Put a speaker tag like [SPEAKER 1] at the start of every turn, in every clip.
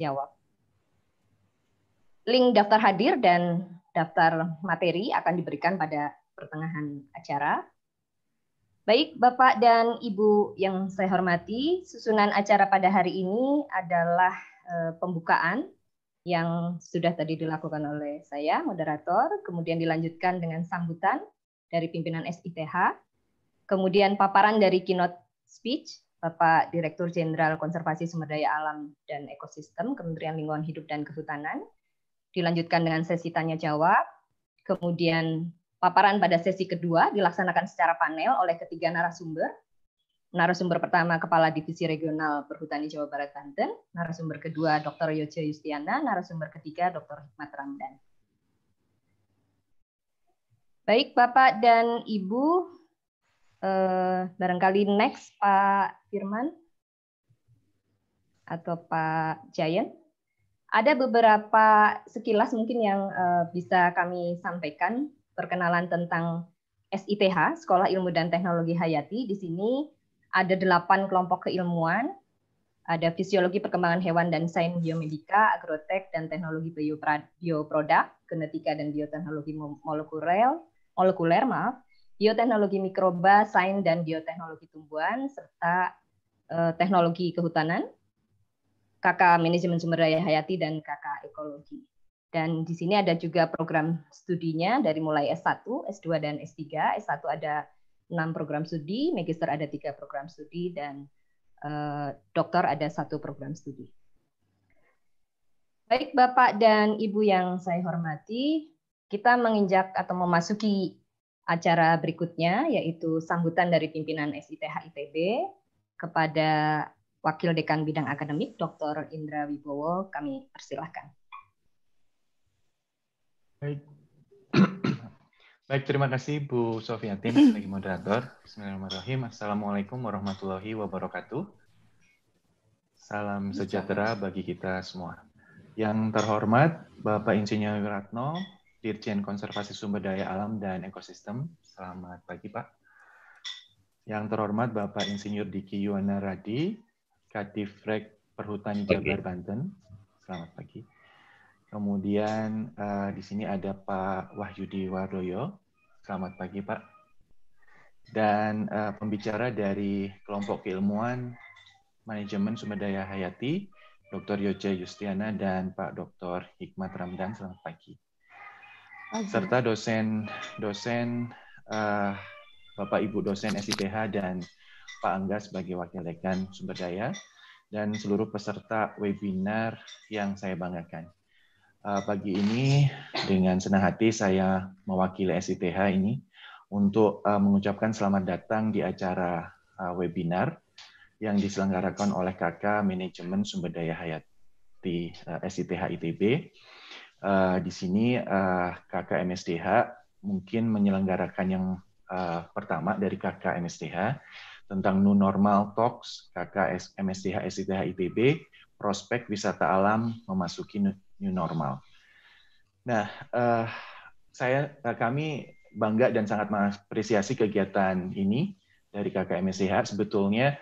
[SPEAKER 1] jawab. Link daftar hadir dan daftar materi akan diberikan pada pertengahan acara. Baik, Bapak dan Ibu yang saya hormati, susunan acara pada hari ini adalah eh, pembukaan yang sudah tadi dilakukan oleh saya, moderator, kemudian dilanjutkan dengan sambutan dari pimpinan SITH, kemudian paparan dari keynote speech, Bapak Direktur Jenderal Konservasi Sumber Daya Alam dan Ekosistem Kementerian Lingkungan Hidup dan Kehutanan. Dilanjutkan dengan sesi tanya jawab, kemudian paparan pada sesi kedua dilaksanakan secara panel oleh ketiga narasumber. Narasumber pertama Kepala Divisi Regional Perhutani Jawa Barat Banten, narasumber kedua Dr. Yoce Yustiana, narasumber ketiga Dr. Hikmat Ramdan. Baik Bapak dan Ibu, Eh, barangkali next Pak Firman atau Pak Jayan. Ada beberapa sekilas mungkin yang eh, bisa kami sampaikan perkenalan tentang SITH, Sekolah Ilmu dan Teknologi Hayati. Di sini ada delapan kelompok keilmuan, ada fisiologi perkembangan hewan dan sains biomedika, agrotek dan teknologi bioproduk, genetika dan bioteknologi molekuler, molekuler, maaf, bioteknologi mikroba, sains dan bioteknologi tumbuhan, serta eh, teknologi kehutanan, KK manajemen sumber daya hayati dan KK ekologi. Dan di sini ada juga program studinya dari mulai S1, S2, dan S3. S1 ada enam program studi, magister ada tiga program studi, dan eh, doktor ada satu program studi. Baik Bapak dan Ibu yang saya hormati, kita menginjak atau memasuki acara berikutnya yaitu sambutan dari pimpinan SITH ITB kepada Wakil Dekan Bidang Akademik Dr. Indra Wibowo kami persilahkan.
[SPEAKER 2] Baik. Baik, terima kasih Bu Sofiatin sebagai moderator. Bismillahirrahmanirrahim. Assalamualaikum warahmatullahi wabarakatuh. Salam sejahtera bagi kita semua. Yang terhormat Bapak Insinyur Ratno, Dirjen Konservasi Sumber Daya Alam dan Ekosistem. Selamat pagi, Pak. Yang terhormat Bapak Insinyur Diki Yuwana Radi, Kadifrek Perhutani Jabar Banten. Selamat pagi. Kemudian uh, di sini ada Pak Wahyudi Wardoyo. Selamat pagi, Pak. Dan uh, pembicara dari kelompok keilmuan manajemen sumber daya hayati, Dr. Yosey Yustiana dan Pak Dr. Hikmat Ramdan. Selamat pagi serta dosen dosen uh, Bapak Ibu dosen SITH dan Pak Angga sebagai wakil dekan sumber daya dan seluruh peserta webinar yang saya banggakan. Uh, pagi ini dengan senang hati saya mewakili SITH ini untuk uh, mengucapkan selamat datang di acara uh, webinar yang diselenggarakan oleh KK Manajemen Sumber Daya Hayati uh, SITH ITB uh, di sini uh, mungkin menyelenggarakan yang uh, pertama dari KKMSDH tentang New Normal Talks KK SITH prospek wisata alam memasuki new normal. Nah, uh, saya uh, kami bangga dan sangat mengapresiasi kegiatan ini dari KKMSCH. Sebetulnya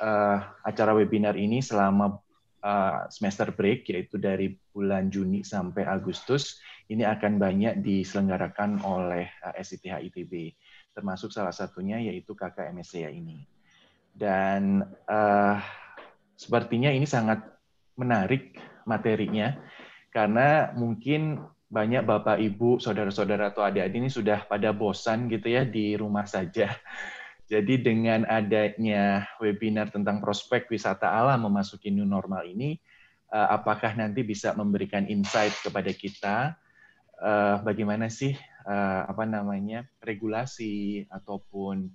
[SPEAKER 2] uh, acara webinar ini selama Eh, semester break yaitu dari bulan Juni sampai Agustus ini akan banyak diselenggarakan oleh eh, SITH ITB termasuk salah satunya yaitu KK ini. Dan uh, sepertinya ini sangat menarik materinya karena mungkin banyak bapak ibu, saudara-saudara atau adik-adik ini sudah pada bosan gitu ya di rumah saja jadi dengan adanya webinar tentang prospek wisata alam memasuki new normal ini, eh, apakah nanti bisa memberikan insight kepada kita eh, bagaimana sih eh, apa namanya regulasi ataupun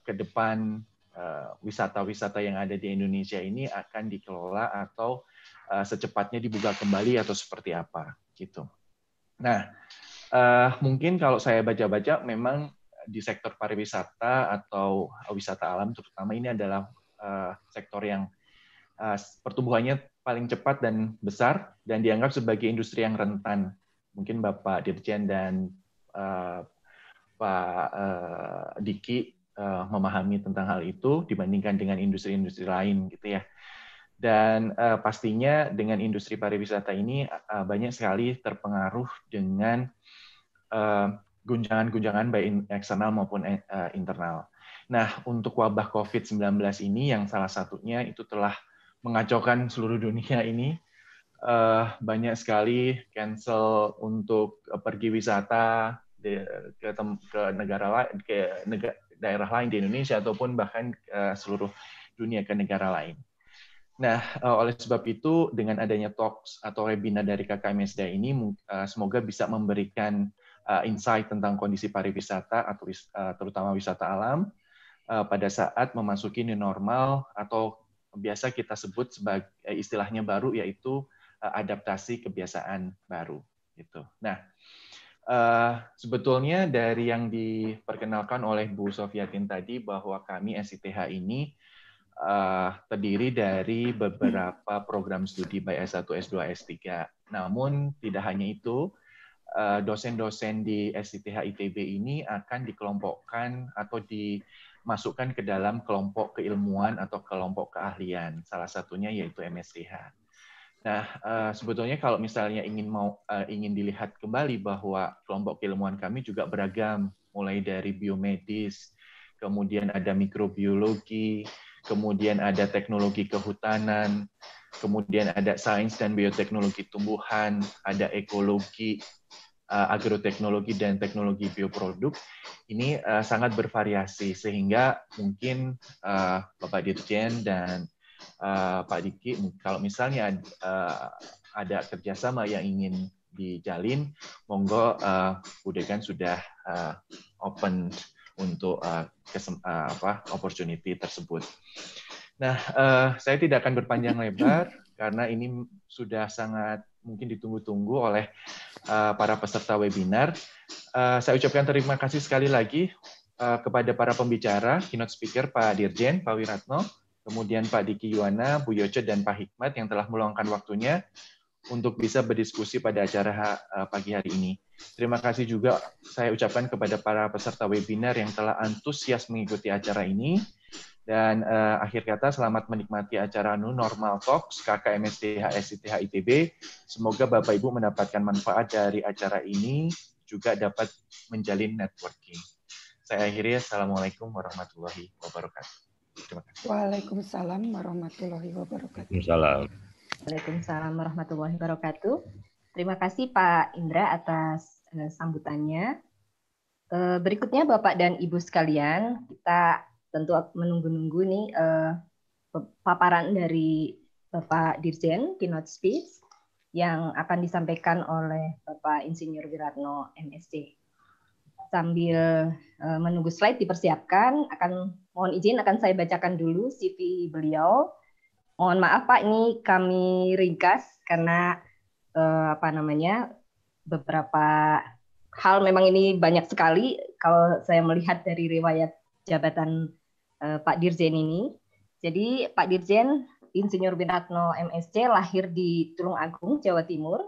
[SPEAKER 2] ke depan wisata-wisata yang ada di Indonesia ini akan dikelola atau secepatnya dibuka kembali atau seperti apa gitu. Nah, mungkin kalau saya baca-baca memang di sektor pariwisata atau uh, wisata alam terutama ini adalah uh, sektor yang uh, pertumbuhannya paling cepat dan besar dan dianggap sebagai industri yang rentan. Mungkin Bapak Dirjen dan uh, Pak uh, Diki uh, memahami tentang hal itu dibandingkan dengan industri-industri lain gitu ya. Dan uh, pastinya dengan industri pariwisata ini uh, banyak sekali terpengaruh dengan uh, guncangan-guncangan baik eksternal maupun eh, eh, internal. Nah, untuk wabah COVID-19 ini yang salah satunya itu telah mengacaukan seluruh dunia ini. Uh, banyak sekali cancel untuk pergi wisata di, ke, ke negara lain, ke negara, daerah lain di Indonesia ataupun bahkan uh, seluruh dunia ke negara lain. Nah, oleh sebab itu dengan adanya talks atau webinar dari KKMSD ini semoga bisa memberikan Eh, insight tentang kondisi pariwisata atau eh, terutama wisata alam eh, pada saat memasuki new normal atau biasa kita sebut sebagai istilahnya baru yaitu adaptasi kebiasaan baru gitu. Nah, sebetulnya dari yang diperkenalkan oleh Bu Sofiatin tadi bahwa kami SITH ini terdiri dari beberapa program studi baik S1, S2, S3. Namun tidak hanya itu, Eh, dosen-dosen di SITH ITB ini akan dikelompokkan atau dimasukkan ke dalam kelompok keilmuan atau kelompok keahlian. Salah satunya yaitu MSTH. Nah, eh, sebetulnya kalau misalnya ingin mau eh, ingin dilihat kembali bahwa kelompok keilmuan kami juga beragam, mulai dari biomedis, kemudian ada mikrobiologi, kemudian ada teknologi kehutanan, kemudian ada sains dan bioteknologi tumbuhan, ada ekologi, eh, agroteknologi dan teknologi bioproduk ini eh, sangat bervariasi sehingga mungkin eh, Bapak Dirjen dan Pak Diki kalau misalnya ada kerjasama yang ingin dijalin monggo uh, sudah open untuk uh, apa opportunity tersebut. Nah, uh, saya tidak akan berpanjang lebar karena ini sudah sangat mungkin ditunggu-tunggu oleh uh, para peserta webinar. Uh, saya ucapkan terima kasih sekali lagi uh, kepada para pembicara, keynote speaker Pak Dirjen, Pak Wiratno, kemudian Pak Diki Yuwana, Bu Yoce, dan Pak Hikmat yang telah meluangkan waktunya untuk bisa berdiskusi pada acara pagi hari ini. Terima kasih juga saya ucapkan kepada para peserta webinar yang telah antusias mengikuti acara ini. Dan uh, akhir kata, selamat menikmati acara Nu Normal Talks KKMSTH STH ITB. Semoga Bapak Ibu mendapatkan manfaat dari acara ini, juga dapat menjalin networking. Saya akhiri, Assalamualaikum warahmatullahi wabarakatuh. Terima
[SPEAKER 3] kasih. Waalaikumsalam warahmatullahi wabarakatuh. Waalaikumsalam. Waalaikumsalam
[SPEAKER 1] warahmatullahi wabarakatuh. Terima kasih Pak Indra atas eh, sambutannya. Eh, berikutnya Bapak dan Ibu sekalian, kita tentu menunggu-nunggu nih uh, paparan dari Bapak Dirjen Keynote Speech yang akan disampaikan oleh Bapak Insinyur Wiratno MSc. Sambil uh, menunggu slide dipersiapkan, akan mohon izin akan saya bacakan dulu CV beliau. Mohon maaf Pak, ini kami ringkas karena uh, apa namanya beberapa hal memang ini banyak sekali kalau saya melihat dari riwayat jabatan uh, Pak Dirjen ini. Jadi Pak Dirjen Insinyur Binatno MSC lahir di Tulung Agung, Jawa Timur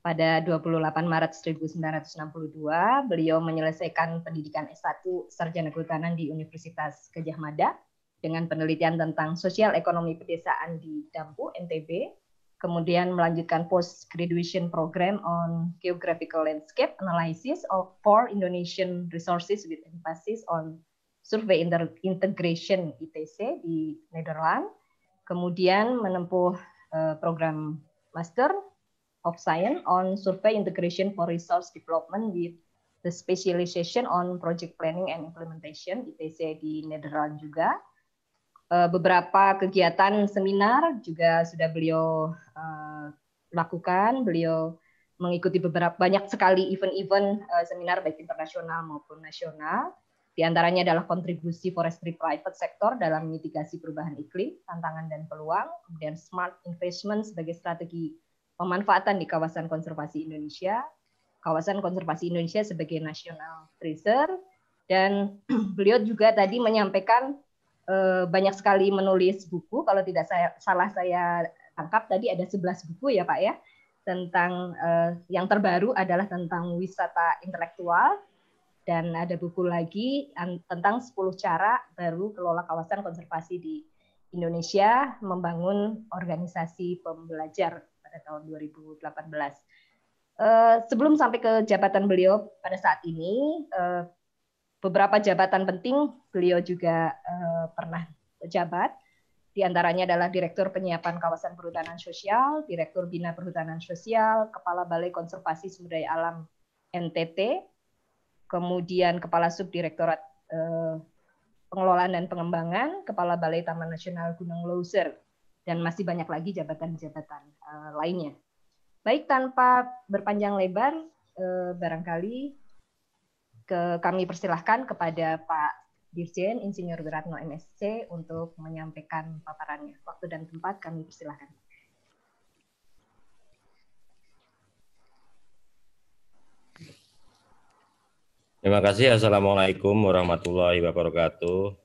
[SPEAKER 1] pada 28 Maret 1962. Beliau menyelesaikan pendidikan S1 Sarjana Kehutanan di Universitas Gajah Mada dengan penelitian tentang sosial ekonomi pedesaan di Dampu, NTB kemudian melanjutkan post graduation program on geographical landscape analysis of Four Indonesian resources with emphasis on survei integration ITC di Nederland, kemudian menempuh eh, program Master of Science on Survey Integration for Resource Development with the Specialization on Project Planning and Implementation ITC di Nederland juga. Eh, beberapa kegiatan seminar juga sudah beliau eh, lakukan, beliau mengikuti beberapa banyak sekali event-event seminar baik internasional maupun nasional di antaranya adalah kontribusi forestry private sector dalam mitigasi perubahan iklim, tantangan dan peluang, kemudian smart investment sebagai strategi pemanfaatan di kawasan konservasi Indonesia, kawasan konservasi Indonesia sebagai national treasure, dan beliau juga tadi menyampaikan eh, banyak sekali menulis buku, kalau tidak saya, salah saya tangkap tadi ada 11 buku ya Pak ya, tentang eh, yang terbaru adalah tentang wisata intelektual, dan ada buku lagi tentang 10 cara baru kelola kawasan konservasi di Indonesia membangun organisasi pembelajar pada tahun 2018. Eh, sebelum sampai ke jabatan beliau pada saat ini, eh, beberapa jabatan penting beliau juga eh, pernah jabat. Di antaranya adalah Direktur Penyiapan Kawasan Perhutanan Sosial, Direktur Bina Perhutanan Sosial, Kepala Balai Konservasi Sumber Daya Alam NTT, kemudian Kepala Subdirektorat eh, Pengelolaan dan Pengembangan, Kepala Balai Taman Nasional Gunung loser, dan masih banyak lagi jabatan-jabatan eh, lainnya. Baik, tanpa berpanjang lebar, eh, barangkali ke, kami persilahkan kepada Pak Dirjen Insinyur Wiratno MSC untuk menyampaikan paparannya. Waktu dan tempat kami persilahkan.
[SPEAKER 4] Terima kasih. Assalamualaikum warahmatullahi wabarakatuh.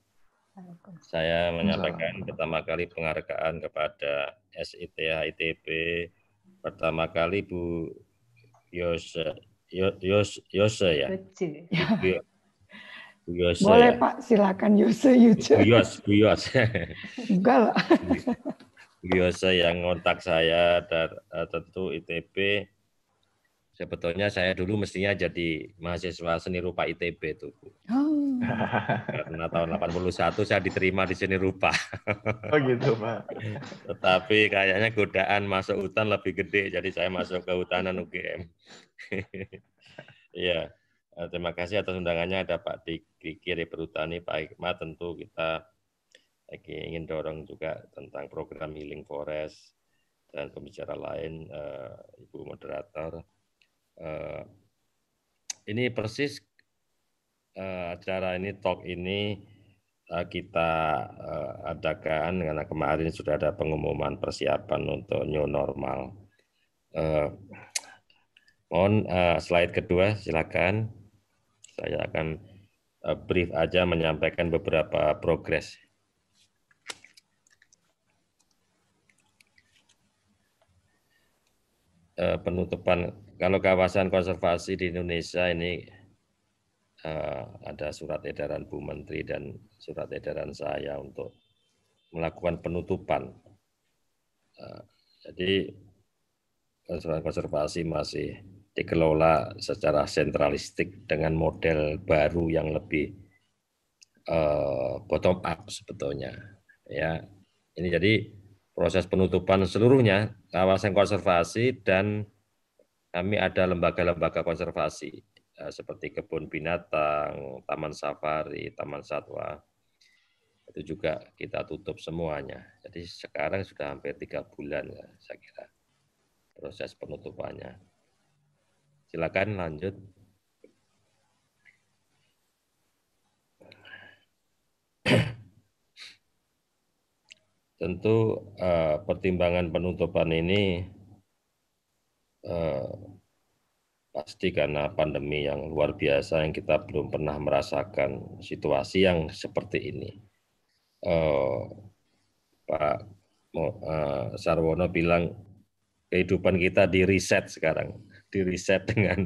[SPEAKER 4] Saya menyampaikan pertama kali penghargaan kepada SITH ITB. Pertama kali Bu Yose, Yose, Yose ya? Bu, Bu Yose. Boleh ya?
[SPEAKER 3] Pak, silakan Yose Yuce. Bu
[SPEAKER 4] Yose, Bu Yose. Enggak lah. Bu Yose yang ngontak saya dan eh, tentu ITB sebetulnya saya dulu mestinya jadi mahasiswa seni rupa ITB itu Bu. Oh. Karena tahun 81 saya diterima di seni rupa. Oh gitu Pak. Tetapi kayaknya godaan masuk hutan lebih gede jadi saya masuk ke hutanan UGM. Iya. Eh, terima kasih atas undangannya ada Pak Diki Perhutani, Pak Hikmah tentu kita ingin dorong juga tentang program Healing Forest dan pembicara lain eh, Ibu moderator uh, ini persis uh, acara ini talk ini uh, kita uh, adakan karena kemarin sudah ada pengumuman persiapan untuk new normal. Uh, mohon uh, slide kedua silakan. Saya akan uh, brief aja menyampaikan beberapa progres. penutupan kalau kawasan konservasi di Indonesia ini eh, ada surat edaran Bu Menteri dan surat edaran saya untuk melakukan penutupan. Uh, jadi konservasi masih dikelola secara sentralistik dengan model baru yang lebih uh, bottom up sebetulnya. Ya, ini jadi proses penutupan seluruhnya kawasan konservasi dan kami ada lembaga-lembaga konservasi eh, seperti kebun binatang, taman safari, taman satwa. Itu juga kita tutup semuanya. Jadi sekarang sudah hampir tiga bulan ya, saya kira proses penutupannya. Silakan lanjut. Tentu eh, pertimbangan penutupan ini Eh, pasti karena pandemi yang luar biasa yang kita belum pernah merasakan situasi yang seperti ini. Eh, Pak eh, Sarwono bilang kehidupan kita di reset sekarang, di reset dengan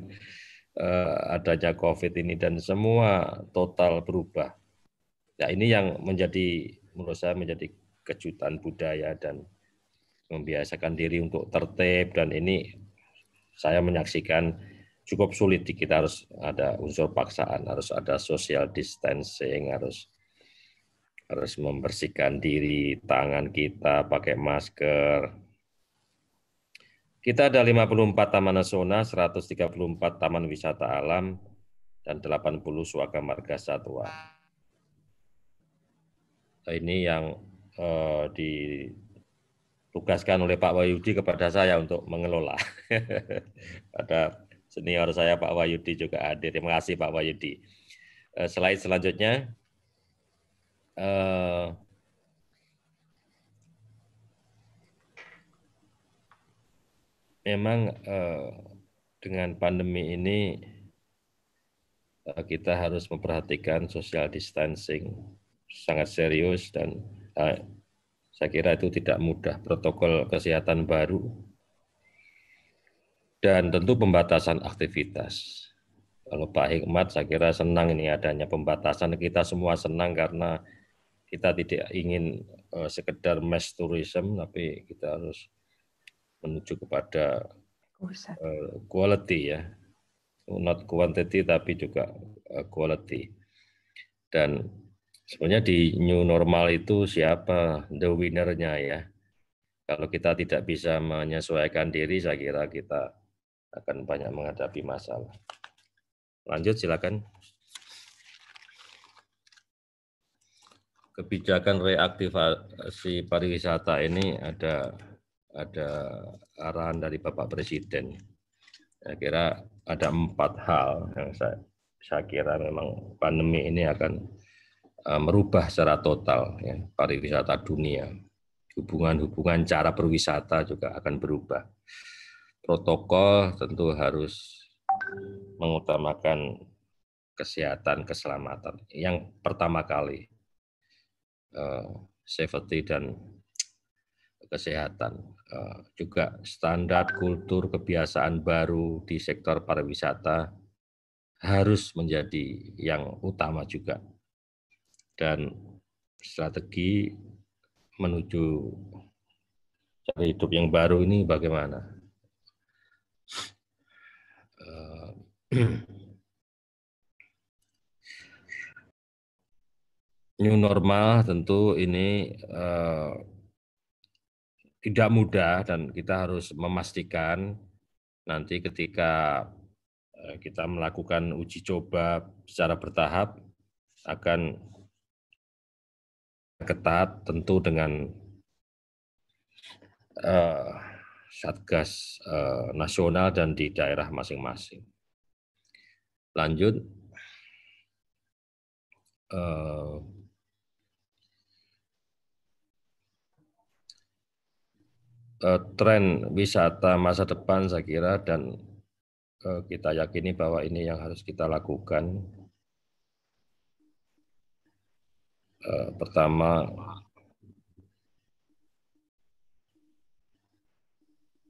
[SPEAKER 4] adanya COVID ini dan semua total berubah. Ya ini yang menjadi menurut saya menjadi kejutan budaya dan membiasakan diri untuk tertib dan ini saya menyaksikan cukup sulit kita harus ada unsur paksaan harus ada social distancing harus harus membersihkan diri tangan kita pakai masker kita ada 54 taman nasional 134 taman wisata alam dan 80 suaka marga satwa ini yang eh, di tugaskan oleh Pak Wahyudi kepada saya untuk mengelola. Ada senior saya Pak Wahyudi juga hadir. Terima kasih Pak Wahyudi. Eh, slide selanjutnya. Eh, memang eh, dengan pandemi ini kita harus memperhatikan social distancing sangat serius dan saya kira itu tidak mudah protokol kesehatan baru dan tentu pembatasan aktivitas. Kalau Pak Hikmat saya kira senang ini adanya pembatasan. Kita semua senang karena kita tidak ingin eh, sekedar mass tourism tapi kita harus menuju kepada eh, quality ya. Not quantity tapi juga eh, quality. Dan Sebenarnya di new normal itu siapa the winnernya ya. Kalau kita tidak bisa menyesuaikan diri, saya kira kita akan banyak menghadapi masalah. Lanjut silakan. Kebijakan reaktivasi pariwisata ini ada ada arahan dari Bapak Presiden. Saya kira ada empat hal yang saya, saya kira memang pandemi ini akan Eh, merubah secara total ya, pariwisata dunia. Hubungan-hubungan cara berwisata juga akan berubah. Protokol tentu harus mengutamakan kesehatan, keselamatan. Yang pertama kali, eh, safety dan kesehatan. Eh, juga standar kultur kebiasaan baru di sektor pariwisata harus menjadi yang utama juga dan strategi menuju cara hidup yang baru ini bagaimana? Eh, new normal tentu ini uh, tidak mudah dan kita harus memastikan nanti ketika eh, kita melakukan uji coba secara bertahap akan ketat tentu dengan uh, satgas uh, nasional dan di daerah masing-masing. Lanjut, uh, tren wisata masa depan saya kira dan kita yakini bahwa ini yang harus kita lakukan Eh, pertama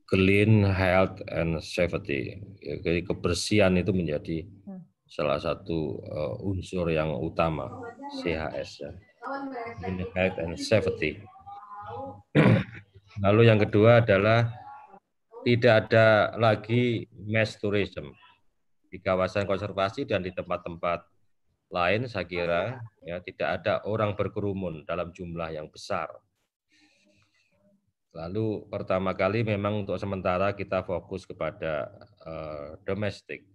[SPEAKER 4] clean health and safety. Ya, jadi kebersihan itu menjadi hmm. salah satu eh, unsur yang utama CHS
[SPEAKER 1] ya.
[SPEAKER 5] Clean health and safety.
[SPEAKER 4] Lalu yang kedua adalah tidak ada lagi mass tourism di kawasan konservasi dan di tempat-tempat lain saya kira iya. ya tidak ada orang berkerumun dalam jumlah yang besar. Lalu pertama kali memang untuk sementara kita fokus kepada uh, domestik.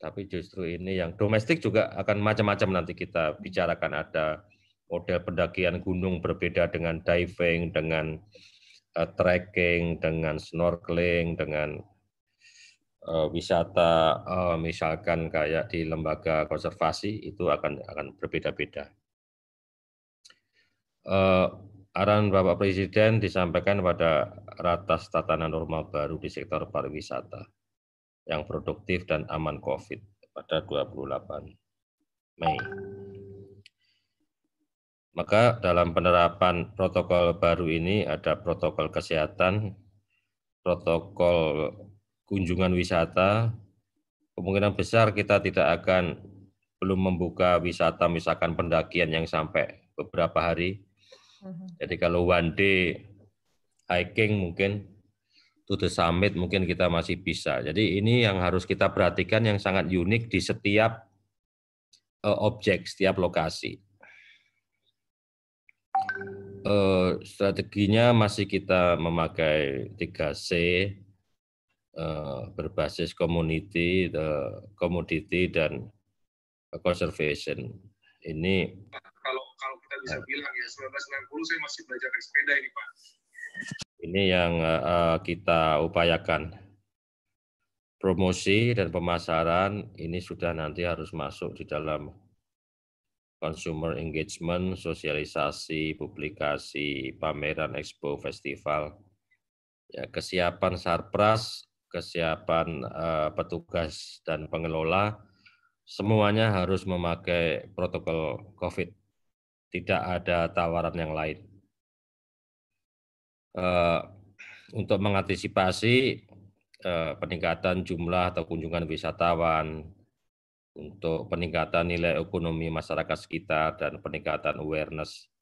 [SPEAKER 4] Tapi justru ini yang domestik juga akan macam-macam nanti kita bicarakan ada model pendakian gunung berbeda dengan diving, dengan uh, trekking, dengan snorkeling, dengan uh, wisata uh, misalkan kayak di lembaga konservasi itu akan akan berbeda-beda. Uh, arahan Bapak Presiden disampaikan pada ratas tatanan normal baru di sektor pariwisata yang produktif dan aman COVID pada 28 Mei. Maka dalam penerapan protokol baru ini ada protokol kesehatan, protokol kunjungan wisata, kemungkinan besar kita tidak akan belum membuka wisata misalkan pendakian yang sampai beberapa hari. Mm-hmm. Jadi kalau one day hiking mungkin to the summit mungkin kita masih bisa. Jadi ini yang harus kita perhatikan yang sangat unik di setiap uh, objek, setiap lokasi. Uh, strateginya masih kita memakai 3C, Eh, berbasis community, eh, commodity dan conservation. Ini kalau
[SPEAKER 1] kalau kita bisa ya. bilang ya 1960 saya masih belajar naik sepeda ini Pak.
[SPEAKER 4] Ini yang uh, kita upayakan promosi dan pemasaran ini sudah nanti harus masuk di dalam consumer engagement, sosialisasi, publikasi, pameran, expo, festival. Ya, kesiapan Sarpras kesiapan uh, petugas dan pengelola semuanya harus memakai protokol COVID. Tidak ada tawaran yang lain. Uh, untuk mengantisipasi uh, peningkatan jumlah atau kunjungan wisatawan, untuk peningkatan nilai ekonomi masyarakat sekitar dan peningkatan awareness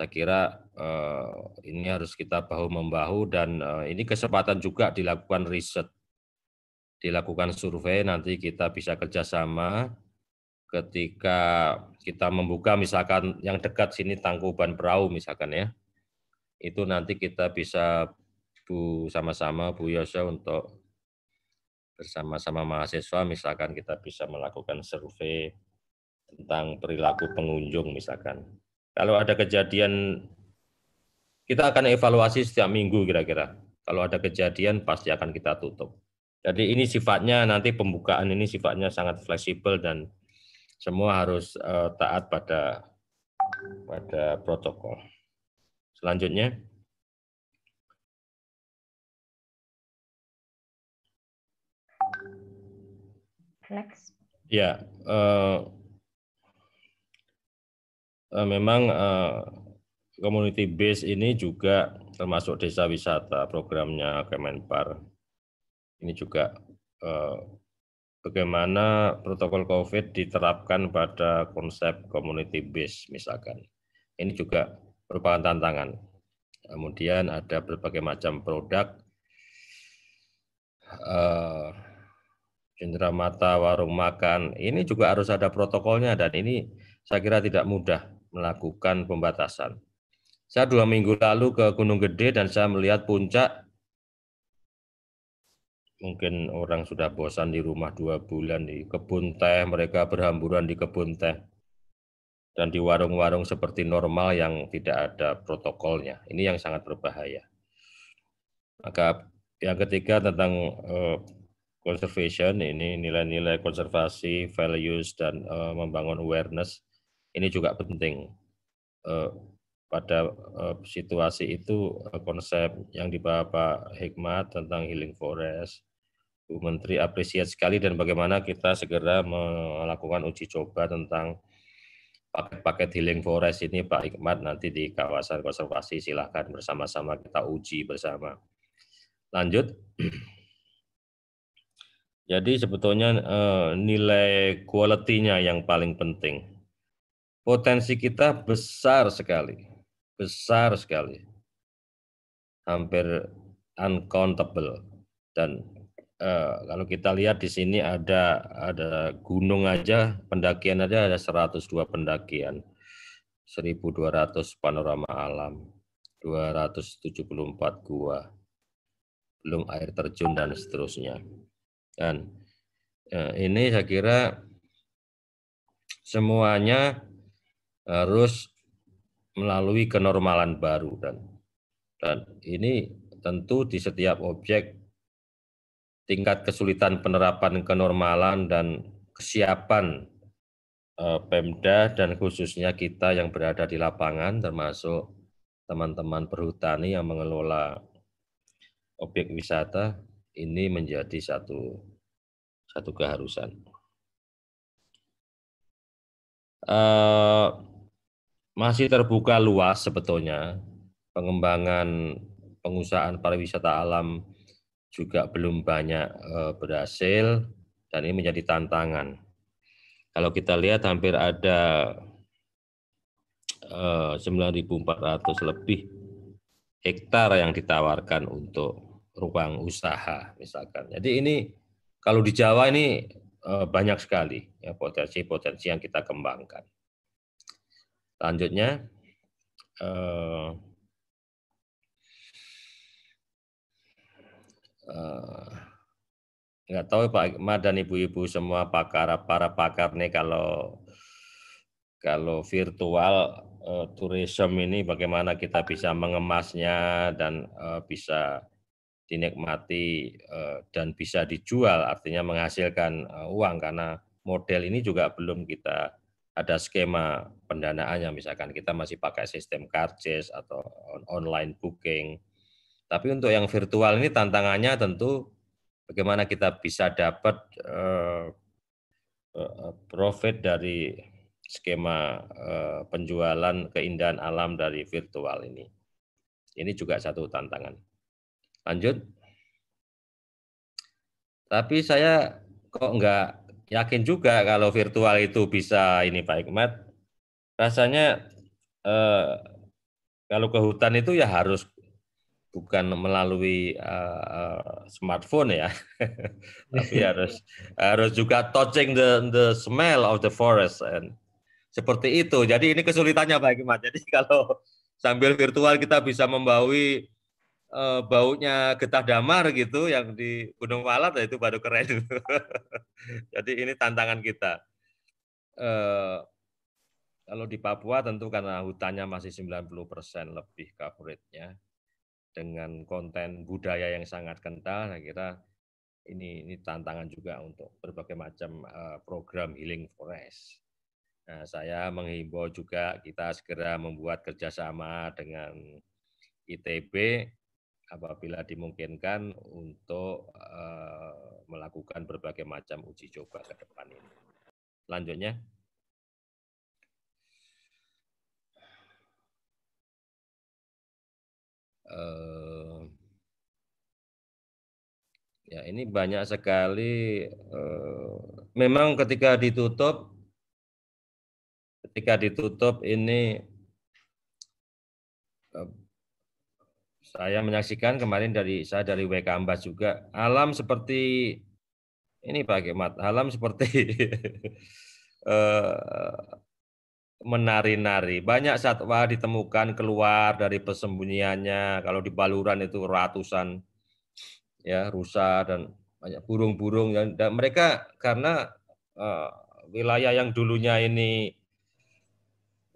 [SPEAKER 4] saya kira eh, ini harus kita bahu membahu dan eh, ini kesempatan juga dilakukan riset, dilakukan survei nanti kita bisa kerjasama ketika kita membuka misalkan yang dekat sini Tangkuban Perahu misalkan ya, itu nanti kita bisa Bu sama-sama Bu yosha untuk bersama-sama mahasiswa misalkan kita bisa melakukan survei tentang perilaku pengunjung misalkan. Kalau ada kejadian, kita akan evaluasi setiap minggu kira-kira. Kalau ada kejadian pasti akan kita tutup. Jadi ini sifatnya nanti pembukaan ini sifatnya sangat fleksibel dan semua harus uh, taat pada pada
[SPEAKER 2] protokol. Selanjutnya.
[SPEAKER 5] Next. Ya, uh, uh, memang uh,
[SPEAKER 4] community base ini juga termasuk desa wisata programnya Kemenpar. Ini juga uh, bagaimana protokol COVID diterapkan pada konsep community base misalkan. Ini juga merupakan tantangan. Kemudian ada berbagai macam produk. Eh, mata, warung makan, ini juga harus ada protokolnya dan ini saya kira tidak mudah melakukan pembatasan. Saya dua minggu lalu ke Gunung Gede dan saya melihat puncak. Mungkin orang sudah bosan di rumah dua bulan di kebun teh, mereka berhamburan di kebun teh. Dan di warung-warung seperti normal yang tidak ada protokolnya. Ini yang sangat berbahaya. Maka yang ketiga tentang uh, conservation ini nilai-nilai konservasi, values dan eh, membangun awareness ini juga penting. Eh, pada eh, situasi itu eh, konsep yang dibawa Pak Hikmat tentang healing forest, Bu Menteri apresiat sekali dan bagaimana kita segera melakukan uji coba tentang paket-paket healing forest ini Pak Hikmat nanti di kawasan konservasi silahkan bersama-sama kita uji bersama. Lanjut. Jadi sebetulnya eh, nilai kualitinya yang paling penting potensi kita besar sekali, besar sekali, hampir uncountable. Dan uh, kalau kita lihat di sini ada ada gunung aja, pendakian aja ada 102 pendakian, 1200 panorama alam, 274 gua, belum air terjun dan seterusnya. Dan uh, ini saya kira semuanya harus melalui kenormalan baru dan dan ini tentu di setiap objek tingkat kesulitan penerapan kenormalan dan kesiapan eh, Pemda dan khususnya kita yang berada di lapangan termasuk teman-teman perhutani yang mengelola objek wisata ini menjadi satu satu keharusan. Uh, masih terbuka luas sebetulnya pengembangan pengusahaan pariwisata alam juga belum banyak eh, berhasil dan ini menjadi tantangan. Kalau kita lihat hampir ada eh, empat 9.400 lebih hektar yang ditawarkan untuk ruang usaha misalkan. Jadi ini kalau di Jawa ini eh, banyak sekali ya potensi-potensi yang kita kembangkan. Selanjutnya, uh, uh, nggak tahu ya, Pak Ikma dan ibu-ibu semua pakar para pakar nih kalau kalau virtual uh, tourism ini bagaimana kita bisa mengemasnya dan uh, bisa dinikmati uh, dan bisa dijual artinya menghasilkan uh, uang karena model ini juga belum kita ada skema pendanaannya misalkan kita masih pakai sistem karcis atau online booking. Tapi untuk yang virtual ini tantangannya tentu bagaimana kita bisa dapat eh, eh, profit dari skema eh, penjualan keindahan alam dari virtual ini. Ini juga satu tantangan. Lanjut. Tapi saya kok enggak yakin juga kalau virtual itu bisa ini Pak Hikmat. Rasanya eh, kalau ke hutan itu ya harus bukan melalui uh, smartphone ya, tapi iya. harus harus juga touching the the smell of the forest and seperti itu. Jadi ini kesulitannya Pak Hikmat. Jadi kalau sambil virtual kita bisa membawi uh, baunya getah damar gitu yang di Gunung Walat ya itu baru keren. Jadi ini tantangan kita. Uh, kalau di Papua tentu karena hutannya masih 90% lebih coveragenya dengan konten budaya yang sangat kental, saya kira ini ini tantangan juga untuk berbagai macam uh, program healing forest. Nah, saya menghimbau juga kita segera membuat kerjasama dengan ITB apabila dimungkinkan untuk eh, melakukan berbagai macam uji coba ke depan ini.
[SPEAKER 5] Selanjutnya. Eh,
[SPEAKER 4] ya ini banyak sekali eh, memang ketika ditutup ketika ditutup ini saya menyaksikan kemarin dari saya dari WK Ambas juga alam seperti ini Pak Kemat, alam seperti eh, menari-nari. Banyak satwa ditemukan keluar dari persembunyiannya. Kalau di Baluran itu ratusan ya rusa dan banyak burung-burung dan mereka karena uh, wilayah yang dulunya ini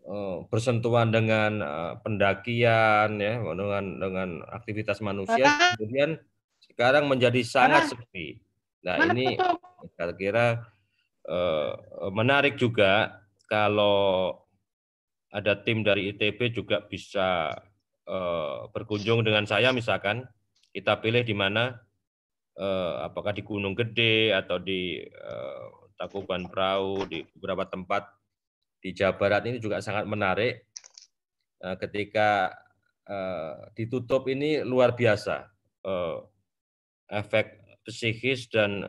[SPEAKER 4] Eh, bersentuhan dengan eh, pendakian ya dengan dengan aktivitas manusia kemudian sekarang menjadi sangat sepi. Nah ini kira-kira eh, menarik juga kalau ada tim dari ITB juga bisa eh, berkunjung dengan saya misalkan kita pilih di mana apakah di Gunung Gede atau di eh, Takuban Perahu di beberapa tempat di Jawa Barat ini juga sangat menarik eh, ketika eh, ditutup ini luar biasa eh, efek psikis dan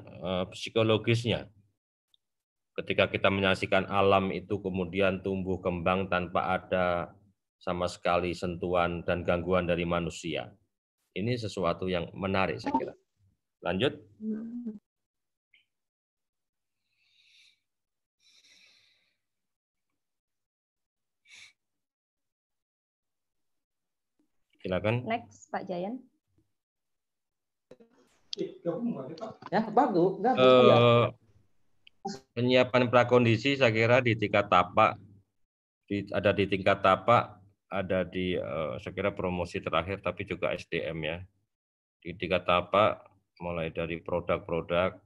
[SPEAKER 4] psikologisnya ketika kita menyaksikan alam itu kemudian tumbuh kembang tanpa ada sama sekali sentuhan dan gangguan dari manusia. Ini sesuatu yang menarik saya kira. Lanjut.
[SPEAKER 2] Hmm.
[SPEAKER 1] Silakan. Next, Pak Jayan. Ya, bagus. uh,
[SPEAKER 4] ya. Penyiapan prakondisi saya kira di tingkat tapak, di, ada di tingkat tapak, ada di uh, saya kira promosi terakhir, tapi juga SDM ya. Di tingkat tapak, mulai dari produk-produk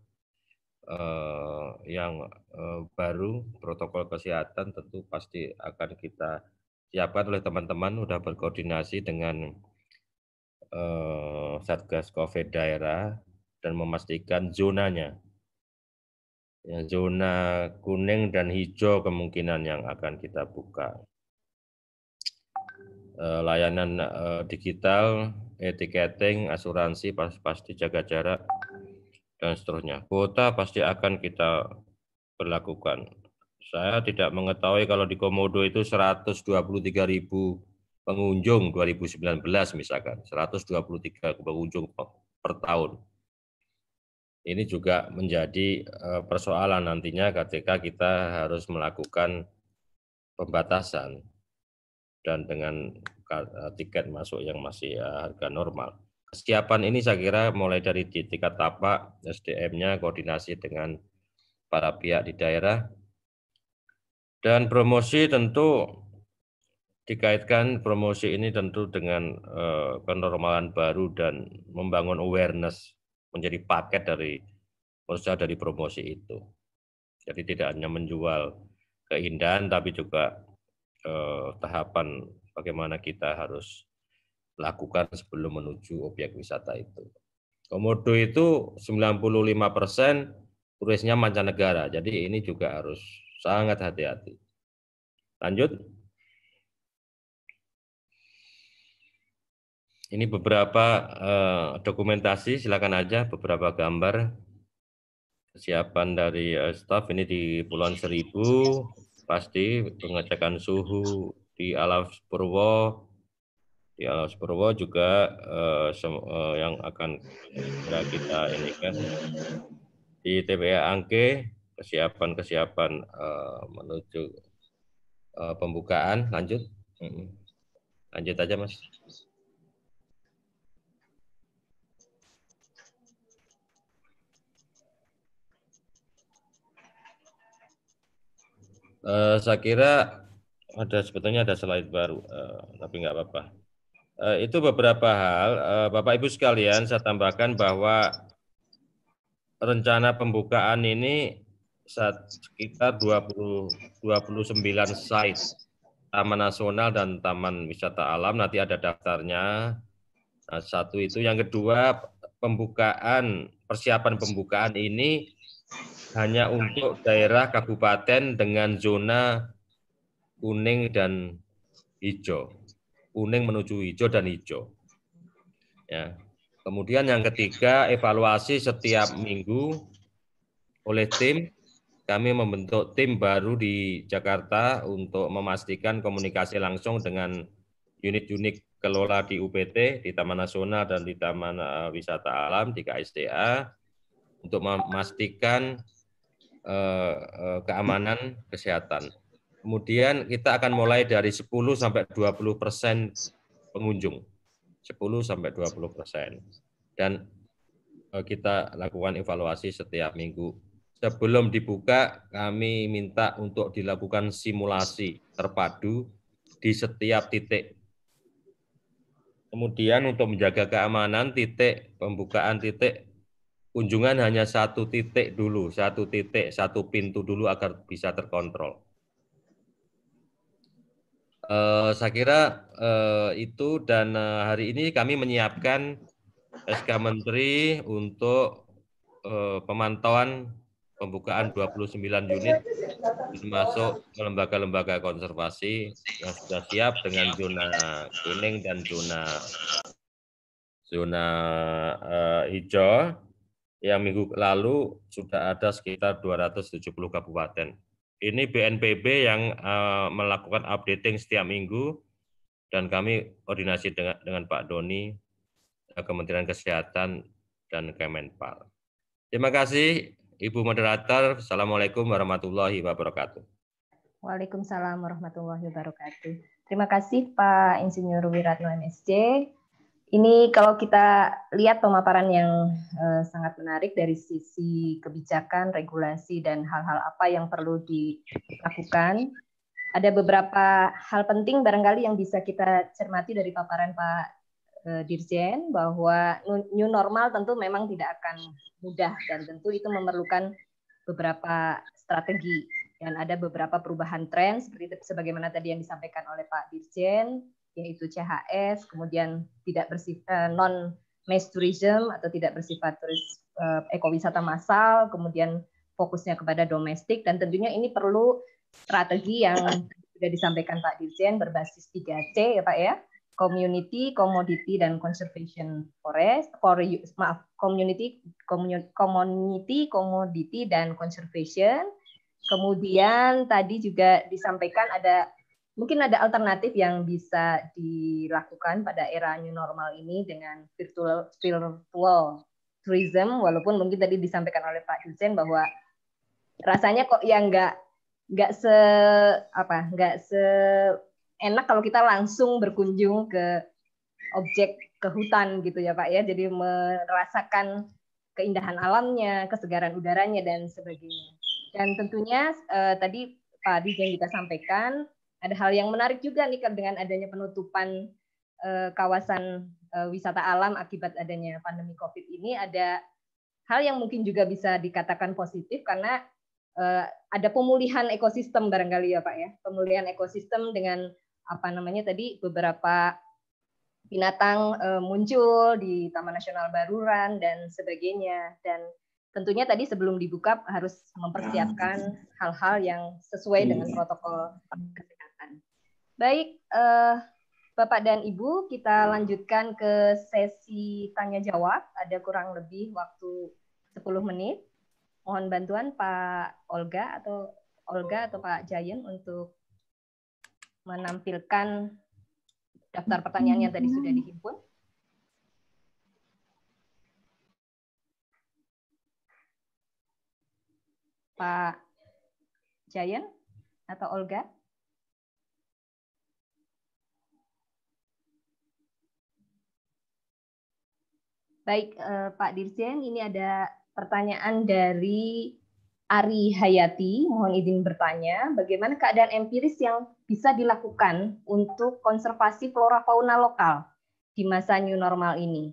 [SPEAKER 4] uh, yang uh, baru, protokol kesehatan tentu pasti akan kita disiapkan oleh teman-teman sudah berkoordinasi dengan eh, Satgas Covid daerah dan memastikan zonanya. Ya, zona kuning dan hijau kemungkinan yang akan kita buka. Eh, layanan eh, digital, etiketing, asuransi pas pasti jaga jarak dan seterusnya. Kuota pasti akan kita berlakukan saya tidak mengetahui kalau di Komodo itu 123 ribu pengunjung 2019 misalkan, 123 pengunjung per tahun. Ini juga menjadi eh, persoalan nantinya ketika kita harus melakukan pembatasan dan dengan eh, tiket masuk yang masih eh, harga normal. Kesiapan ini saya kira mulai dari di tingkat tapak, SDM-nya, koordinasi dengan para pihak di daerah, dan promosi tentu dikaitkan promosi ini tentu dengan uh, kenormalan baru dan membangun awareness menjadi paket dari usaha dari promosi itu. Jadi tidak hanya menjual keindahan tapi juga eh, tahapan bagaimana kita harus lakukan sebelum menuju objek wisata itu. Komodo itu 95 persen turisnya mancanegara, jadi ini juga harus Sangat hati-hati. Lanjut. Ini beberapa eh, dokumentasi, silakan aja beberapa gambar kesiapan dari eh, staf ini di Pulauan Seribu, pasti pengecekan suhu di Alas Purwo, di Alas Purwo juga eh, eh, yang akan kita ini kan di TPA Angke kesiapan-kesiapan uh, menuju uh, pembukaan. Lanjut. Lanjut aja, Mas. Uh, saya kira ada sebetulnya ada slide baru, uh, tapi nggak apa-apa. Uh, itu beberapa hal, uh, Bapak Ibu sekalian, saya tambahkan bahwa rencana pembukaan ini sekitar 20 29 site taman nasional dan taman wisata alam nanti ada daftarnya. Nah, satu itu yang kedua pembukaan persiapan pembukaan ini hanya untuk daerah kabupaten dengan zona kuning dan hijau. Kuning menuju hijau dan hijau. Ya. Kemudian yang ketiga evaluasi setiap minggu oleh tim kami membentuk tim baru di Jakarta untuk memastikan komunikasi langsung dengan unit-unit kelola di UPT, di Taman Nasional dan di Taman eh, Wisata Alam di KSDA untuk memastikan eh, eh, keamanan kesehatan. Kemudian kita akan mulai dari 10 sampai 20 persen pengunjung, 10 sampai 20 persen, dan kita lakukan evaluasi setiap minggu sebelum dibuka kami minta untuk dilakukan simulasi terpadu di setiap titik. Kemudian untuk menjaga keamanan titik pembukaan titik kunjungan hanya satu titik dulu, satu titik, satu pintu dulu agar bisa terkontrol. Uh, saya kira uh, itu dan uh, hari ini kami menyiapkan SK Menteri untuk uh, pemantauan pembukaan 29 unit
[SPEAKER 1] termasuk
[SPEAKER 4] lembaga-lembaga konservasi yang sudah siap dengan zona kuning dan zona zona uh, hijau yang minggu lalu sudah ada sekitar 270 kabupaten. Ini BNPB yang uh, melakukan updating setiap minggu dan kami koordinasi dengan, dengan Pak Doni, eh, Kementerian Kesehatan dan Kemenpar. Terima kasih Ibu moderator, Assalamualaikum warahmatullahi wabarakatuh.
[SPEAKER 1] Waalaikumsalam warahmatullahi wabarakatuh. Terima kasih Pak Insinyur Wiratno MSC. Ini kalau kita lihat pemaparan yang eh, sangat menarik dari sisi kebijakan, regulasi, dan hal-hal apa yang perlu dilakukan. Ada beberapa hal penting barangkali yang bisa kita cermati dari paparan Pak Eh, dirjen bahwa new normal tentu memang tidak akan mudah dan tentu itu memerlukan beberapa strategi dan ada beberapa perubahan tren seperti sebagaimana tadi yang disampaikan oleh Pak Dirjen yaitu CHS kemudian tidak bersifat eh, non mass tourism atau tidak bersifat turis eh, ekowisata massal kemudian fokusnya kepada domestik dan tentunya ini perlu strategi yang sudah disampaikan Pak Dirjen berbasis 3C ya Pak ya community, commodity dan conservation forest for maaf community community commodity dan conservation. Kemudian tadi juga disampaikan ada mungkin ada alternatif yang bisa dilakukan pada era new normal ini dengan virtual virtual tourism walaupun mungkin tadi disampaikan oleh Pak Yusen bahwa rasanya kok ya nggak nggak se apa nggak se enak kalau kita langsung berkunjung ke objek ke hutan gitu ya Pak ya. Jadi merasakan keindahan alamnya, kesegaran udaranya dan sebagainya. Dan tentunya eh, tadi Pak Adi yang kita sampaikan ada hal yang menarik juga nih dengan adanya penutupan eh, kawasan eh, wisata alam akibat adanya pandemi Covid ini ada hal yang mungkin juga bisa dikatakan positif karena uh, ada pemulihan ekosistem barangkali ya Pak ya. Pemulihan ekosistem dengan apa namanya tadi beberapa binatang uh, muncul di Taman Nasional Baruran dan sebagainya dan tentunya tadi sebelum dibuka harus mempersiapkan ah, gitu. hal-hal yang sesuai dengan iya. protokol kesehatan. Baik, uh, Bapak dan Ibu, kita lanjutkan ke sesi tanya jawab. Ada kurang lebih waktu 10 menit. Mohon bantuan Pak Olga atau Olga atau Pak Jayen untuk menampilkan daftar pertanyaan yang tadi sudah dihimpun. Pak Jayan atau Olga? Baik, eh, Pak Dirjen, ini ada pertanyaan dari Ari Hayati, mohon izin bertanya, bagaimana keadaan empiris yang bisa dilakukan untuk konservasi flora fauna lokal di masa new normal ini?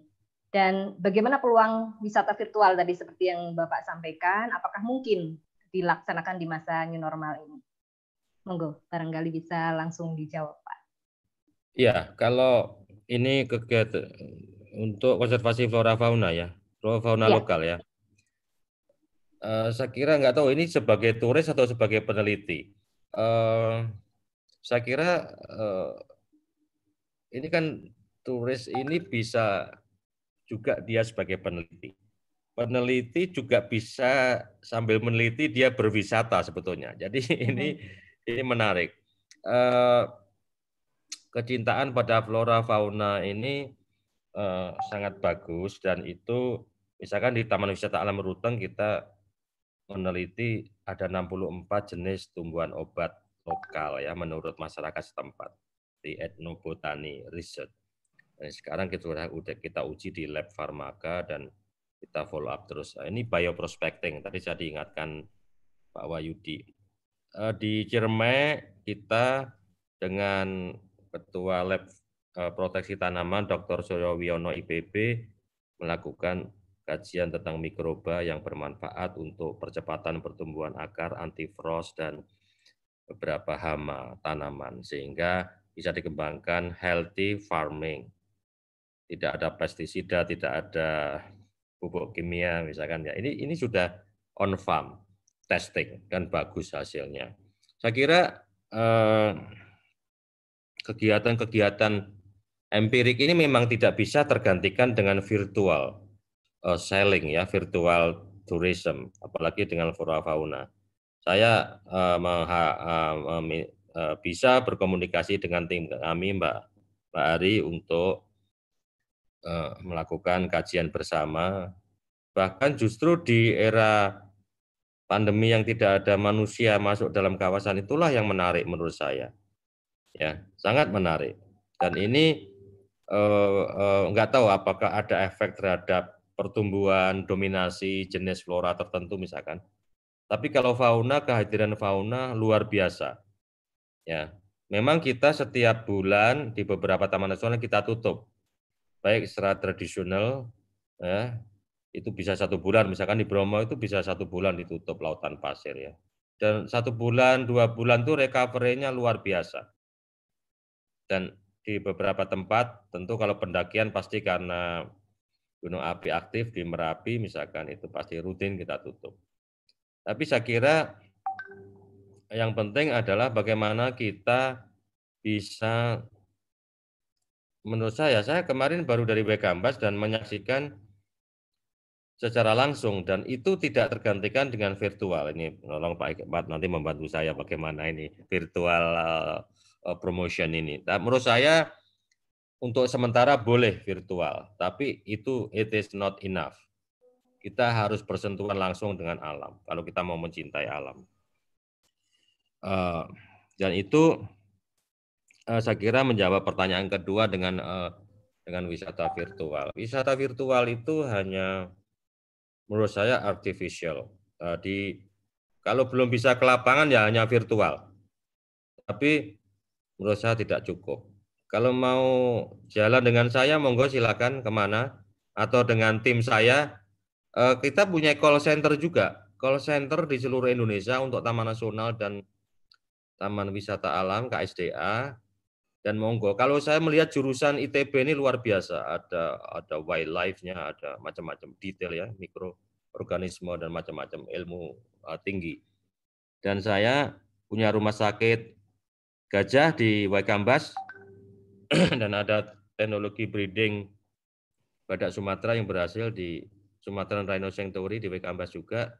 [SPEAKER 1] Dan bagaimana peluang wisata virtual tadi seperti yang Bapak sampaikan, apakah mungkin dilaksanakan di masa new normal ini? Monggo, barangkali bisa langsung dijawab, Pak.
[SPEAKER 4] Ya, kalau ini kegiatan untuk konservasi flora fauna ya, flora fauna ya. lokal ya. Eh, saya kira nggak tahu ini sebagai turis atau sebagai peneliti. Uh, saya kira uh, ini kan turis ini bisa juga dia sebagai peneliti. Peneliti juga bisa sambil meneliti dia berwisata sebetulnya. Jadi ini hmm. ini menarik. Uh, kecintaan pada flora fauna ini uh, sangat bagus dan itu misalkan di Taman Wisata Alam Ruteng kita meneliti ada 64 jenis tumbuhan obat lokal ya menurut masyarakat setempat di etnobotani research. Dan nah, sekarang kita sudah udah kita uji di lab farmaka dan kita follow up terus. Nah, ini bioprospecting. Tadi saya diingatkan Pak Wayudi. Eh, di Ciremai kita dengan Ketua Lab eh, Proteksi Tanaman Dr. Suryo Wiono IPB melakukan kajian tentang mikroba yang bermanfaat untuk percepatan pertumbuhan akar, antifrost, dan beberapa hama tanaman, sehingga bisa dikembangkan healthy farming. Tidak ada pestisida, tidak ada pupuk kimia misalkan ya. Ini ini sudah on farm testing dan bagus hasilnya. Saya kira kegiatan eh, kegiatan-kegiatan empirik ini memang tidak bisa tergantikan dengan virtual uh, selling ya virtual tourism apalagi dengan flora fauna. Saya uh, mengha, uh, uh, bisa berkomunikasi dengan tim kami Mbak Mbak Ari untuk uh, melakukan kajian bersama bahkan justru di era pandemi yang tidak ada manusia masuk dalam kawasan itulah yang menarik menurut saya. Ya, sangat menarik. Dan ini eh, uh, nggak tahu apakah ada efek terhadap pertumbuhan dominasi jenis flora tertentu misalkan. Tapi kalau fauna kehadiran fauna luar biasa. Ya. Memang kita setiap bulan di beberapa taman nasional kita tutup. Baik secara tradisional ya, itu bisa satu bulan misalkan di Bromo itu bisa satu bulan ditutup lautan pasir ya. Dan satu bulan, dua bulan itu recovery-nya luar biasa. Dan di beberapa tempat tentu kalau pendakian pasti karena gunung api aktif di Merapi misalkan itu pasti rutin kita tutup. Tapi saya kira yang penting adalah bagaimana kita bisa menurut saya saya kemarin baru dari Bekambas dan menyaksikan secara langsung dan itu tidak tergantikan dengan virtual. Ini tolong Pak Iqbal nanti membantu saya bagaimana ini virtual eh, promotion ini. Nah, menurut saya untuk sementara boleh virtual, tapi itu it is not enough. Kita harus bersentuhan langsung dengan alam kalau kita mau mencintai alam. Eh, dan itu eh, saya kira menjawab pertanyaan kedua dengan eh, dengan wisata virtual. Wisata virtual itu hanya menurut saya artificial. di kalau belum bisa ke lapangan ya hanya virtual. Tapi menurut saya tidak cukup kalau mau jalan dengan saya, monggo silakan kemana. Atau dengan tim saya, eh, kita punya call center juga. Call center di seluruh Indonesia untuk Taman Nasional dan Taman Wisata Alam, KSDA. Dan monggo, kalau saya melihat jurusan ITB ini luar biasa. Ada ada wildlife-nya, ada macam-macam detail ya, mikroorganisme dan macam-macam ilmu eh, tinggi. Dan saya punya rumah sakit gajah di Waikambas, dan ada teknologi breeding badak Sumatera yang berhasil di Sumatera Rhino Sanctuary di Wekambas juga.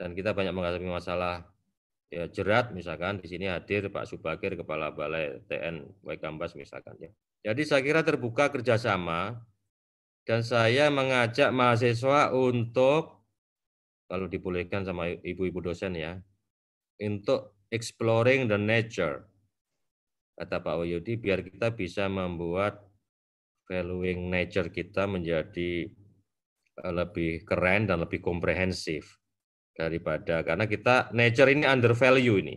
[SPEAKER 4] Dan kita banyak menghadapi masalah ya, jerat misalkan di sini hadir Pak Subakir Kepala Balai TN Wekambas misalkan ya. Jadi saya kira terbuka kerjasama dan saya mengajak mahasiswa untuk kalau dibolehkan sama ibu-ibu dosen ya untuk exploring the nature kata Pak Wahyudi biar kita bisa membuat valuing nature kita menjadi eh, lebih keren dan lebih komprehensif daripada karena kita nature ini under value ini.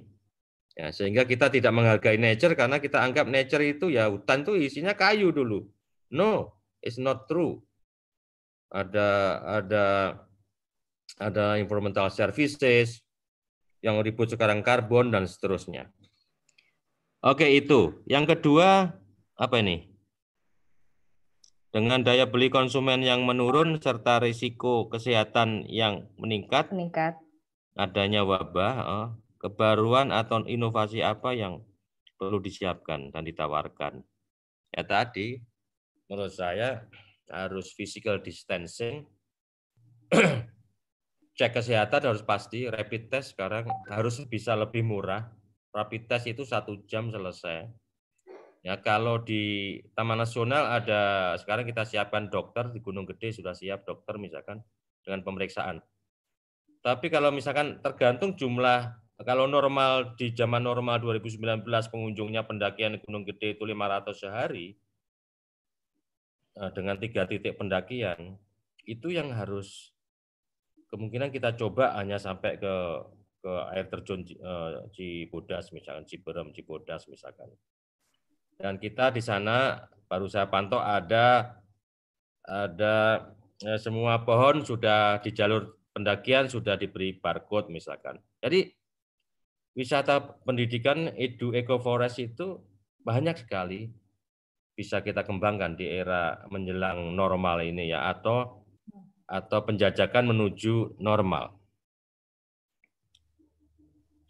[SPEAKER 4] Ya, sehingga kita tidak menghargai nature karena kita anggap nature itu ya hutan itu isinya kayu dulu. No, it's not true. Ada ada ada environmental services yang ribut sekarang karbon dan seterusnya. Oke, itu. Yang kedua apa ini? Dengan daya beli konsumen yang menurun serta risiko kesehatan yang meningkat. Meningkat. Adanya wabah, oh, kebaruan atau inovasi apa yang perlu disiapkan dan ditawarkan? Ya tadi menurut saya harus physical distancing, cek kesehatan harus pasti, rapid test sekarang harus bisa lebih murah, rapid test itu satu jam selesai. Ya kalau di Taman Nasional ada sekarang kita siapkan dokter di Gunung Gede sudah siap dokter misalkan dengan pemeriksaan. Tapi kalau misalkan tergantung jumlah kalau normal di zaman normal 2019 pengunjungnya pendakian Gunung Gede itu 500 sehari eh, dengan tiga titik pendakian itu yang harus kemungkinan kita coba hanya sampai ke ke air terjun eh, Cibodas misalkan Ciberem Cibodas misalkan. Dan kita di sana baru saya pantau ada ada eh, semua pohon sudah di jalur pendakian sudah diberi barcode misalkan. Jadi wisata pendidikan edu ecoforest itu banyak sekali bisa kita kembangkan di era menjelang normal ini ya atau atau penjajakan menuju normal.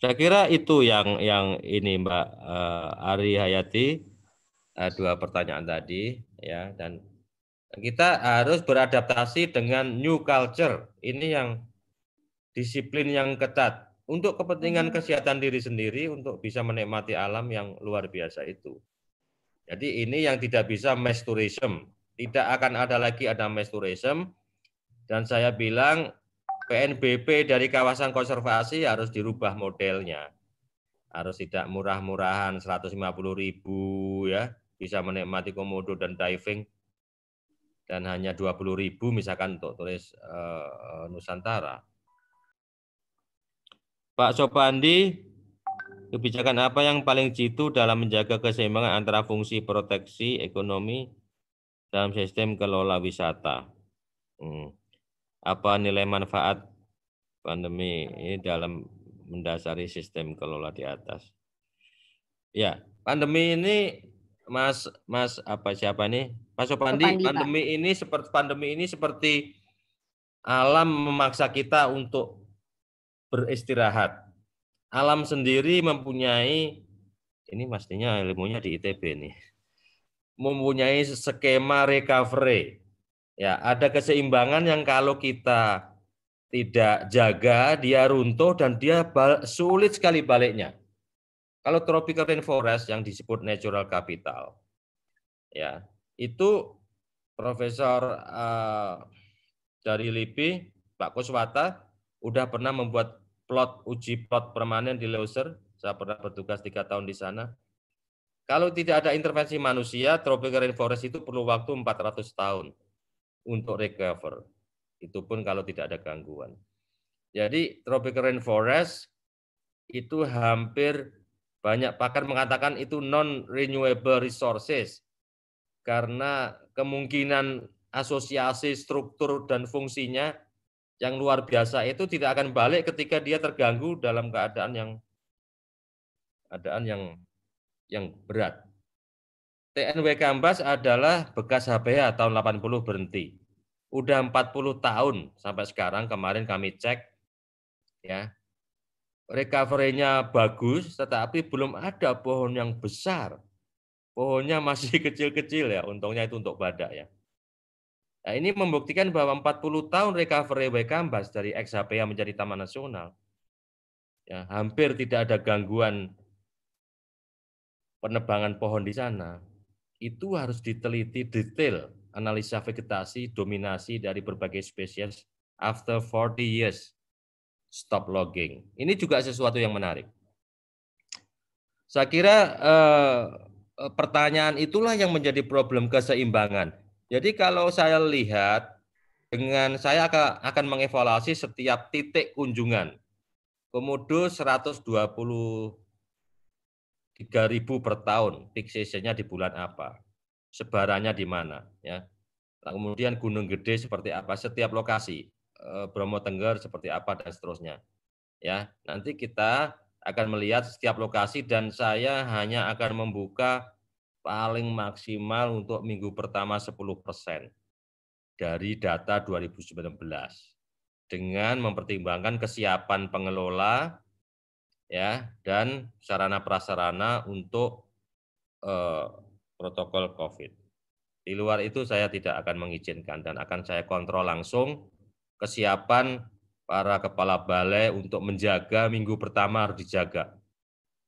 [SPEAKER 4] Saya kira itu yang yang ini Mbak uh, Ari Hayati uh, dua pertanyaan tadi ya dan kita harus beradaptasi dengan new culture. Ini yang disiplin yang ketat untuk kepentingan hmm. kesehatan diri sendiri untuk bisa menikmati alam yang luar biasa itu. Jadi ini yang tidak bisa mass tourism. Tidak akan ada lagi ada mass tourism. Dan saya bilang PNBP dari kawasan konservasi harus dirubah modelnya. Harus tidak murah-murahan 150 ya, bisa menikmati komodo dan diving dan hanya 20 misalkan untuk turis uh, Nusantara. Pak Sopandi, kebijakan apa yang paling jitu dalam menjaga keseimbangan antara fungsi proteksi ekonomi dalam sistem kelola wisata? Hmm apa nilai manfaat pandemi ini dalam mendasari sistem kelola di atas. Ya, pandemi ini Mas Mas apa siapa nih? Mas Sopandi, Sopandi pandemi Pak. ini seperti pandemi ini seperti alam memaksa kita untuk beristirahat. Alam sendiri mempunyai ini mestinya ilmunya di ITB nih. Mempunyai skema recovery Ya, ada keseimbangan yang kalau kita tidak jaga, dia runtuh dan dia sulit sekali baliknya. Kalau tropical rainforest yang disebut natural capital, ya itu Profesor uh, dari LIPI, Pak Kuswata, udah pernah membuat plot uji plot permanen di Leuser. Saya pernah bertugas tiga tahun di sana. Kalau tidak ada intervensi manusia, tropical rainforest itu perlu waktu 400 tahun untuk recover. Itu pun kalau tidak ada gangguan. Jadi tropical rainforest itu hampir banyak pakar mengatakan itu non renewable resources karena kemungkinan asosiasi struktur dan fungsinya yang luar biasa itu tidak akan balik ketika dia terganggu dalam keadaan yang keadaan yang yang berat. TNW Kambas adalah bekas HPH tahun 80 berhenti. Udah 40 tahun sampai sekarang kemarin kami cek ya. Recovery-nya bagus tetapi belum ada pohon yang besar. Pohonnya masih kecil-kecil ya, untungnya itu untuk badak ya. Nah, ini membuktikan bahwa 40 tahun recovery by Kambas dari XHPA menjadi taman nasional. Ya, hampir tidak ada gangguan penebangan pohon di sana itu harus diteliti detail analisa vegetasi dominasi dari berbagai spesies after 40 years stop logging. Ini juga sesuatu yang menarik. Saya kira eh, eh, pertanyaan itulah yang menjadi problem keseimbangan. Jadi kalau saya lihat dengan saya akan mengevaluasi setiap titik kunjungan. Komodo 120 3000 per tahun, peak season-nya di bulan apa, sebarannya di mana, ya. Nah, kemudian Gunung Gede seperti apa, setiap lokasi, eh, Bromo Tengger seperti apa dan seterusnya. Ya, nanti kita akan melihat setiap lokasi dan saya hanya akan membuka paling maksimal untuk minggu pertama 10% dari data 2019 dengan mempertimbangkan kesiapan pengelola ya dan sarana prasarana untuk eh, protokol COVID. Di luar itu saya tidak akan mengizinkan dan akan saya kontrol langsung kesiapan para kepala balai untuk menjaga minggu pertama harus dijaga.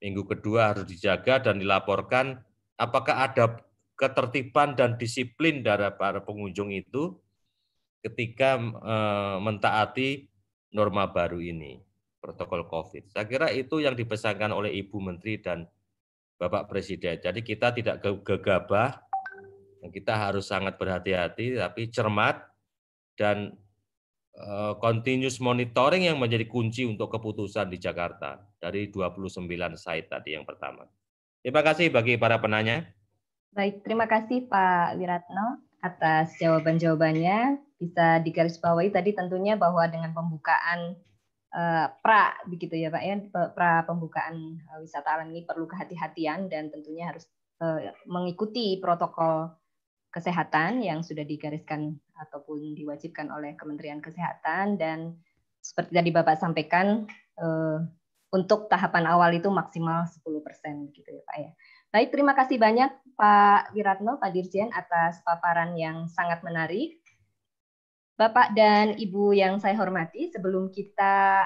[SPEAKER 4] Minggu kedua harus dijaga dan dilaporkan apakah ada ketertiban dan disiplin dari para pengunjung itu ketika eh, mentaati norma baru ini protokol COVID. Saya kira itu yang dipesankan oleh Ibu Menteri dan Bapak Presiden. Jadi kita tidak gegabah, kita harus sangat berhati-hati, tapi cermat dan eh, continuous monitoring yang menjadi kunci untuk keputusan di Jakarta dari 29 site tadi yang pertama. Terima kasih bagi para penanya.
[SPEAKER 1] Baik, terima kasih Pak Wiratno atas jawaban-jawabannya. Bisa digarisbawahi tadi tentunya bahwa dengan pembukaan Eh, pra begitu ya Pak ya pra pembukaan eh, wisata alam ini perlu kehati-hatian dan tentunya harus eh, mengikuti protokol kesehatan yang sudah digariskan ataupun diwajibkan oleh Kementerian Kesehatan dan seperti tadi Bapak sampaikan untuk tahapan awal itu maksimal 10% gitu ya Pak ya. Baik, terima kasih banyak Pak Wiratno, Pak Dirjen atas paparan yang sangat menarik. Bapak dan Ibu yang saya hormati, sebelum kita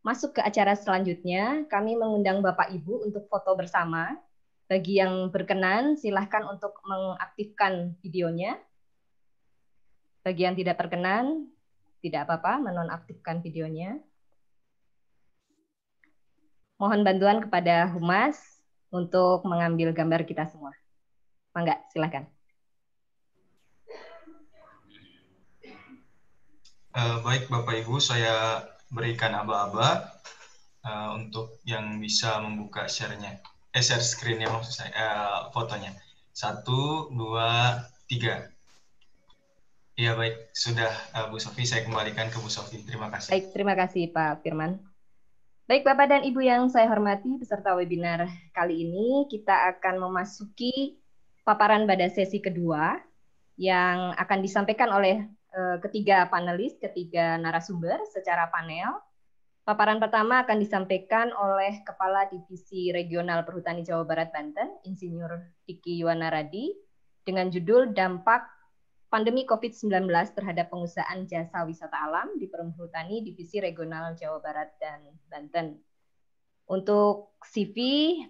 [SPEAKER 1] masuk ke acara selanjutnya, kami mengundang Bapak Ibu untuk foto bersama. Bagi yang berkenan, silahkan untuk mengaktifkan videonya. Bagi yang tidak berkenan, tidak apa-apa menonaktifkan videonya. Mohon bantuan kepada Humas untuk mengambil gambar kita semua. Mangga, silahkan.
[SPEAKER 4] Eh, baik Bapak Ibu, saya berikan aba-aba uh, untuk yang bisa membuka share-nya. Eh, share screen-nya maksud saya, uh, fotonya. Satu, dua, tiga. Iya baik, sudah uh, Bu Sofi, saya kembalikan ke Bu Sofi. Terima kasih. Baik,
[SPEAKER 1] terima kasih Pak Firman. Baik Bapak dan Ibu yang saya hormati, peserta webinar kali ini kita akan memasuki paparan pada sesi kedua yang akan disampaikan oleh Eh, ketiga panelis, ketiga narasumber secara panel. Paparan pertama akan disampaikan oleh Kepala Divisi Regional Perhutani Jawa Barat Banten, Insinyur Diki Radi, dengan judul Dampak Pandemi COVID-19 terhadap pengusahaan jasa wisata alam di Perhutani Divisi Regional Jawa Barat dan Banten. Untuk CV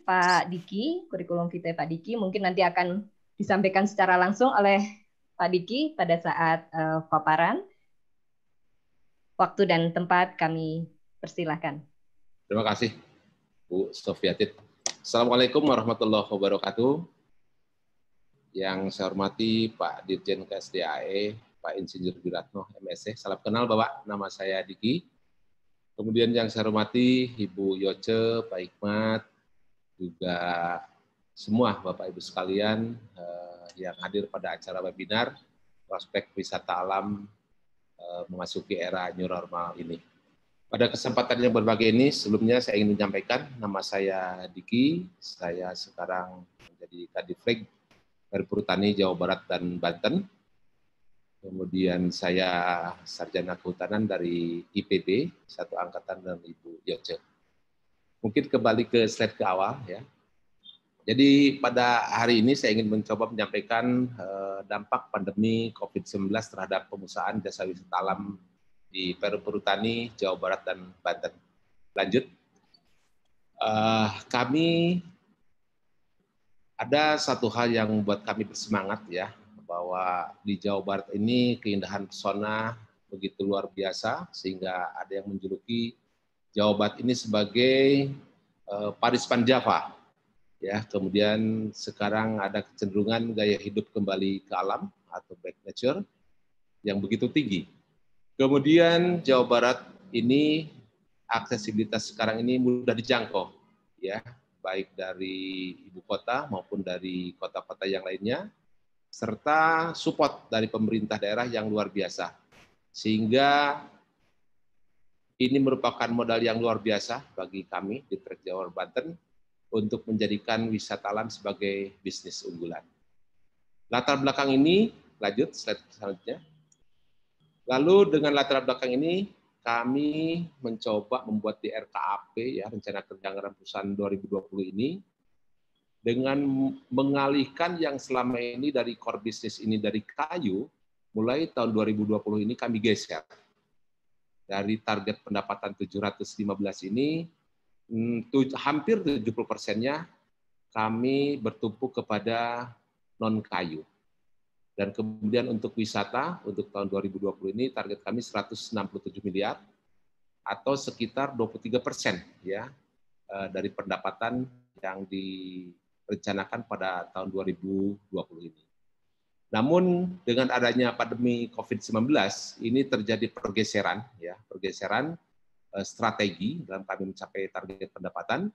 [SPEAKER 1] Pak Diki, kurikulum vitae Pak Diki mungkin nanti akan disampaikan secara langsung oleh Pak Diki pada saat uh, paparan. Waktu dan tempat kami persilahkan.
[SPEAKER 6] Terima kasih, Bu Sofiatit. Assalamualaikum warahmatullahi wabarakatuh. Yang saya hormati Pak Dirjen KSDAE, Pak Insinyur Wiratno, MSc. E. Salam kenal Bapak, nama saya Diki. Kemudian yang saya hormati Ibu Yoce, Pak Hikmat, juga semua Bapak Ibu sekalian, eh, Eh, yang hadir pada acara webinar prospek wisata alam eh, memasuki era new normal ini. Pada kesempatan yang berbagai ini, sebelumnya saya ingin menyampaikan nama saya Diki, saya sekarang menjadi Kadifreg dari Perhutani Jawa Barat dan Banten. Kemudian saya sarjana kehutanan dari IPB, satu angkatan dengan Ibu Yoce. Mungkin kembali ke slide ke awal ya. Jadi pada hari ini saya ingin mencoba menyampaikan eh, dampak pandemi COVID-19 terhadap pengusahaan jasa wisata alam di Peru Perutani, Jawa Barat, dan Banten. Lanjut. Eh, kami ada satu hal yang membuat kami bersemangat ya, bahwa di Jawa Barat ini keindahan pesona begitu luar biasa, sehingga ada yang menjuluki Jawa Barat ini sebagai eh, Paris Panjava, ya kemudian sekarang ada kecenderungan gaya hidup kembali ke alam atau back nature yang begitu tinggi. Kemudian Jawa Barat ini aksesibilitas sekarang ini mudah dijangkau ya baik dari ibu kota maupun dari kota-kota yang lainnya serta support dari pemerintah daerah yang luar biasa sehingga ini merupakan modal yang luar biasa bagi kami di Trek Jawa Banten untuk menjadikan wisata alam sebagai bisnis unggulan. Latar belakang ini, lanjut slide selanjutnya. Lalu dengan latar belakang ini, kami mencoba membuat di RKAP, ya, Rencana Kerja Anggaran Perusahaan 2020 ini, dengan mengalihkan yang selama ini dari core bisnis ini dari kayu, mulai tahun 2020 ini kami geser. Dari target pendapatan 715 ini, Hmm, hampir 70 persennya kami bertumpu kepada non kayu. Dan kemudian untuk wisata untuk tahun 2020 ini target kami 167 miliar atau sekitar 23 persen ya eh, dari pendapatan yang direncanakan pada tahun 2020 ini. Namun dengan adanya pandemi COVID-19 ini terjadi pergeseran ya pergeseran Eh, strategi dalam kami mencapai target pendapatan.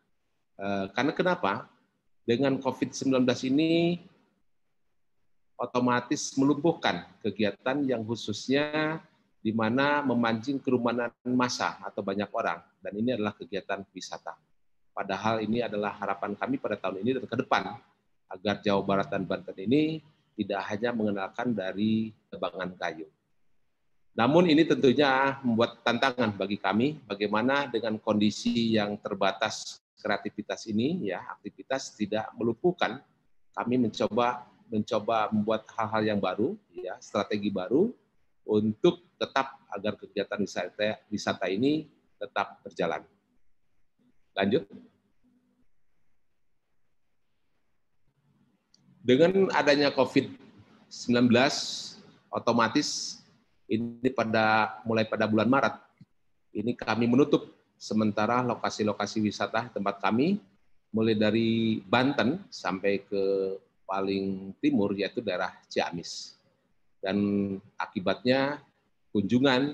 [SPEAKER 6] Eh, karena kenapa? Dengan COVID-19 ini otomatis melumpuhkan kegiatan yang khususnya di mana memancing kerumunan massa atau banyak orang dan ini adalah kegiatan wisata. Padahal ini adalah harapan kami pada tahun ini dan ke depan agar Jawa Barat dan Banten ini tidak hanya mengenalkan dari tebangan kayu, namun ini tentunya membuat tantangan bagi kami bagaimana dengan kondisi yang terbatas kreativitas ini ya aktivitas tidak melupukan kami mencoba mencoba membuat hal-hal yang baru ya strategi baru untuk tetap agar kegiatan wisata wisata ini tetap berjalan. Lanjut. Dengan adanya COVID-19 otomatis ini pada mulai pada bulan Maret ini kami menutup sementara lokasi-lokasi wisata tempat kami mulai dari Banten sampai ke paling timur yaitu daerah Ciamis. Dan akibatnya kunjungan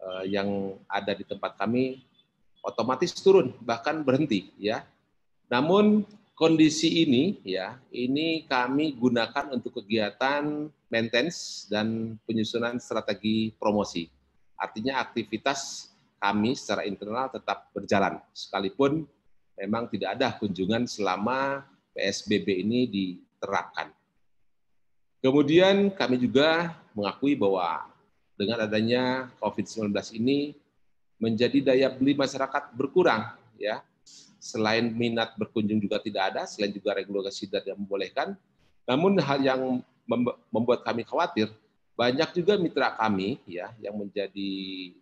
[SPEAKER 6] eh, yang ada di tempat kami otomatis turun bahkan berhenti ya. Namun Kondisi ini ya, ini kami gunakan untuk kegiatan maintenance dan penyusunan strategi promosi. Artinya aktivitas kami secara internal tetap berjalan sekalipun memang tidak ada kunjungan selama PSBB ini diterapkan. Kemudian kami juga mengakui bahwa dengan adanya COVID-19 ini menjadi daya beli masyarakat berkurang ya selain minat berkunjung juga tidak ada, selain juga regulasi tidak membolehkan. Namun hal yang membuat kami khawatir, banyak juga mitra kami ya yang menjadi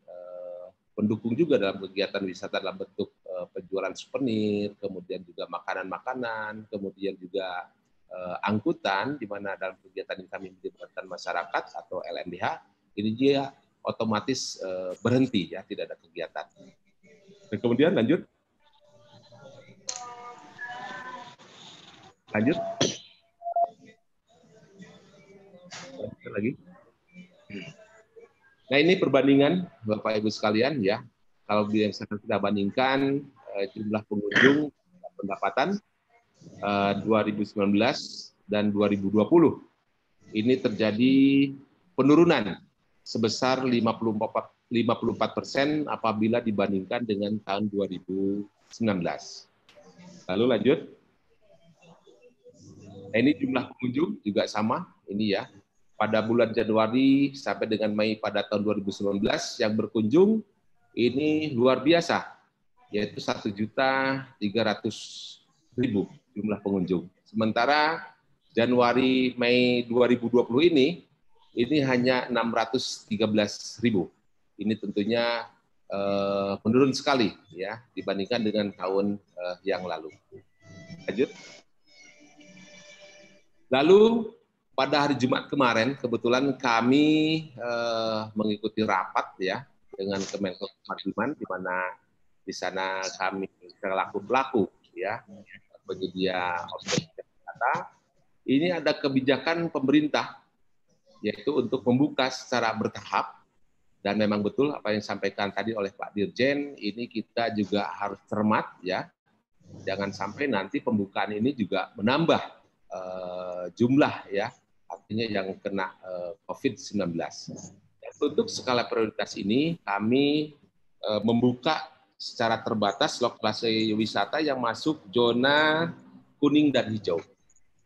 [SPEAKER 6] uh, pendukung juga dalam kegiatan wisata dalam bentuk uh, penjualan souvenir, kemudian juga makanan-makanan, kemudian juga uh, angkutan di mana dalam kegiatan ini kami melibatkan masyarakat atau LMDH ini dia otomatis berhenti ya tidak ada kegiatan. Dan kemudian lanjut Lanjut. lagi. Hmm. Nah ini perbandingan Bapak Ibu sekalian ya. Kalau misalkan kita bandingkan eh, jumlah pengunjung pendapatan 2019 eh, dan 2020 ini terjadi penurunan sebesar 54 54 persen apabila dibandingkan dengan tahun 2019. Lalu lanjut. Nah, ini jumlah pengunjung juga sama ini ya. Pada bulan Januari sampai dengan Mei pada tahun 2019 yang berkunjung ini luar biasa yaitu satu juta ratus ribu jumlah pengunjung. Sementara Januari Mei 2020 ini ini hanya 613 ribu. Ini tentunya eh, menurun sekali ya dibandingkan dengan tahun eh, yang lalu. Lanjut. Lalu pada hari Jumat kemarin kebetulan kami eh, mengikuti rapat ya dengan Kemenko Kemaritiman di mana di sana kami terlaku pelaku ya penyedia objek wisata ini ada kebijakan pemerintah yaitu untuk membuka secara bertahap dan memang betul apa yang disampaikan tadi oleh Pak Dirjen ini kita juga harus cermat ya jangan sampai nanti pembukaan ini juga menambah uh, jumlah ya artinya yang kena uh, eh, COVID-19. Untuk skala prioritas ini kami uh, membuka secara terbatas lokasi wisata yang masuk zona kuning dan hijau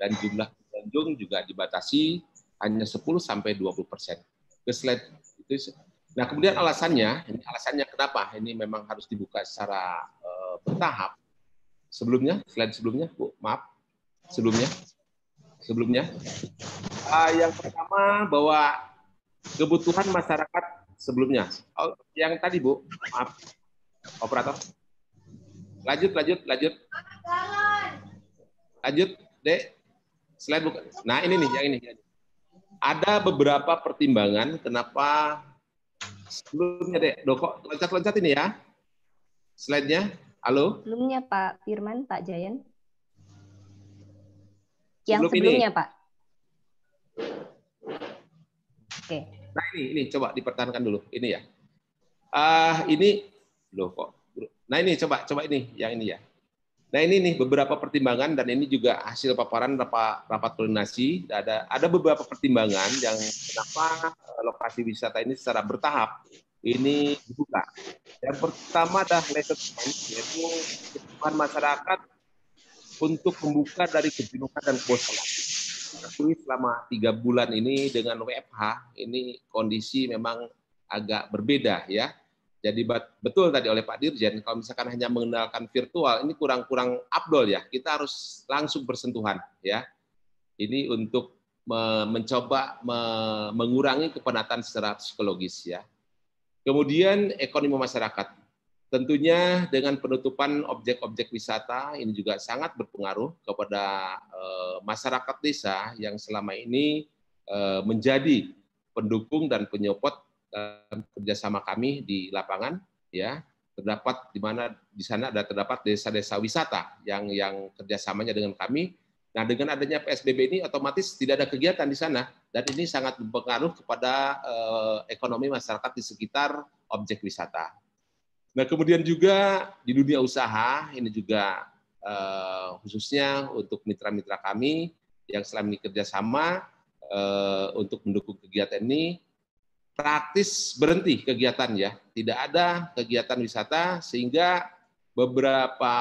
[SPEAKER 6] dan jumlah pengunjung juga dibatasi hanya 10 sampai 20 persen. Nah kemudian alasannya, ini alasannya kenapa ini memang harus dibuka secara uh, bertahap. Sebelumnya, slide sebelumnya, Bu, maaf sebelumnya? Sebelumnya, uh, yang pertama bahwa kebutuhan masyarakat sebelumnya. Oh, yang tadi Bu, maaf, operator. Lanjut, lanjut, lanjut. Lanjut, Dek. Slide bukan. Nah, ini nih, yang ini. Ada beberapa pertimbangan kenapa sebelumnya, Dek. Doko, loncat-loncat ini ya. Slide-nya. Halo.
[SPEAKER 1] Sebelumnya Pak Firman, Pak Jayan yang sebelum sebelumnya, ini. Pak.
[SPEAKER 6] Oke. Okay. Nah ini, ini coba dipertahankan dulu. Ini ya. Ah uh, ini loh kok. Nah ini coba, coba ini, yang ini ya. Nah ini nih beberapa pertimbangan dan ini juga hasil paparan rapat, rapat koordinasi. Ada ada beberapa pertimbangan yang kenapa eh, lokasi wisata ini secara bertahap ini dibuka. Yang pertama adalah lesson yaitu kebutuhan masyarakat untuk membuka dari kejenuhan dan kebosanan. Tapi selama tiga bulan ini dengan WFH, ini kondisi memang agak berbeda ya. Jadi betul tadi oleh Pak Dirjen, kalau misalkan hanya mengenalkan virtual, ini kurang-kurang abdol ya. Kita harus langsung bersentuhan ya. Ini untuk mencoba mengurangi kepenatan secara psikologis ya. Kemudian ekonomi masyarakat. Tentunya dengan penutupan objek-objek wisata ini juga sangat berpengaruh kepada eh, masyarakat desa yang selama ini eh, menjadi pendukung dan penyopot eh, kerjasama kami di lapangan ya terdapat di mana di sana ada terdapat desa-desa wisata yang yang kerjasamanya dengan kami Nah, dengan adanya PSBB ini otomatis tidak ada kegiatan di sana dan ini sangat berpengaruh kepada eh, ekonomi masyarakat di sekitar objek wisata. Nah kemudian juga di dunia usaha ini juga eh, khususnya untuk mitra-mitra kami yang selama ini kerjasama eh, untuk mendukung kegiatan ini praktis berhenti kegiatan ya tidak ada kegiatan wisata sehingga beberapa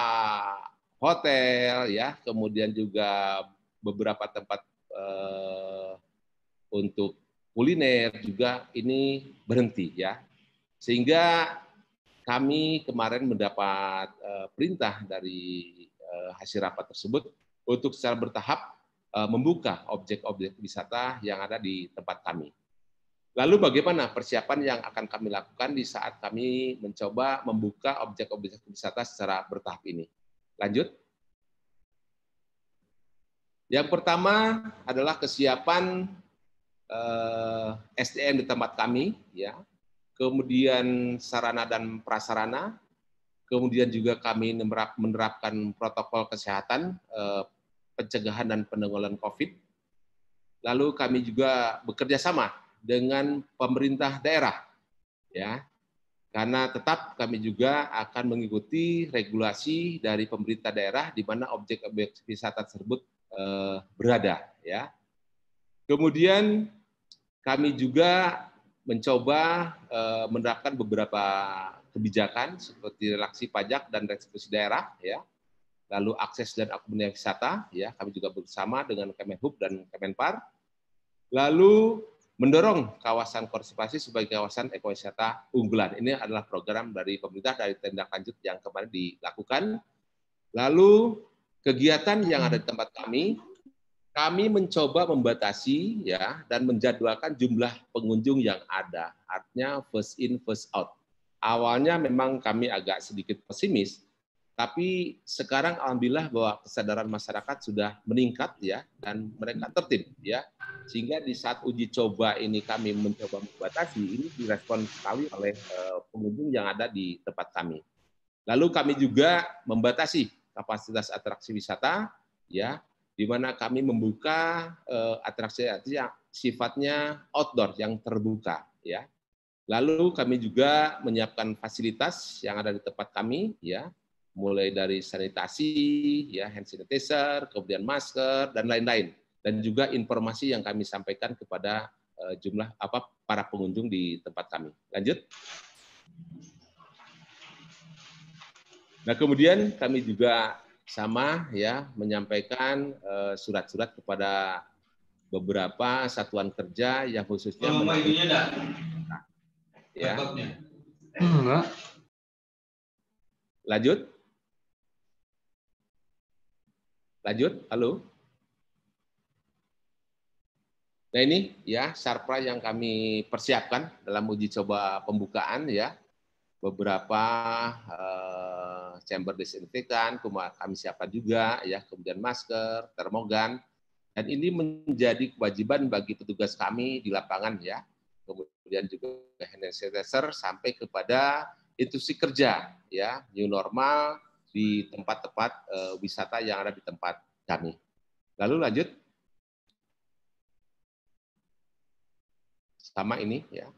[SPEAKER 6] hotel ya kemudian juga beberapa tempat eh, untuk kuliner juga ini berhenti ya sehingga kami kemarin mendapat eh, perintah dari eh, hasil rapat tersebut untuk secara bertahap eh, membuka objek-objek wisata yang ada di tempat kami. Lalu bagaimana persiapan yang akan kami lakukan di saat kami mencoba membuka objek-objek wisata secara bertahap ini? Lanjut. Yang pertama adalah kesiapan eh, SDM di tempat kami, ya kemudian sarana dan prasarana, kemudian juga kami menerapkan protokol kesehatan, eh, pencegahan dan penanggulangan COVID. Lalu kami juga bekerja sama dengan pemerintah daerah, ya, karena tetap kami juga akan mengikuti regulasi dari pemerintah daerah di mana objek-objek wisata tersebut eh, berada, ya. Kemudian kami juga mencoba eh, menerapkan beberapa kebijakan seperti relaksi pajak dan restitusi daerah ya lalu akses dan akomodasi wisata ya kami juga bersama dengan Kemenhub dan Kemenpar lalu mendorong kawasan konservasi sebagai kawasan ekowisata unggulan ini adalah program dari pemerintah dari tindak lanjut yang kemarin dilakukan lalu kegiatan yang ada di tempat kami kami mencoba membatasi ya dan menjadwalkan jumlah pengunjung yang ada. Artinya first in first out. Awalnya memang kami agak sedikit pesimis, tapi sekarang alhamdulillah bahwa kesadaran masyarakat sudah meningkat ya dan mereka tertib ya. Sehingga di saat uji coba ini kami mencoba membatasi ini direspon sekali oleh eh, pengunjung yang ada di tempat kami. Lalu kami juga membatasi kapasitas atraksi wisata ya di mana kami membuka eh, atraksi-atraksi yang sifatnya outdoor yang terbuka ya. Lalu kami juga menyiapkan fasilitas yang ada di tempat kami ya, mulai dari sanitasi ya, hand sanitizer, kemudian masker dan lain-lain dan juga informasi yang kami sampaikan kepada eh, jumlah apa para pengunjung di tempat kami. Lanjut. Nah, kemudian kami juga sama ya menyampaikan eh, surat-surat kepada beberapa satuan kerja yang khususnya oh, nah, ya. Enggak. Lanjut. Lanjut. Halo. Nah ini ya sarpra yang kami persiapkan dalam uji coba pembukaan ya beberapa uh, chamber disinfektan, kami siapkan juga ya, kemudian masker, termogan, dan ini menjadi kewajiban bagi petugas kami di lapangan ya, kemudian juga hand sanitizer sampai kepada institusi kerja ya, new normal di tempat-tempat uh, wisata yang ada di tempat kami. Lalu lanjut. Sama ini ya.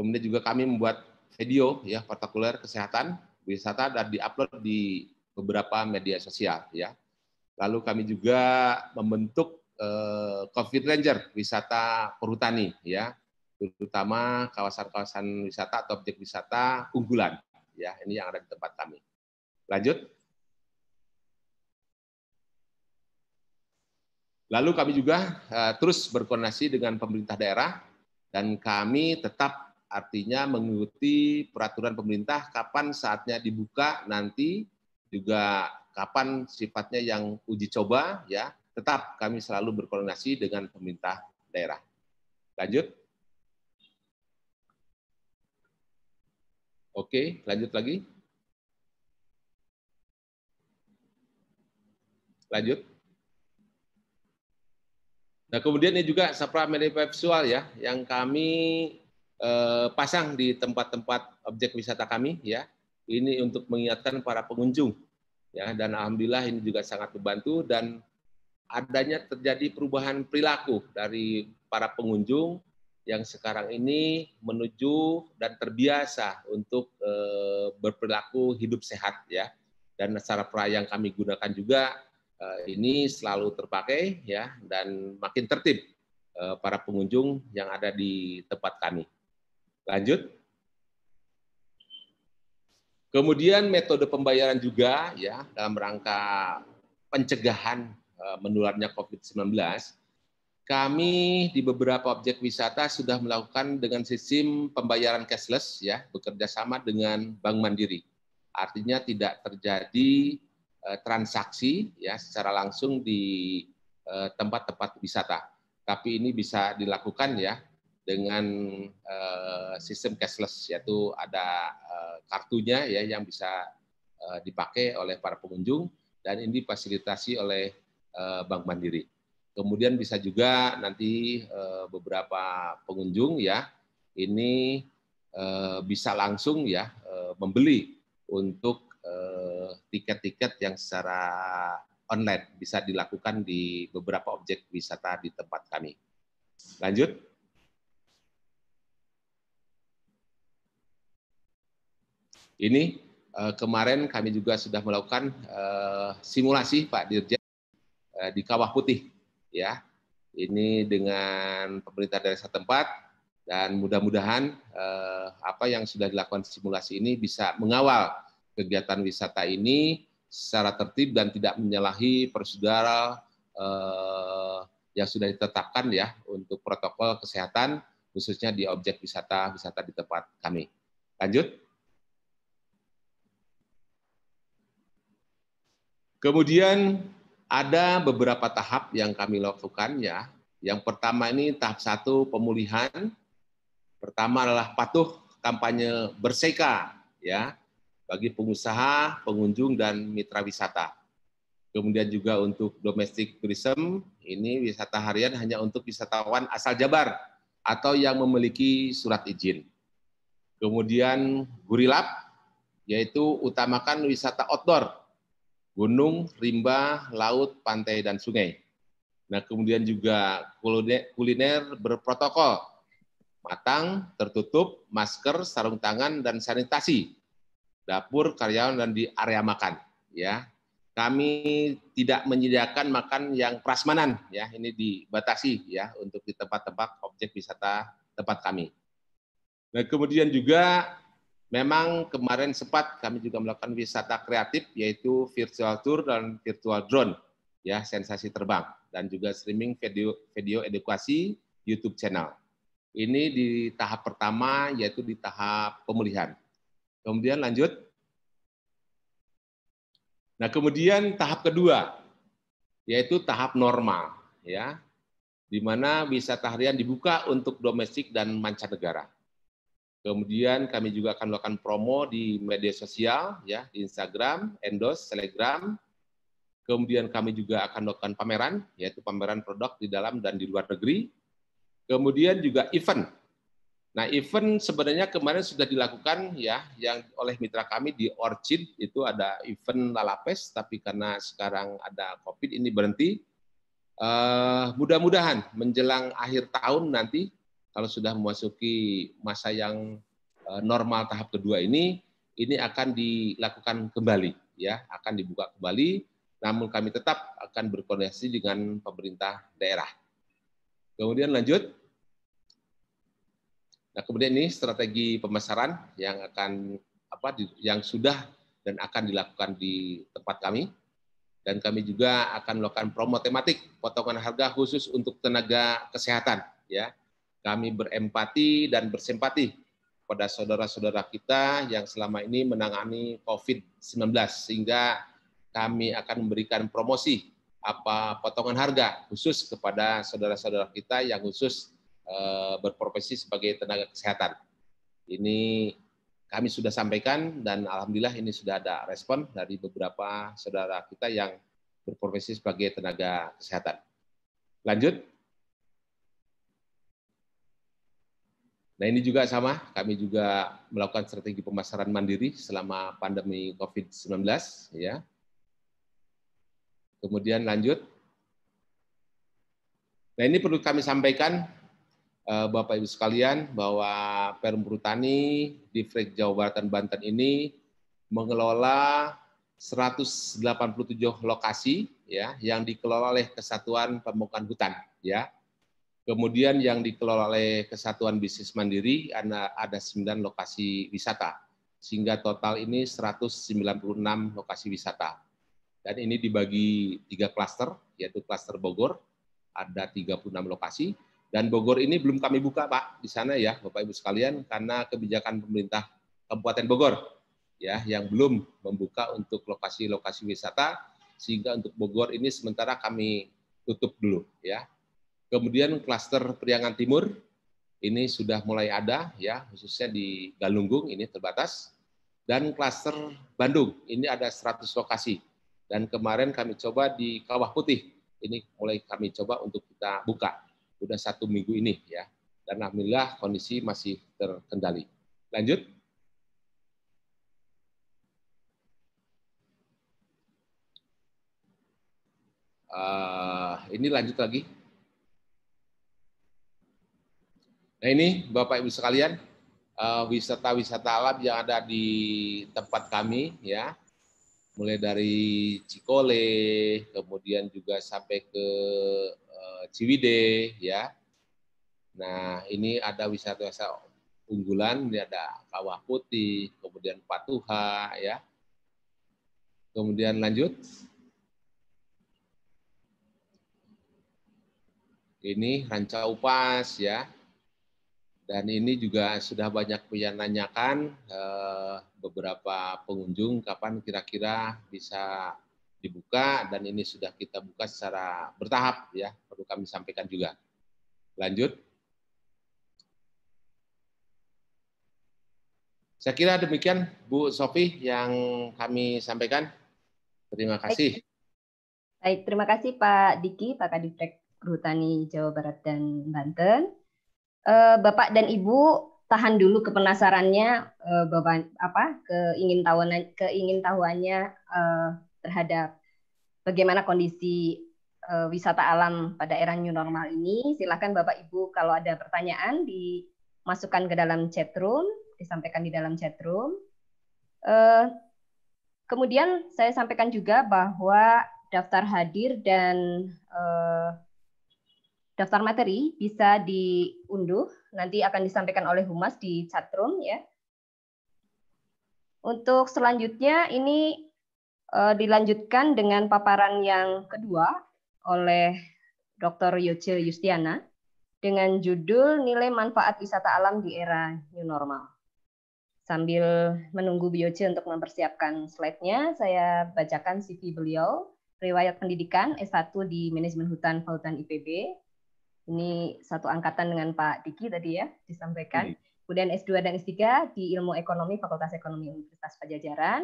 [SPEAKER 6] Kemudian juga kami membuat video ya protokoler kesehatan wisata dan diupload di beberapa media sosial ya. Lalu kami juga membentuk eh, COVID Ranger wisata perhutani ya, terutama kawasan-kawasan wisata atau objek wisata unggulan ya. Ini yang ada di tempat kami. Lanjut. Lalu kami juga eh, terus berkoordinasi dengan pemerintah daerah dan kami tetap artinya mengikuti peraturan pemerintah kapan saatnya dibuka nanti juga kapan sifatnya yang uji coba ya tetap kami selalu berkoordinasi dengan pemerintah daerah lanjut oke lanjut lagi lanjut nah kemudian ini juga sapra media visual ya yang kami Eh, pasang di tempat-tempat objek wisata kami ya. Ini untuk mengingatkan para pengunjung ya dan alhamdulillah ini juga sangat membantu dan adanya terjadi perubahan perilaku dari para pengunjung yang sekarang ini menuju dan terbiasa untuk eh, berperilaku hidup sehat ya dan cara yang kami gunakan juga eh, ini selalu terpakai ya dan makin tertib para pengunjung yang ada di tempat kami. Lanjut. Kemudian metode pembayaran juga ya dalam rangka pencegahan eh, menularnya COVID-19, kami di beberapa objek wisata sudah melakukan dengan sistem pembayaran cashless ya, bekerja sama dengan Bank Mandiri. Artinya tidak terjadi eh, transaksi ya secara langsung di eh, tempat-tempat wisata. Tapi ini bisa dilakukan ya dengan uh, sistem cashless yaitu ada uh, kartunya ya yang bisa uh, dipakai oleh para pengunjung dan ini difasilitasi oleh uh, Bank Mandiri. Kemudian bisa juga nanti uh, beberapa pengunjung ya ini uh, bisa langsung ya uh, membeli untuk tiket-tiket uh, yang secara online bisa dilakukan di beberapa objek wisata di tempat kami. Lanjut. Ini uh, kemarin kami juga sudah melakukan uh, simulasi Pak Dirjen uh, di Kawah Putih ya. Ini dengan pemerintah daerah setempat dan mudah-mudahan eh, apa yang sudah dilakukan simulasi ini bisa mengawal kegiatan wisata ini secara tertib dan tidak menyalahi persaudara eh, yang sudah ditetapkan ya untuk protokol kesehatan khususnya di objek wisata wisata di tempat kami. Lanjut. Kemudian ada beberapa tahap yang kami lakukan ya. Yang pertama ini tahap satu pemulihan. Pertama adalah patuh kampanye berseka ya bagi pengusaha, pengunjung dan mitra wisata. Kemudian juga untuk domestic tourism, ini wisata harian hanya untuk wisatawan asal Jabar atau yang memiliki surat izin. Kemudian gurilap yaitu utamakan wisata outdoor gunung, rimba, laut, pantai, dan sungai. Nah, kemudian juga kuliner berprotokol, matang, tertutup, masker, sarung tangan, dan sanitasi, dapur, karyawan, dan di area makan. Ya, kami tidak menyediakan makan yang prasmanan, ya, ini dibatasi ya untuk di tempat-tempat objek wisata tempat kami. Nah, kemudian juga Memang kemarin sempat kami juga melakukan wisata kreatif yaitu virtual tour dan virtual drone ya sensasi terbang dan juga streaming video video edukasi YouTube channel. Ini di tahap pertama yaitu di tahap pemulihan. Kemudian lanjut. Nah, kemudian tahap kedua yaitu tahap normal ya. Di mana wisata harian dibuka untuk domestik dan mancanegara Kemudian kami juga akan melakukan promo di media sosial, ya, di Instagram, Endos, Telegram. Kemudian kami juga akan melakukan pameran, yaitu pameran produk di dalam dan di luar negeri. Kemudian juga event. Nah, event sebenarnya kemarin sudah dilakukan ya, yang oleh mitra kami di Orchid itu ada event Lalapes, tapi karena sekarang ada COVID ini berhenti. Uh, mudah-mudahan menjelang akhir tahun nanti kalau sudah memasuki masa yang eh, normal tahap kedua ini ini akan dilakukan kembali ya akan dibuka kembali namun kami tetap akan berkoordinasi dengan pemerintah daerah kemudian lanjut nah kemudian ini strategi pemasaran yang akan apa yang sudah dan akan dilakukan di tempat kami dan kami juga akan melakukan promo tematik potongan harga khusus untuk tenaga kesehatan ya kami berempati dan bersimpati pada saudara-saudara kita yang selama ini menangani COVID-19 sehingga kami akan memberikan promosi apa potongan harga khusus kepada saudara-saudara kita yang khusus e, berprofesi sebagai tenaga kesehatan. Ini kami sudah sampaikan dan alhamdulillah ini sudah ada respon dari beberapa saudara kita yang berprofesi sebagai tenaga kesehatan. Lanjut. Nah ini juga sama, kami juga melakukan strategi pemasaran mandiri selama pandemi COVID-19. ya. Kemudian lanjut. Nah ini perlu kami sampaikan eh, Bapak-Ibu sekalian bahwa Perum Perutani di Frek Jawa Barat dan Banten ini mengelola 187 lokasi ya yang dikelola oleh Kesatuan Pembukaan Hutan ya Kemudian yang dikelola oleh Kesatuan Bisnis Mandiri ada, ada 9 lokasi wisata, sehingga total ini 196 lokasi wisata. Dan ini dibagi tiga klaster, yaitu klaster Bogor, ada 36 lokasi, dan Bogor ini belum kami buka Pak di sana ya Bapak Ibu sekalian karena kebijakan pemerintah Kabupaten Bogor ya yang belum membuka untuk lokasi-lokasi wisata sehingga untuk Bogor ini sementara kami tutup dulu ya Kemudian klaster Priangan Timur ini sudah mulai ada ya, khususnya di Galunggung ini terbatas. Dan klaster Bandung ini ada 100 lokasi. Dan kemarin kami coba di Kawah Putih. Ini mulai kami coba untuk kita buka. Sudah satu minggu ini ya. Dan alhamdulillah kondisi masih terkendali. Lanjut. Uh, ini lanjut lagi. Nah ini Bapak Ibu sekalian eh, wisata-wisata uh, alam yang ada di tempat kami ya, mulai dari Cikole, kemudian juga sampai ke uh, eh, Ciwide ya. Nah ini ada wisata-wisata unggulan, ini ada Kawah Putih, kemudian Patuha ya. Kemudian lanjut. Ini Ranca Upas ya, dan ini juga sudah banyak yang nanyakan eh, beberapa pengunjung kapan kira-kira bisa dibuka dan ini sudah kita buka secara bertahap ya perlu kami sampaikan juga. Lanjut. Saya kira demikian Bu Sofi yang kami sampaikan. Terima kasih.
[SPEAKER 1] Baik, Baik terima kasih Pak Diki, Pak Kadifrek Perhutani Jawa Barat dan Banten uh, Bapak dan Ibu tahan dulu kepenasarannya uh, Bapak apa keingin keingintahuannya uh, eh, terhadap bagaimana kondisi uh, wisata alam pada era new normal ini. Silakan Bapak Ibu kalau ada pertanyaan dimasukkan ke dalam chat room, disampaikan di dalam chat room. Uh, kemudian saya sampaikan juga bahwa daftar hadir dan uh, Daftar materi bisa diunduh, nanti akan disampaikan oleh Humas di chatroom ya. Untuk selanjutnya ini uh, dilanjutkan dengan paparan yang kedua oleh Dr. Yoce Yustiana dengan judul Nilai Manfaat Wisata Alam di Era New Normal. Sambil menunggu Yoce untuk mempersiapkan slide-nya, saya bacakan CV beliau, riwayat pendidikan S1 di Manajemen Hutan Fakultas IPB, ini satu angkatan dengan Pak Diki tadi ya, disampaikan. Iya. Kemudian S2 dan S3 di Ilmu Ekonomi Fakultas Ekonomi Universitas Pajajaran.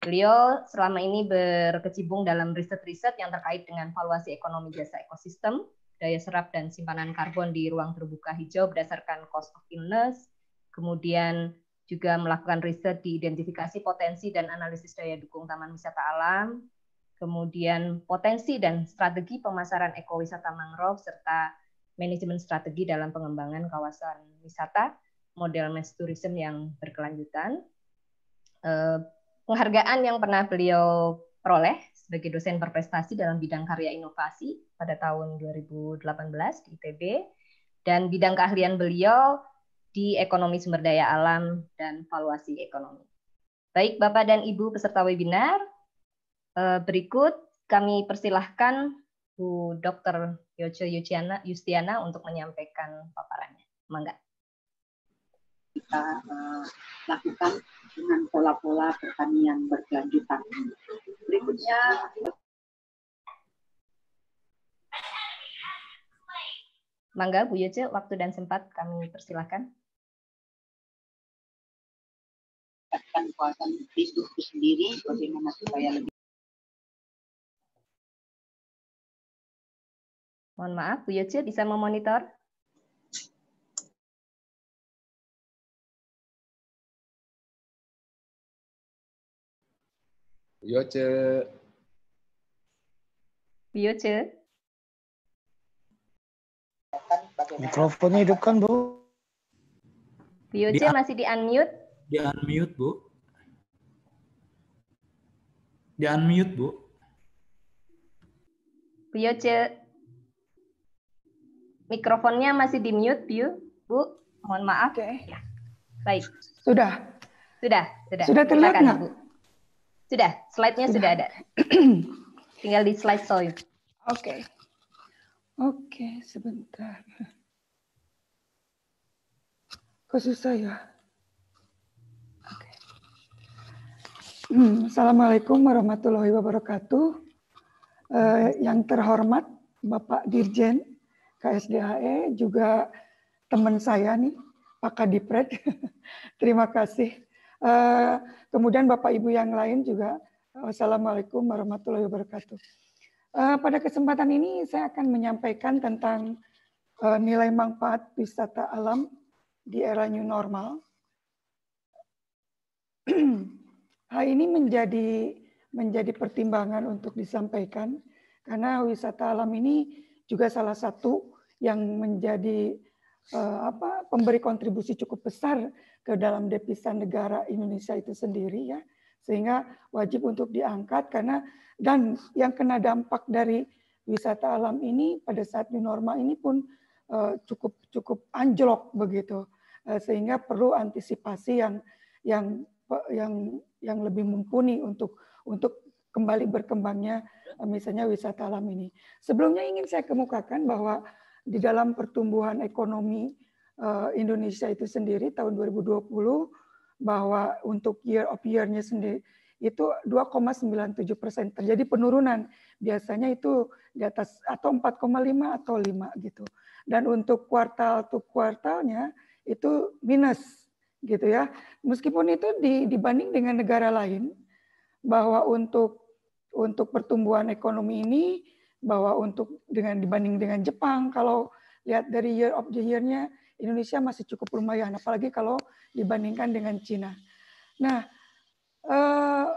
[SPEAKER 1] Beliau selama ini berkecimpung dalam riset-riset yang terkait dengan valuasi ekonomi jasa ekosistem, daya serap dan simpanan karbon di ruang terbuka hijau berdasarkan cost of illness, kemudian juga melakukan riset di identifikasi potensi dan analisis daya dukung taman wisata alam, kemudian potensi dan strategi pemasaran ekowisata mangrove serta manajemen strategi dalam pengembangan kawasan wisata, model mass tourism yang berkelanjutan. Eh, penghargaan yang pernah beliau peroleh sebagai dosen berprestasi dalam bidang karya inovasi pada tahun 2018 di ITB dan bidang keahlian beliau di ekonomi sumber daya alam dan valuasi ekonomi. Baik Bapak dan Ibu peserta webinar, eh, berikut kami persilahkan Bu Dr. Yoce Yustiana, Yustiana untuk menyampaikan paparannya. Mangga. Kita uh, lakukan dengan pola-pola pertanian berkelanjutan. Berikutnya Mangga Bu Yoce, waktu dan sempat kami persilahkan.
[SPEAKER 3] Kuasa itu sendiri bagaimana supaya lebih
[SPEAKER 5] Mohon maaf, Bu Yoce bisa memonitor? Bu Yoce. Bu Yoce. Mikrofonnya hidup kan Bu
[SPEAKER 1] Yoce masih di unmute?
[SPEAKER 5] Di unmute, Bu. Di unmute, Bu.
[SPEAKER 1] Bu Yoce. Mikrofonnya masih di mute, Bu. Bu, mohon maaf. Oke. Okay. Ya. Baik. Sudah. Sudah, sudah. Sudah terlihat nggak? Bu. Sudah, slide-nya sudah. sudah ada. Tinggal di slide show. Oke.
[SPEAKER 3] Okay. Oke, okay, sebentar. Kok susah ya? Okay. Hmm, Assalamualaikum warahmatullahi wabarakatuh. Uh, yang terhormat Bapak Dirjen KSDHE juga teman saya nih Pak Kadipret. Terima kasih. Eh, kemudian Bapak Ibu yang lain juga Wassalamualaikum warahmatullahi wabarakatuh. Eh, pada kesempatan ini saya akan menyampaikan tentang eh, nilai manfaat wisata alam di era new normal. Hal ini menjadi menjadi pertimbangan untuk disampaikan karena wisata alam ini juga salah satu yang menjadi eh, apa pemberi kontribusi cukup besar ke dalam devisa negara Indonesia itu sendiri ya sehingga wajib untuk diangkat karena dan yang kena dampak dari wisata alam ini pada saat new normal ini pun eh, cukup cukup anjlok begitu eh, sehingga perlu antisipasi yang yang yang yang lebih mumpuni untuk untuk kembali berkembangnya misalnya wisata alam ini sebelumnya ingin saya kemukakan bahwa di dalam pertumbuhan ekonomi eh, Indonesia itu sendiri tahun 2020 bahwa untuk year of year-nya sendiri itu 2,97 persen terjadi penurunan biasanya itu di atas atau 4,5 atau 5 gitu dan untuk kuartal to kuartalnya itu minus gitu ya meskipun itu dibanding dengan negara lain bahwa untuk untuk pertumbuhan ekonomi ini bahwa untuk dengan dibanding dengan Jepang kalau lihat dari year of the year-nya Indonesia masih cukup lumayan apalagi kalau dibandingkan dengan Cina. Nah, eh,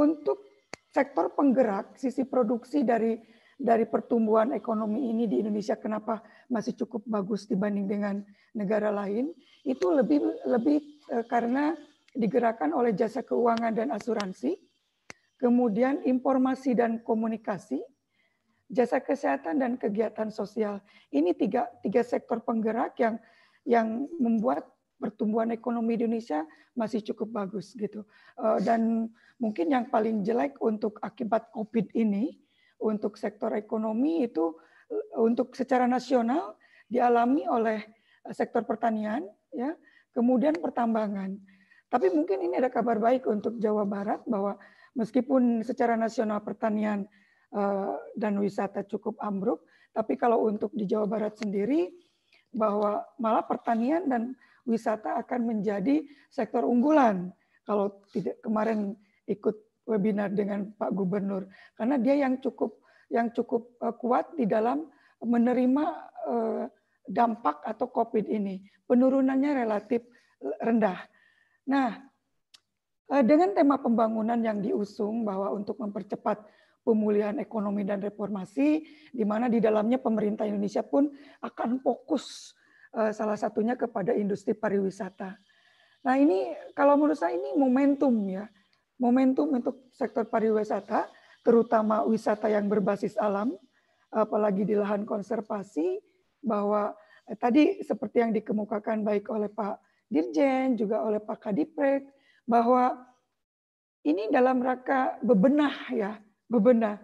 [SPEAKER 3] untuk sektor penggerak sisi produksi dari dari pertumbuhan ekonomi ini di Indonesia kenapa masih cukup bagus dibanding dengan negara lain itu lebih lebih eh, karena digerakkan oleh jasa keuangan dan asuransi kemudian informasi dan komunikasi, jasa kesehatan dan kegiatan sosial. Ini tiga, tiga sektor penggerak yang yang membuat pertumbuhan ekonomi Indonesia masih cukup bagus gitu. Eh, dan mungkin yang paling jelek untuk akibat COVID ini untuk sektor ekonomi itu eh, untuk secara nasional dialami oleh eh, sektor pertanian ya, kemudian pertambangan. Tapi mungkin ini ada kabar baik untuk Jawa Barat bahwa Meskipun secara nasional pertanian eh, dan wisata cukup ambruk, tapi kalau untuk di Jawa Barat sendiri, bahwa malah pertanian dan wisata akan menjadi sektor unggulan. Kalau tidak kemarin ikut webinar dengan Pak Gubernur, karena dia yang cukup yang cukup eh, kuat di dalam menerima eh, dampak atau COVID ini. Penurunannya relatif rendah. Nah, Eh, dengan tema pembangunan yang diusung bahwa untuk mempercepat pemulihan ekonomi dan reformasi, di mana di dalamnya pemerintah Indonesia pun akan fokus eh, salah satunya kepada industri pariwisata. Nah ini kalau menurut saya ini momentum ya, momentum untuk sektor pariwisata, terutama wisata yang berbasis alam, apalagi di lahan konservasi, bahwa eh, tadi seperti yang dikemukakan baik oleh Pak Dirjen, juga oleh Pak Kadiprek, bahwa ini dalam rangka bebenah ya, bebenah.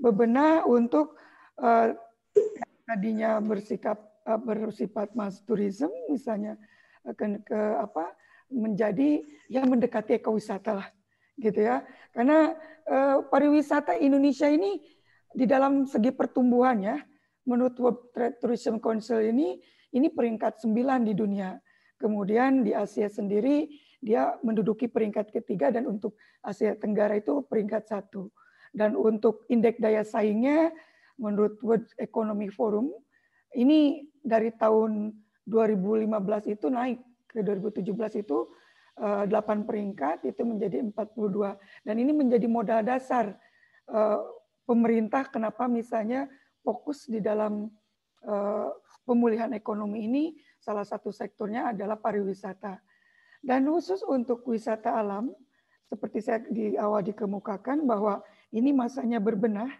[SPEAKER 3] Bebenah untuk eh, tadinya bersikap eh, bersifat mass tourism misalnya eh, ke, ke apa menjadi yang mendekati ekowisata lah gitu ya karena eh, pariwisata Indonesia ini di dalam segi pertumbuhannya menurut World Trade Tourism Council ini ini peringkat sembilan di dunia kemudian di Asia sendiri dia menduduki peringkat ketiga dan untuk Asia Tenggara itu peringkat satu. Dan untuk indeks daya saingnya menurut World Economic Forum ini dari tahun 2015 itu naik ke 2017 itu 8 eh, peringkat itu menjadi 42 dan ini menjadi modal dasar eh, pemerintah kenapa misalnya fokus di dalam eh, pemulihan ekonomi ini salah satu sektornya adalah pariwisata. Dan khusus untuk wisata alam, seperti saya di awal dikemukakan bahwa ini masanya berbenah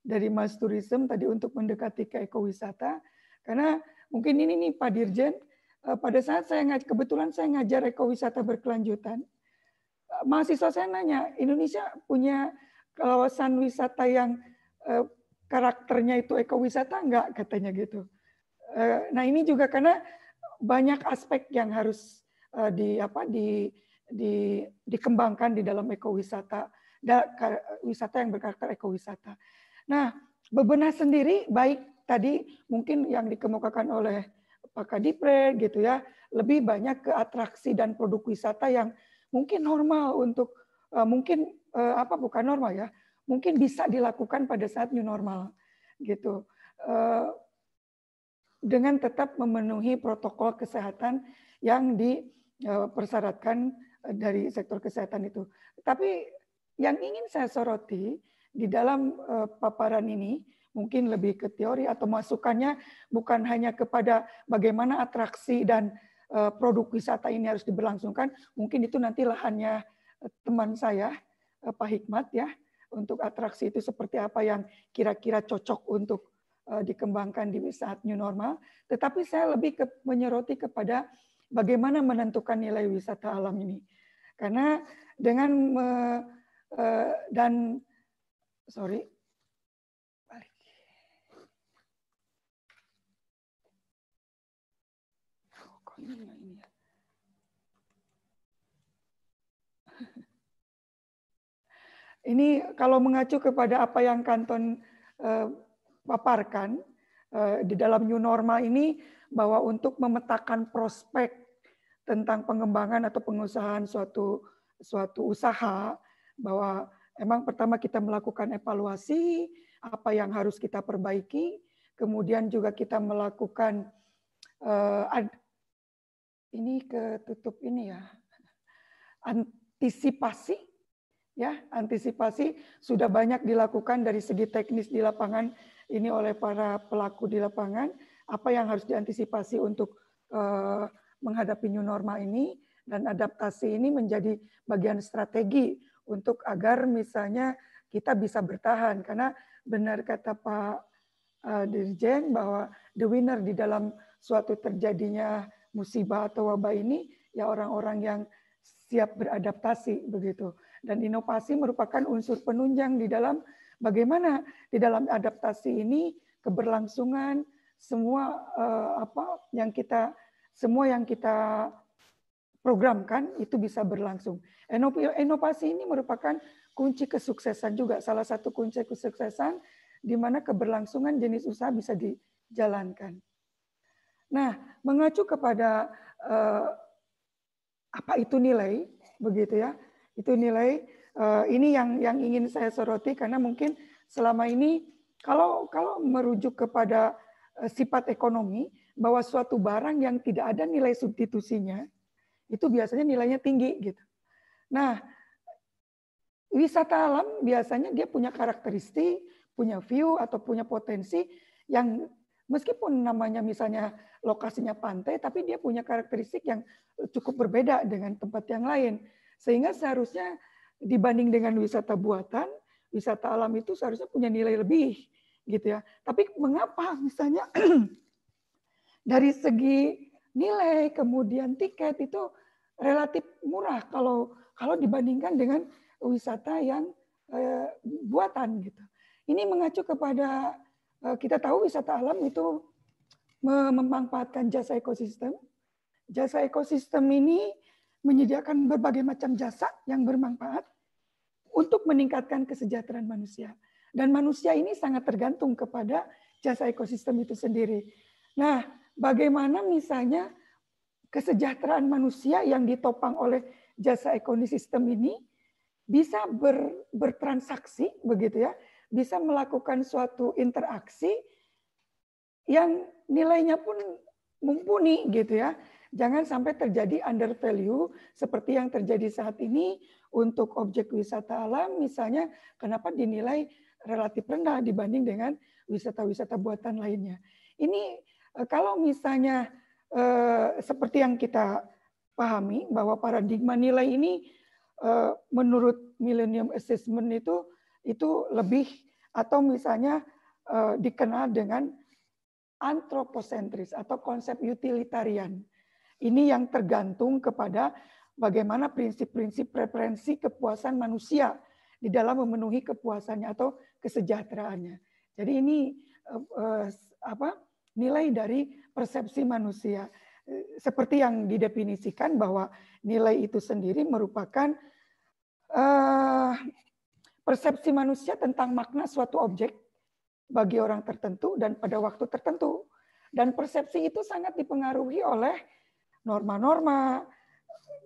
[SPEAKER 3] dari Mas Tourism tadi untuk mendekati ke ekowisata, karena mungkin ini nih Pak Dirjen, eh, pada saat saya ngajar, kebetulan saya ngajar ekowisata berkelanjutan, eh, mahasiswa saya nanya, Indonesia punya kawasan wisata yang eh, karakternya itu ekowisata enggak katanya gitu. nah ini juga karena banyak aspek yang harus Eh, di apa di, di dikembangkan di dalam ekowisata da, wisata yang berkarakter ekowisata. Nah, bebenah sendiri baik tadi mungkin yang dikemukakan oleh Pak Kadipre gitu ya, lebih banyak ke atraksi dan produk wisata yang mungkin normal untuk uh, mungkin uh, apa bukan normal ya, mungkin bisa dilakukan pada saat new normal gitu. Uh, dengan tetap memenuhi protokol kesehatan yang di Eh, persyaratkan eh, dari sektor kesehatan itu. Tapi yang ingin saya soroti di dalam eh, paparan ini mungkin lebih ke teori atau masukannya bukan hanya kepada bagaimana atraksi dan produk wisata ini harus diberlangsungkan, mungkin itu nanti lahannya teman saya Pak Hikmat ya untuk atraksi itu seperti apa yang kira-kira cocok untuk dikembangkan di saat new normal. Tetapi saya lebih ke, menyoroti kepada bagaimana menentukan nilai wisata alam ini. Karena dengan me, uh, dan sorry oh, ya, ya. ini kalau mengacu kepada apa yang Kanton uh, paparkan uh, di dalam new normal ini bahwa untuk memetakan prospek tentang pengembangan atau pengusahaan suatu suatu usaha bahwa emang pertama kita melakukan evaluasi apa yang harus kita perbaiki, kemudian juga kita melakukan uh, ad, ini ketutup ini ya antisipasi ya antisipasi sudah banyak dilakukan dari segi teknis di lapangan ini oleh para pelaku di lapangan apa yang harus diantisipasi untuk uh, menghadapi new normal ini dan adaptasi ini menjadi bagian strategi untuk agar misalnya kita bisa bertahan karena benar kata Pak eh, Dirjen bahwa the winner di dalam suatu terjadinya musibah atau wabah ini ya orang-orang yang siap beradaptasi begitu dan inovasi merupakan unsur penunjang di dalam bagaimana di dalam adaptasi ini keberlangsungan semua uh, apa yang kita semua yang kita programkan itu bisa berlangsung. Inovasi ini merupakan kunci kesuksesan juga, salah satu kunci kesuksesan di mana keberlangsungan jenis usaha bisa dijalankan. Nah, mengacu kepada eh, apa itu nilai, begitu ya, itu nilai eh, ini yang yang ingin saya soroti karena mungkin selama ini kalau kalau merujuk kepada eh, sifat ekonomi bahwa suatu barang yang tidak ada nilai substitusinya itu biasanya nilainya tinggi gitu. Nah, wisata alam biasanya dia punya karakteristik, punya view atau punya potensi yang meskipun namanya misalnya lokasinya pantai tapi dia punya karakteristik yang cukup berbeda dengan tempat yang lain. Sehingga seharusnya dibanding dengan wisata buatan, wisata alam itu seharusnya punya nilai lebih gitu ya. Tapi mengapa misalnya dari segi nilai kemudian tiket itu relatif murah kalau kalau dibandingkan dengan wisata yang e, buatan gitu. Ini mengacu kepada e, kita tahu wisata alam itu memanfaatkan jasa ekosistem. Jasa ekosistem ini menyediakan berbagai macam jasa yang bermanfaat untuk meningkatkan kesejahteraan manusia. Dan manusia ini sangat tergantung kepada jasa ekosistem itu sendiri. Nah, bagaimana misalnya kesejahteraan manusia yang ditopang oleh jasa ekonomi sistem ini bisa ber, bertransaksi begitu ya, bisa melakukan suatu interaksi yang nilainya pun mumpuni gitu ya. Jangan sampai terjadi under value seperti yang terjadi saat ini untuk objek wisata alam misalnya kenapa dinilai relatif rendah dibanding dengan wisata-wisata buatan lainnya. Ini Eh, kalau misalnya eh, seperti yang kita pahami bahwa paradigma nilai ini eh, menurut Millennium Assessment itu itu lebih atau misalnya dikenal dengan antroposentris atau konsep utilitarian. Ini yang tergantung kepada bagaimana prinsip-prinsip preferensi kepuasan manusia di dalam memenuhi kepuasannya atau kesejahteraannya. Jadi ini apa nilai dari persepsi manusia. Eh, seperti yang didefinisikan bahwa nilai itu sendiri merupakan uh, persepsi manusia tentang makna suatu objek bagi orang tertentu dan pada waktu tertentu. Dan persepsi itu sangat dipengaruhi oleh norma-norma,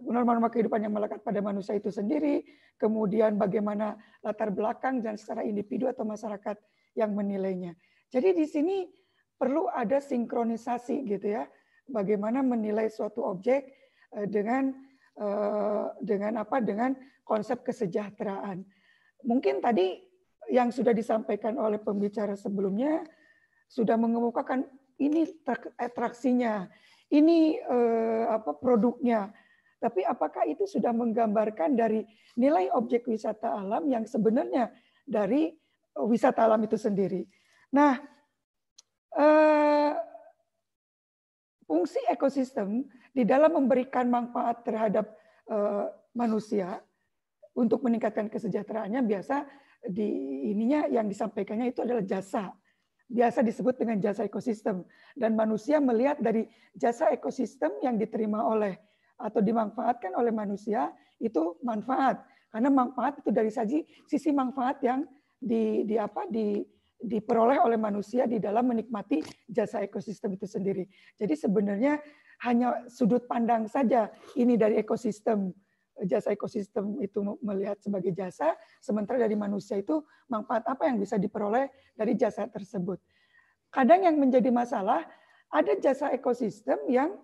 [SPEAKER 3] norma-norma kehidupan yang melekat pada manusia itu sendiri, kemudian bagaimana latar belakang dan secara individu atau masyarakat yang menilainya. Jadi di sini perlu ada sinkronisasi gitu ya. Bagaimana menilai suatu objek eh, dengan eh, dengan apa dengan konsep kesejahteraan. Mungkin tadi yang sudah disampaikan oleh pembicara sebelumnya sudah mengemukakan ini atraksinya, ini eh, apa produknya. Tapi apakah itu sudah menggambarkan dari nilai objek wisata alam yang sebenarnya dari wisata alam itu sendiri? Nah, Eh, fungsi ekosistem di dalam memberikan manfaat terhadap eh, manusia untuk meningkatkan kesejahteraannya biasa di ininya yang disampaikannya itu adalah jasa biasa disebut dengan jasa ekosistem dan manusia melihat dari jasa ekosistem yang diterima oleh atau dimanfaatkan oleh manusia itu manfaat karena manfaat itu dari saji sisi manfaat yang di, di apa di diperoleh oleh manusia di dalam menikmati jasa ekosistem itu sendiri. Jadi sebenarnya hanya sudut pandang saja ini dari ekosistem jasa ekosistem itu melihat sebagai jasa, sementara dari manusia itu manfaat apa yang bisa diperoleh dari jasa tersebut. Kadang yang menjadi masalah ada jasa ekosistem yang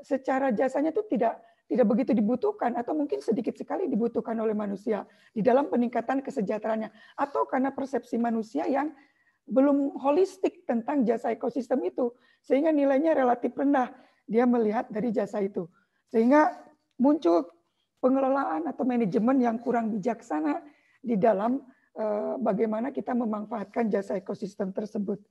[SPEAKER 3] secara jasanya itu tidak tidak begitu dibutuhkan atau mungkin sedikit sekali dibutuhkan oleh manusia di dalam peningkatan kesejahteraannya atau karena persepsi manusia yang belum holistik tentang jasa ekosistem itu sehingga nilainya relatif rendah dia melihat dari jasa itu sehingga muncul pengelolaan atau manajemen yang kurang bijaksana di dalam eh, bagaimana kita memanfaatkan jasa ekosistem tersebut.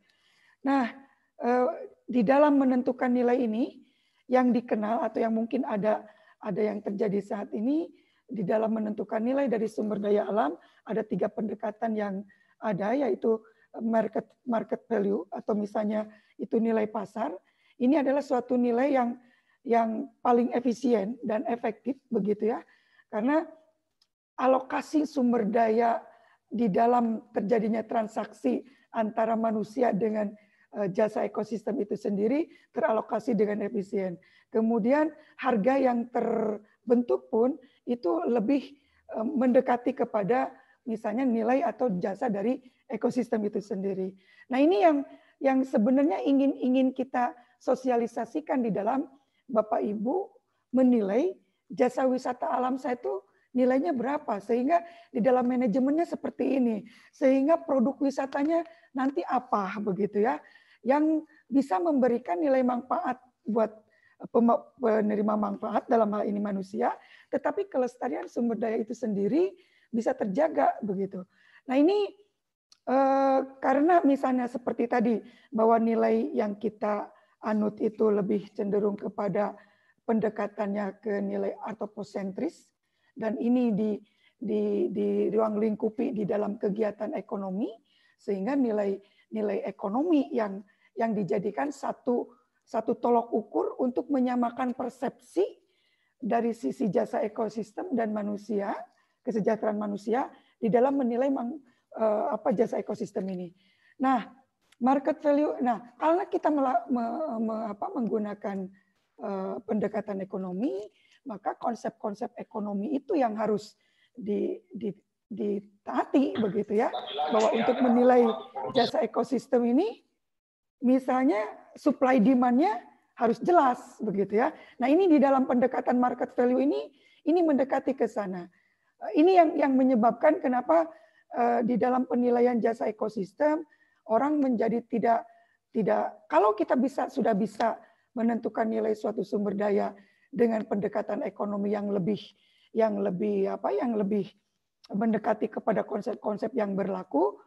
[SPEAKER 3] Nah, eh, di dalam menentukan nilai ini yang dikenal atau yang mungkin ada ada yang terjadi saat ini di dalam menentukan nilai dari sumber daya alam ada tiga pendekatan yang ada yaitu market market value atau misalnya itu nilai pasar ini adalah suatu nilai yang yang paling efisien dan efektif begitu ya karena alokasi sumber daya di dalam terjadinya transaksi antara manusia dengan Eh, jasa ekosistem itu sendiri teralokasi dengan efisien. Kemudian harga yang terbentuk pun itu lebih eh, mendekati kepada misalnya nilai atau jasa dari ekosistem itu sendiri. Nah ini yang yang sebenarnya ingin ingin kita sosialisasikan di dalam Bapak Ibu menilai jasa wisata alam saya itu nilainya berapa sehingga di dalam manajemennya seperti ini sehingga produk wisatanya nanti apa begitu ya yang bisa memberikan nilai manfaat buat eh, penerima manfaat dalam hal ini manusia, tetapi kelestarian sumber daya itu sendiri bisa terjaga begitu. Nah ini eh, karena misalnya seperti tadi bahwa nilai yang kita anut itu lebih cenderung kepada pendekatannya ke nilai antroposentris dan ini di di di ruang lingkupi di dalam kegiatan ekonomi sehingga nilai nilai ekonomi yang yang dijadikan satu satu tolok ukur untuk menyamakan persepsi dari sisi jasa ekosistem dan manusia, kesejahteraan manusia di dalam menilai mang, eh, apa jasa ekosistem ini. Nah, market value. Nah, kalau kita mela, me, me, apa, menggunakan eh, pendekatan ekonomi, maka konsep-konsep ekonomi itu yang harus di, di, ditaati begitu ya, bahwa untuk menilai jasa ekosistem ini misalnya supply demand-nya harus jelas begitu ya. Nah, ini di dalam pendekatan market value ini ini mendekati ke sana. Eh, ini yang yang menyebabkan kenapa uh, di dalam penilaian jasa ekosistem orang menjadi tidak tidak kalau kita bisa sudah bisa menentukan nilai suatu sumber daya dengan pendekatan ekonomi yang lebih yang lebih apa yang lebih mendekati kepada konsep-konsep yang berlaku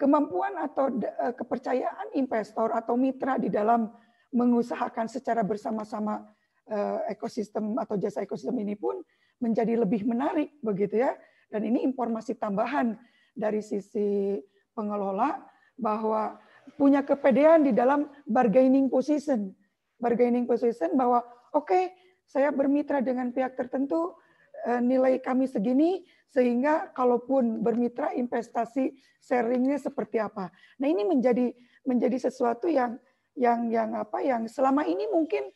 [SPEAKER 3] Kemampuan atau e, kepercayaan investor atau mitra di dalam mengusahakan secara bersama-sama e, ekosistem atau jasa ekosistem ini pun menjadi lebih menarik begitu ya. Dan ini informasi tambahan dari sisi pengelola bahwa punya kepedean di dalam bargaining position. Bargaining position bahwa oke, okay, saya bermitra dengan pihak tertentu, Eh, nilai kami segini sehingga kalaupun bermitra investasi sharingnya seperti apa. Nah ini menjadi menjadi sesuatu yang yang yang apa yang selama ini mungkin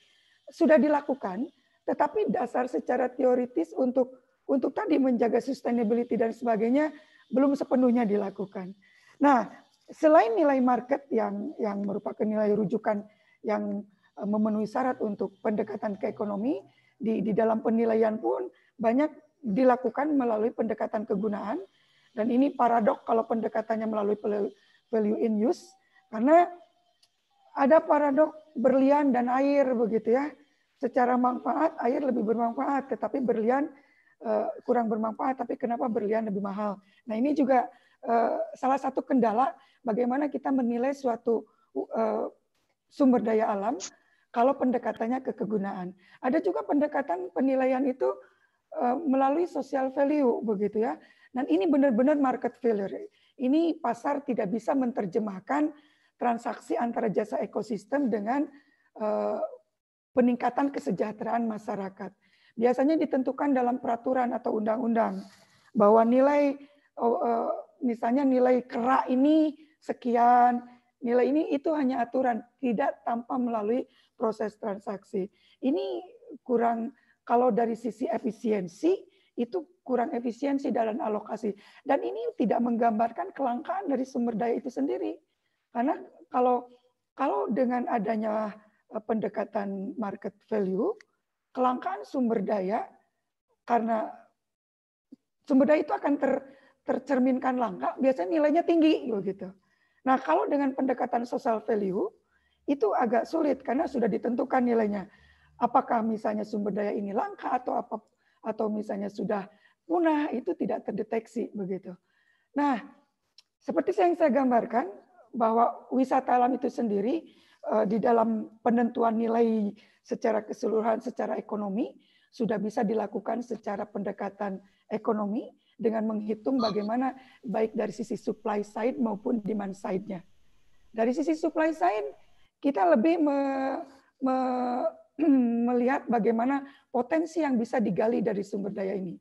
[SPEAKER 3] sudah dilakukan, tetapi dasar secara teoritis untuk untuk tadi menjaga sustainability dan sebagainya belum sepenuhnya dilakukan. Nah selain nilai market yang yang merupakan nilai rujukan yang eh, memenuhi syarat untuk pendekatan ke ekonomi di di dalam penilaian pun banyak dilakukan melalui pendekatan kegunaan dan ini paradok kalau pendekatannya melalui value in use karena ada paradok berlian dan air begitu ya. Secara manfaat air lebih bermanfaat tetapi berlian uh, kurang bermanfaat tapi kenapa berlian lebih mahal. Nah, ini juga uh, salah satu kendala bagaimana kita menilai suatu uh, sumber daya alam kalau pendekatannya ke kegunaan. Ada juga pendekatan penilaian itu Eh, melalui social value begitu ya. Dan ini benar-benar market failure. Ini pasar tidak bisa menerjemahkan transaksi antara jasa ekosistem dengan eh, peningkatan kesejahteraan masyarakat. Biasanya ditentukan dalam peraturan atau undang-undang bahwa nilai oh, eh, misalnya nilai kerak ini sekian, nilai ini itu hanya aturan, tidak tanpa melalui proses transaksi. Ini kurang kalau dari sisi efisiensi, itu kurang efisiensi dalam alokasi. Dan ini tidak menggambarkan kelangkaan dari sumber daya itu sendiri. Karena kalau kalau dengan adanya eh, pendekatan market value, kelangkaan sumber daya karena sumber daya itu akan ter, tercerminkan langka, biasanya nilainya tinggi gitu. Nah, kalau dengan pendekatan social value itu agak sulit karena sudah ditentukan nilainya apakah misalnya sumber daya ini langka atau apa atau misalnya sudah punah itu tidak terdeteksi begitu. Nah, seperti yang saya gambarkan bahwa wisata alam itu sendiri eh, di dalam penentuan nilai secara keseluruhan secara ekonomi sudah bisa dilakukan secara pendekatan ekonomi dengan menghitung bagaimana baik dari sisi supply side maupun demand side-nya. Dari sisi supply side kita lebih me, me, melihat bagaimana potensi yang bisa digali dari sumber daya ini.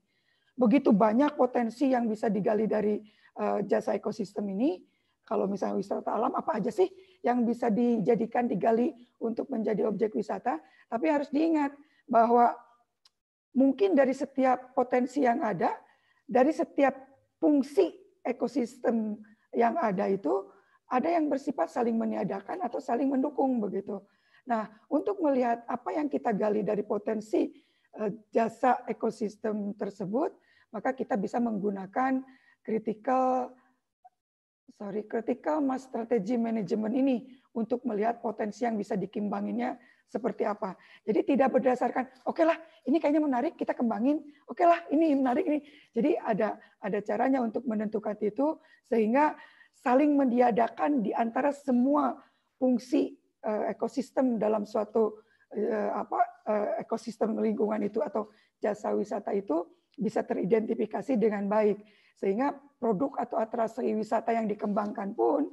[SPEAKER 3] Begitu banyak potensi yang bisa digali dari eh, jasa ekosistem ini. Kalau misalnya wisata alam, apa aja sih yang bisa dijadikan digali untuk menjadi objek wisata? Tapi harus diingat bahwa mungkin dari setiap potensi yang ada, dari setiap fungsi ekosistem yang ada itu, ada yang bersifat saling meniadakan atau saling mendukung begitu. Nah, untuk melihat apa yang kita gali dari potensi eh, jasa ekosistem tersebut, maka kita bisa menggunakan critical sorry critical mass strategy management ini untuk melihat potensi yang bisa dikembanginnya seperti apa. Jadi tidak berdasarkan oke lah ini kayaknya menarik kita kembangin, oke lah ini menarik ini. Jadi ada ada caranya untuk menentukan itu sehingga saling mendiadakan di antara semua fungsi Eh, ekosistem dalam suatu eh, apa eh, ekosistem lingkungan itu atau jasa wisata itu bisa teridentifikasi dengan baik sehingga produk atau atraksi wisata yang dikembangkan pun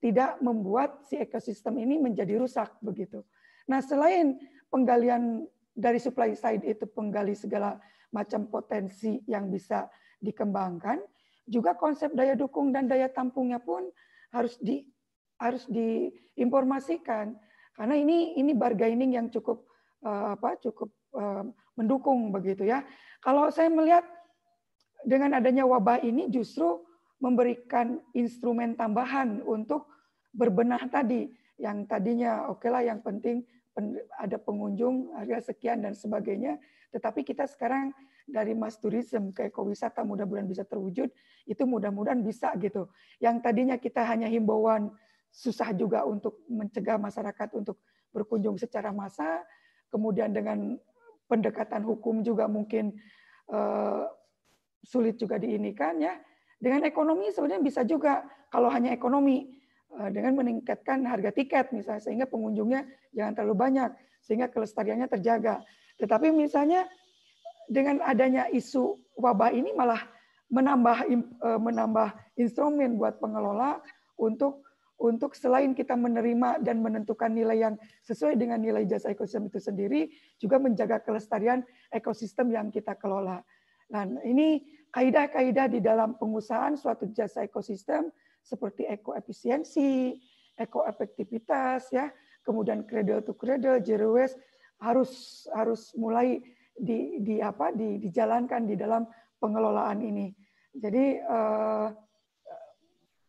[SPEAKER 3] tidak membuat si ekosistem ini menjadi rusak begitu. Nah, selain penggalian dari supply side itu penggali segala macam potensi yang bisa dikembangkan, juga konsep daya dukung dan daya tampungnya pun harus di harus diinformasikan karena ini ini bargaining yang cukup uh, apa cukup uh, mendukung begitu ya. Kalau saya melihat dengan adanya wabah ini justru memberikan instrumen tambahan untuk berbenah tadi yang tadinya oke lah yang penting ada pengunjung harga sekian dan sebagainya tetapi kita sekarang dari mas tourism ke ekowisata mudah-mudahan bisa terwujud itu mudah-mudahan bisa gitu yang tadinya kita hanya himbauan susah juga untuk mencegah masyarakat untuk berkunjung secara massa. Kemudian dengan pendekatan hukum juga mungkin uh, sulit juga diinikan ya. Dengan ekonomi sebenarnya bisa juga kalau hanya ekonomi uh, dengan meningkatkan harga tiket misalnya sehingga pengunjungnya jangan terlalu banyak sehingga kelestariannya terjaga. Tetapi misalnya dengan adanya isu wabah ini malah menambah eh, menambah instrumen buat pengelola untuk untuk selain kita menerima dan menentukan nilai yang sesuai dengan nilai jasa ekosistem itu sendiri, juga menjaga kelestarian ekosistem yang kita kelola. Dan nah, ini kaidah-kaidah di dalam pengusahaan suatu jasa ekosistem seperti ekoefisiensi, ekoefektivitas, ya, kemudian cradle to cradle, zero waste harus harus mulai di, di apa di, dijalankan di dalam pengelolaan ini. Jadi eh,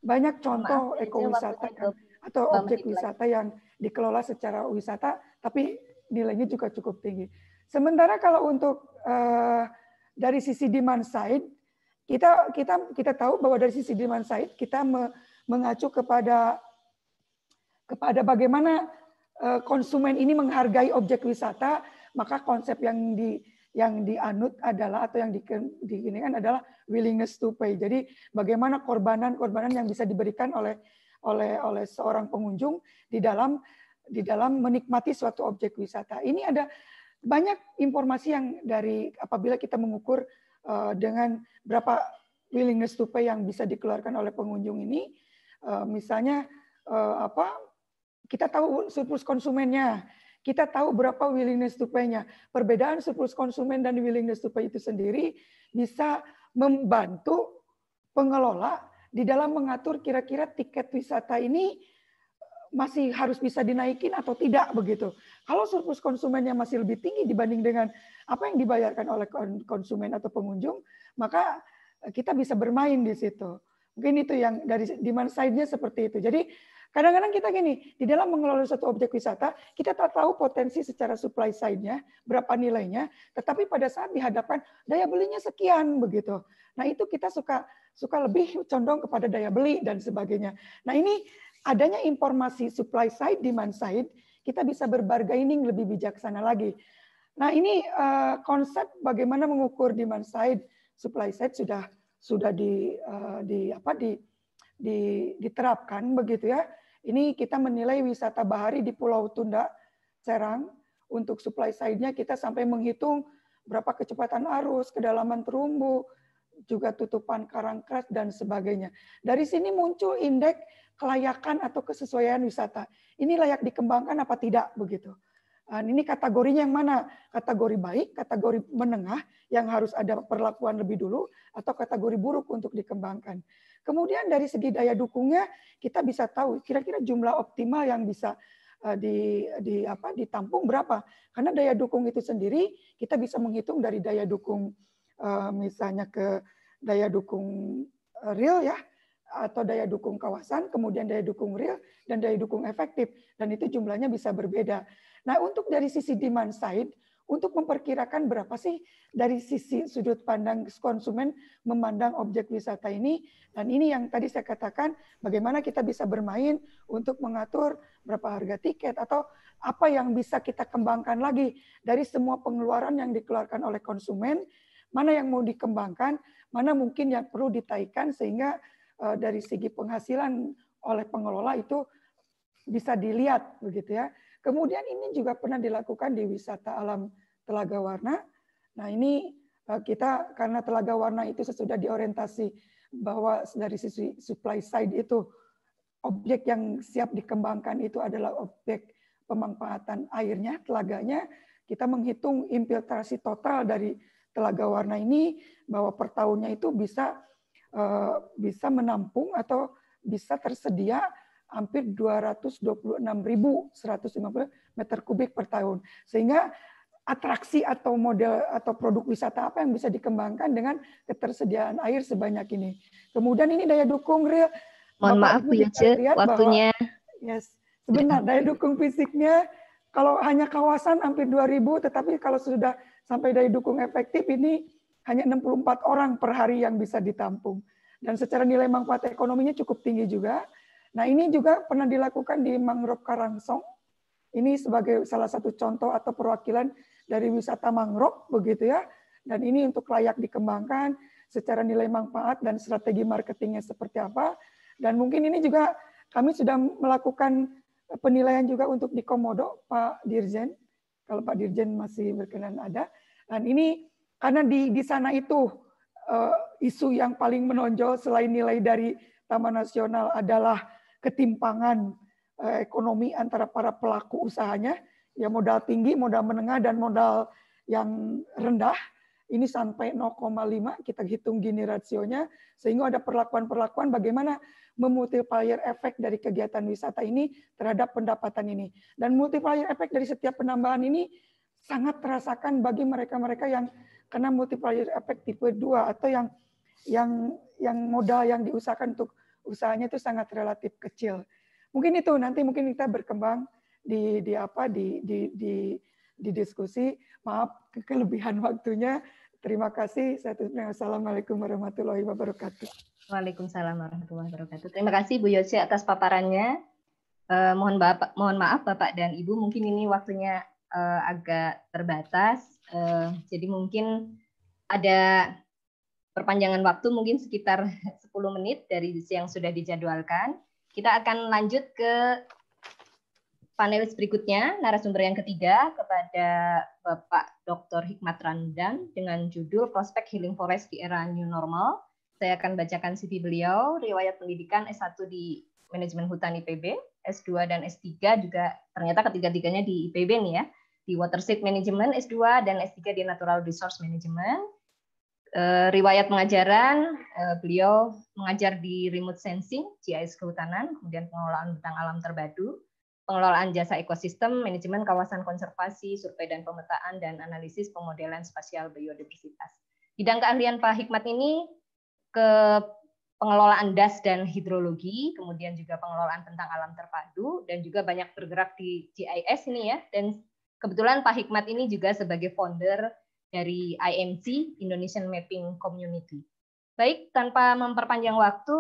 [SPEAKER 3] banyak contoh Maaf, ekowisata kan, atau objek wisata yang dikelola secara wisata tapi nilainya juga cukup tinggi. Sementara kalau untuk uh, dari sisi demand side kita kita kita tahu bahwa dari sisi demand side kita me, mengacu kepada kepada bagaimana eh, konsumen ini menghargai objek wisata, maka konsep yang di yang dianut adalah atau yang diinginkan adalah willingness to pay. Jadi bagaimana korbanan-korbanan yang bisa diberikan oleh oleh oleh seorang pengunjung di dalam di dalam menikmati suatu objek wisata. Ini ada banyak informasi yang dari apabila kita mengukur uh, dengan berapa willingness to pay yang bisa dikeluarkan oleh pengunjung ini uh, misalnya uh, apa kita tahu surplus konsumennya kita tahu berapa willingness to pay-nya. Perbedaan surplus konsumen dan willingness to pay itu sendiri bisa membantu pengelola di dalam mengatur kira-kira tiket wisata ini eh, masih harus bisa dinaikin atau tidak begitu. Kalau surplus konsumennya masih lebih tinggi dibanding dengan apa yang dibayarkan oleh konsumen atau pengunjung, maka eh, kita bisa bermain di situ. Mungkin itu yang dari demand side-nya seperti itu. Jadi Kadang-kadang kita gini, di dalam mengelola satu objek wisata, kita tak tahu potensi secara supply side-nya, berapa nilainya, tetapi pada saat dihadapkan daya belinya sekian begitu. Nah, itu kita suka suka lebih condong kepada daya beli dan sebagainya. Nah, ini adanya informasi supply side demand side, kita bisa berbargaining lebih bijaksana lagi. Nah, ini uh, konsep bagaimana mengukur demand side, supply side sudah sudah di uh, di apa di diterapkan begitu ya. Ini kita menilai wisata bahari di Pulau Tunda, Serang. Untuk supply side-nya kita sampai menghitung berapa kecepatan arus, kedalaman terumbu, juga tutupan karang keras dan sebagainya. Dari sini muncul indeks kelayakan atau kesesuaian wisata. Ini layak dikembangkan apa tidak begitu. Dan ah, ini kategorinya yang mana? Kategori baik, kategori menengah yang harus ada perlakuan lebih dulu, atau kategori buruk untuk dikembangkan. Kemudian dari segi daya dukungnya kita bisa tahu kira-kira jumlah optimal yang bisa eh, di, di apa ditampung berapa karena daya dukung itu sendiri kita bisa menghitung dari daya dukung eh, misalnya ke daya dukung eh, real ya atau daya dukung kawasan kemudian daya dukung real dan daya dukung efektif dan itu jumlahnya bisa berbeda nah untuk dari sisi demand side untuk memperkirakan berapa sih dari sisi sudut pandang konsumen memandang objek wisata ini. Dan ini yang tadi saya katakan, bagaimana kita bisa bermain untuk mengatur berapa harga tiket atau apa yang bisa kita kembangkan lagi dari semua pengeluaran yang dikeluarkan oleh konsumen, mana yang mau dikembangkan, mana mungkin yang perlu ditaikan sehingga eh, dari segi penghasilan oleh pengelola itu bisa dilihat begitu ya. Kemudian ini juga pernah dilakukan di wisata alam Telaga Warna. Nah ini eh, kita karena Telaga Warna itu sesudah diorientasi bahwa dari sisi supply side itu objek yang siap dikembangkan itu adalah objek pemanfaatan airnya, telaganya. Kita menghitung infiltrasi total dari Telaga Warna ini bahwa per tahunnya itu bisa eh, bisa menampung atau bisa tersedia hampir 226.150 meter kubik per tahun. Sehingga atraksi atau model atau produk wisata apa yang bisa dikembangkan dengan ketersediaan air sebanyak ini. Kemudian ini daya dukung real. Mohon Bapak maaf Bu Yece, waktunya. Bahwa, yes, sebenarnya daya dukung fisiknya kalau hanya kawasan hampir 2000 tetapi kalau sudah sampai daya dukung efektif ini hanya 64 orang per hari yang bisa ditampung. Dan secara nilai manfaat ekonominya cukup tinggi juga Nah ini juga pernah dilakukan di mangrove Karangsong. Ini sebagai salah satu contoh atau perwakilan dari wisata mangrove begitu ya. Dan ini untuk layak dikembangkan secara nilai manfaat dan strategi marketingnya seperti apa. Dan mungkin ini juga kami sudah melakukan penilaian juga untuk di Komodo, Pak Dirjen. Kalau Pak Dirjen masih berkenan ada. Dan ini karena di, di sana itu uh, isu yang paling menonjol selain nilai dari Taman Nasional adalah ketimpangan eh, ekonomi antara para pelaku usahanya, ya modal tinggi, modal menengah, dan modal yang rendah, ini sampai 0,5 kita hitung gini rasionya sehingga ada perlakuan-perlakuan bagaimana memultiplier efek dari kegiatan wisata ini terhadap pendapatan ini dan multiplier efek dari setiap penambahan ini sangat terasakan bagi mereka-mereka yang kena multiplier efek tipe 2 atau yang yang yang modal yang diusahakan untuk usahanya itu sangat relatif kecil. Mungkin itu nanti mungkin kita berkembang di di apa di di di, di diskusi. Maaf kelebihan waktunya. Terima kasih. Assalamualaikum warahmatullahi wabarakatuh.
[SPEAKER 1] Waalaikumsalam warahmatullahi wabarakatuh. Terima kasih Bu Yosi atas paparannya. Eh, mohon bapak, mohon maaf Bapak dan Ibu, mungkin ini waktunya eh, agak terbatas. Eh, jadi mungkin ada perpanjangan waktu mungkin sekitar 10 menit dari yang sudah dijadwalkan. Kita akan lanjut ke panelis berikutnya, narasumber yang ketiga kepada Bapak Dr. Hikmat Randan dengan judul Prospek Healing Forest di Era New Normal. Saya akan bacakan CV beliau, riwayat pendidikan S1 di Manajemen Hutan IPB, S2 dan S3 juga ternyata ketiga-tiganya di IPB nih ya, di Watershed Management S2 dan S3 di Natural Resource Management Eh, riwayat pengajaran, eh, beliau mengajar di remote sensing, GIS kehutanan, kemudian pengelolaan hutan alam terpadu, pengelolaan jasa ekosistem, manajemen kawasan konservasi, survei dan pemetaan, dan analisis pemodelan spasial biodiversitas. Bidang keahlian Pak Hikmat ini ke pengelolaan das dan hidrologi, kemudian juga pengelolaan tentang alam terpadu, dan juga banyak bergerak di GIS ini ya. Dan kebetulan Pak Hikmat ini juga sebagai founder dari IMC, Indonesian Mapping Community. Baik, tanpa memperpanjang waktu,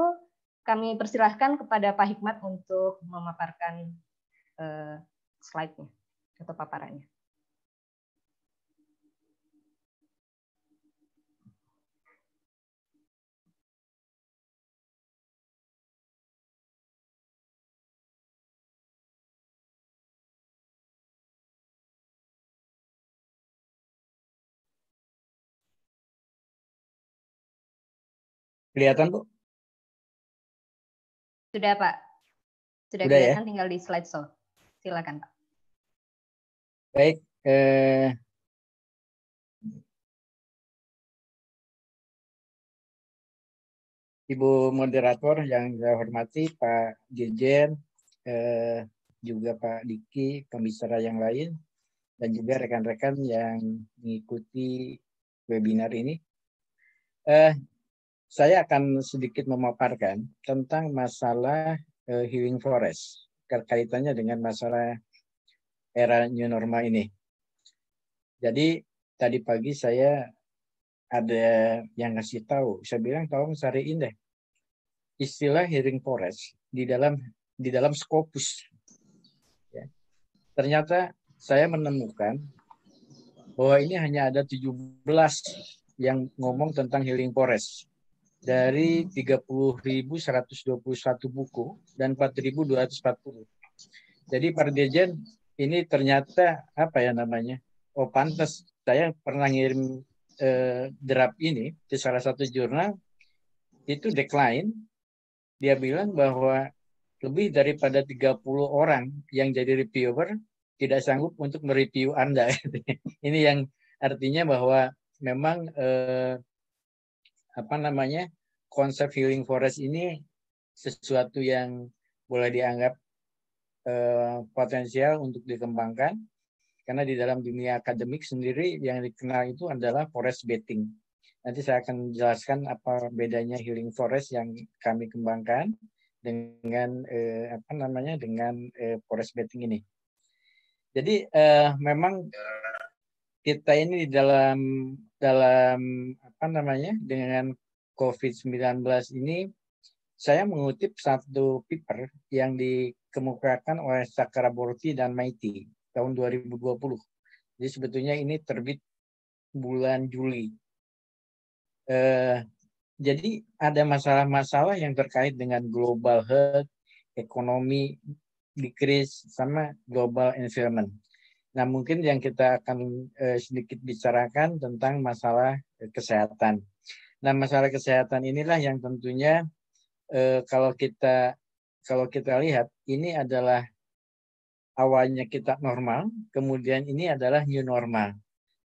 [SPEAKER 1] kami persilahkan kepada Pak Hikmat untuk memaparkan uh, slide-nya atau
[SPEAKER 5] paparannya.
[SPEAKER 2] Kelihatan kok.
[SPEAKER 1] Sudah Pak. Sudah, Sudah ya? kelihatan ya? tinggal di slide show Silakan Pak.
[SPEAKER 5] Baik. Eh... Ibu moderator yang saya hormati, Pak Jejen, eh, juga Pak Diki, pembicara yang lain, dan juga rekan-rekan yang mengikuti webinar ini. Eh, saya akan sedikit memaparkan tentang masalah eh, healing forest kaitannya dengan masalah era new normal ini. Jadi tadi pagi saya ada yang ngasih tahu, saya bilang tolong cariin deh istilah hearing forest di dalam di dalam skopus. Ya. Ternyata saya menemukan bahwa ini hanya ada 17 yang ngomong tentang healing forest dari 30.121 buku dan 4.240. Jadi Pak Dirjen ini ternyata apa ya namanya? Oh pantas saya pernah ngirim eh, draft ini di salah satu jurnal itu decline. Dia bilang bahwa lebih daripada 30 orang yang jadi reviewer tidak sanggup untuk mereview Anda. ini yang artinya bahwa memang eh, apa namanya konsep healing forest ini sesuatu yang boleh dianggap eh, potensial untuk dikembangkan karena di dalam dunia akademik sendiri yang dikenal itu adalah forest bathing. Nanti saya akan jelaskan apa bedanya healing forest yang kami kembangkan dengan eh, apa namanya dengan eh, forest bathing ini. Jadi eh, memang kita ini di dalam dalam apa namanya dengan COVID-19 ini saya mengutip satu paper yang dikemukakan oleh Borti dan Maiti tahun 2020. Jadi sebetulnya ini terbit bulan Juli. Eh, jadi ada masalah-masalah yang terkait dengan global health, ekonomi, decrease, sama global environment. Nah mungkin yang kita akan eh, sedikit bicarakan tentang masalah kesehatan. Nah, masalah kesehatan inilah yang tentunya eh, kalau kita kalau kita lihat ini adalah awalnya kita normal, kemudian ini adalah new normal.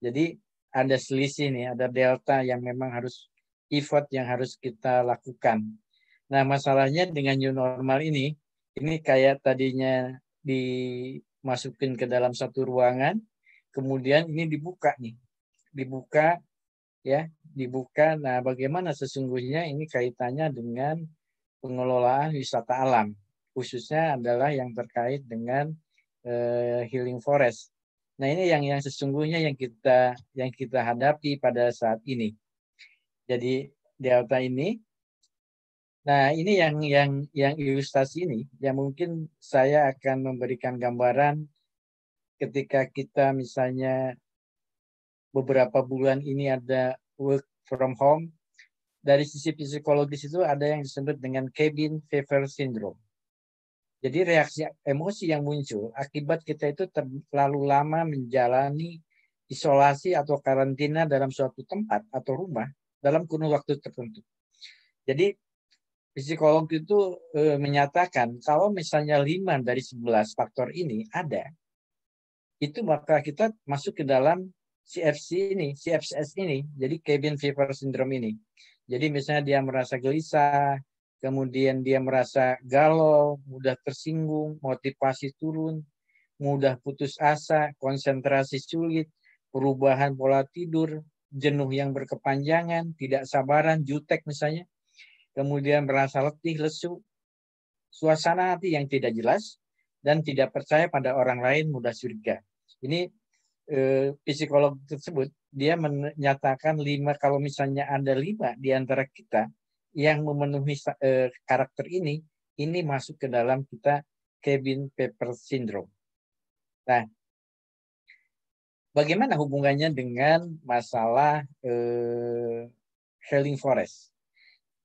[SPEAKER 5] Jadi ada selisih nih, ada delta yang memang harus effort yang harus kita lakukan. Nah, masalahnya dengan new normal ini, ini kayak tadinya dimasukin ke dalam satu ruangan, kemudian ini dibuka nih. Dibuka ya dibuka. Nah, bagaimana sesungguhnya ini kaitannya dengan pengelolaan wisata alam, khususnya adalah yang terkait dengan uh, healing forest. Nah, ini yang yang sesungguhnya yang kita yang kita hadapi pada saat ini. Jadi delta ini Nah, ini yang yang yang ilustrasi ini yang mungkin saya akan memberikan gambaran ketika kita misalnya beberapa bulan ini ada work from home, dari sisi psikologis itu ada yang disebut dengan cabin fever syndrome. Jadi reaksi emosi yang muncul akibat kita itu terlalu lama menjalani isolasi atau karantina dalam suatu tempat atau rumah dalam kurun waktu tertentu. Jadi psikolog itu e, menyatakan kalau misalnya lima dari sebelas faktor ini ada, itu maka kita masuk ke dalam CFC ini, CFS ini, jadi cabin fever syndrome ini. Jadi misalnya dia merasa gelisah, kemudian dia merasa galau, mudah tersinggung, motivasi turun, mudah putus asa, konsentrasi sulit, perubahan pola tidur, jenuh yang berkepanjangan, tidak sabaran, jutek misalnya, kemudian merasa letih, lesu, suasana hati yang tidak jelas, dan tidak percaya pada orang lain mudah curiga. Ini Eh, psikolog tersebut dia menyatakan lima kalau misalnya ada lima di antara kita yang memenuhi eh, karakter ini ini masuk ke dalam kita Kevin Pepper syndrome. Nah, bagaimana hubungannya dengan masalah eh, healing forest?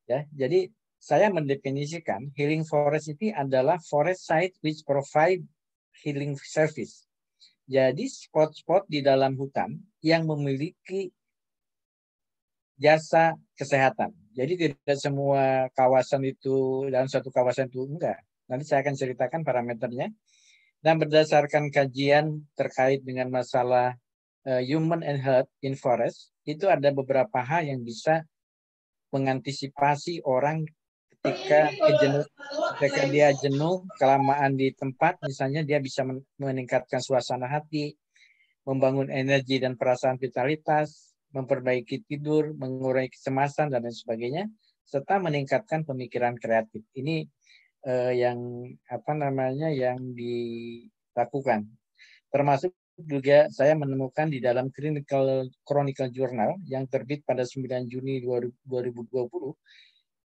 [SPEAKER 5] Ya, jadi saya mendefinisikan healing forest ini adalah forest site which provide healing service jadi spot-spot di dalam hutan yang memiliki jasa kesehatan. Jadi tidak semua kawasan itu dalam satu kawasan itu enggak. Nanti saya akan ceritakan parameternya. Dan berdasarkan kajian terkait dengan masalah uh, human and health in forest, itu ada beberapa hal yang bisa mengantisipasi orang ketika jenuh, ketika dia jenuh kelamaan di tempat misalnya dia bisa meningkatkan suasana hati, membangun energi dan perasaan vitalitas, memperbaiki tidur, mengurangi kecemasan dan lain sebagainya serta meningkatkan pemikiran kreatif. Ini eh, yang apa namanya yang dilakukan. Termasuk juga saya menemukan di dalam clinical chronicle journal yang terbit pada 9 Juni 2020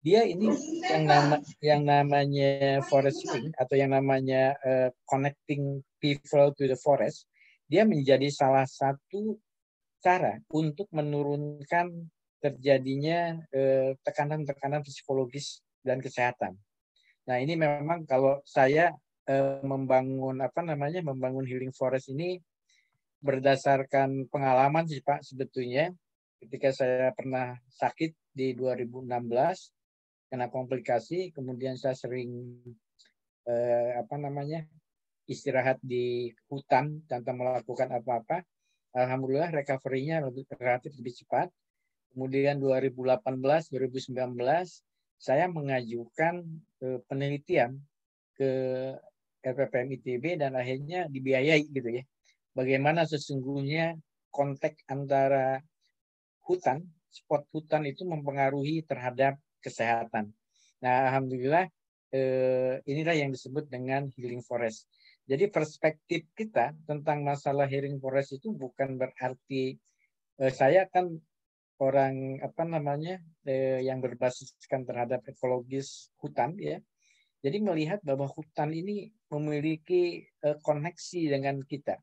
[SPEAKER 5] dia ini yang nama yang namanya forest ring atau yang namanya uh, connecting people to the forest dia menjadi salah satu cara untuk menurunkan terjadinya eh, tekanan-tekanan uh, psikologis dan kesehatan. Nah ini memang kalau saya uh, membangun apa namanya membangun healing forest ini berdasarkan pengalaman sih Pak sebetulnya ketika saya pernah sakit di 2016 kena komplikasi kemudian saya sering eh, apa namanya istirahat di hutan tanpa melakukan apa-apa alhamdulillah recovery-nya relatif lebih cepat kemudian 2018 2019 saya mengajukan eh, penelitian ke LPPM ITB dan akhirnya dibiayai gitu ya bagaimana sesungguhnya konteks antara hutan spot hutan itu mempengaruhi terhadap kesehatan. Nah, alhamdulillah eh, inilah yang disebut dengan healing forest. Jadi perspektif kita tentang masalah healing forest itu bukan berarti eh, saya kan orang apa namanya eh, yang berbasiskan terhadap ekologis hutan ya. Jadi melihat bahwa hutan ini memiliki eh, koneksi dengan kita.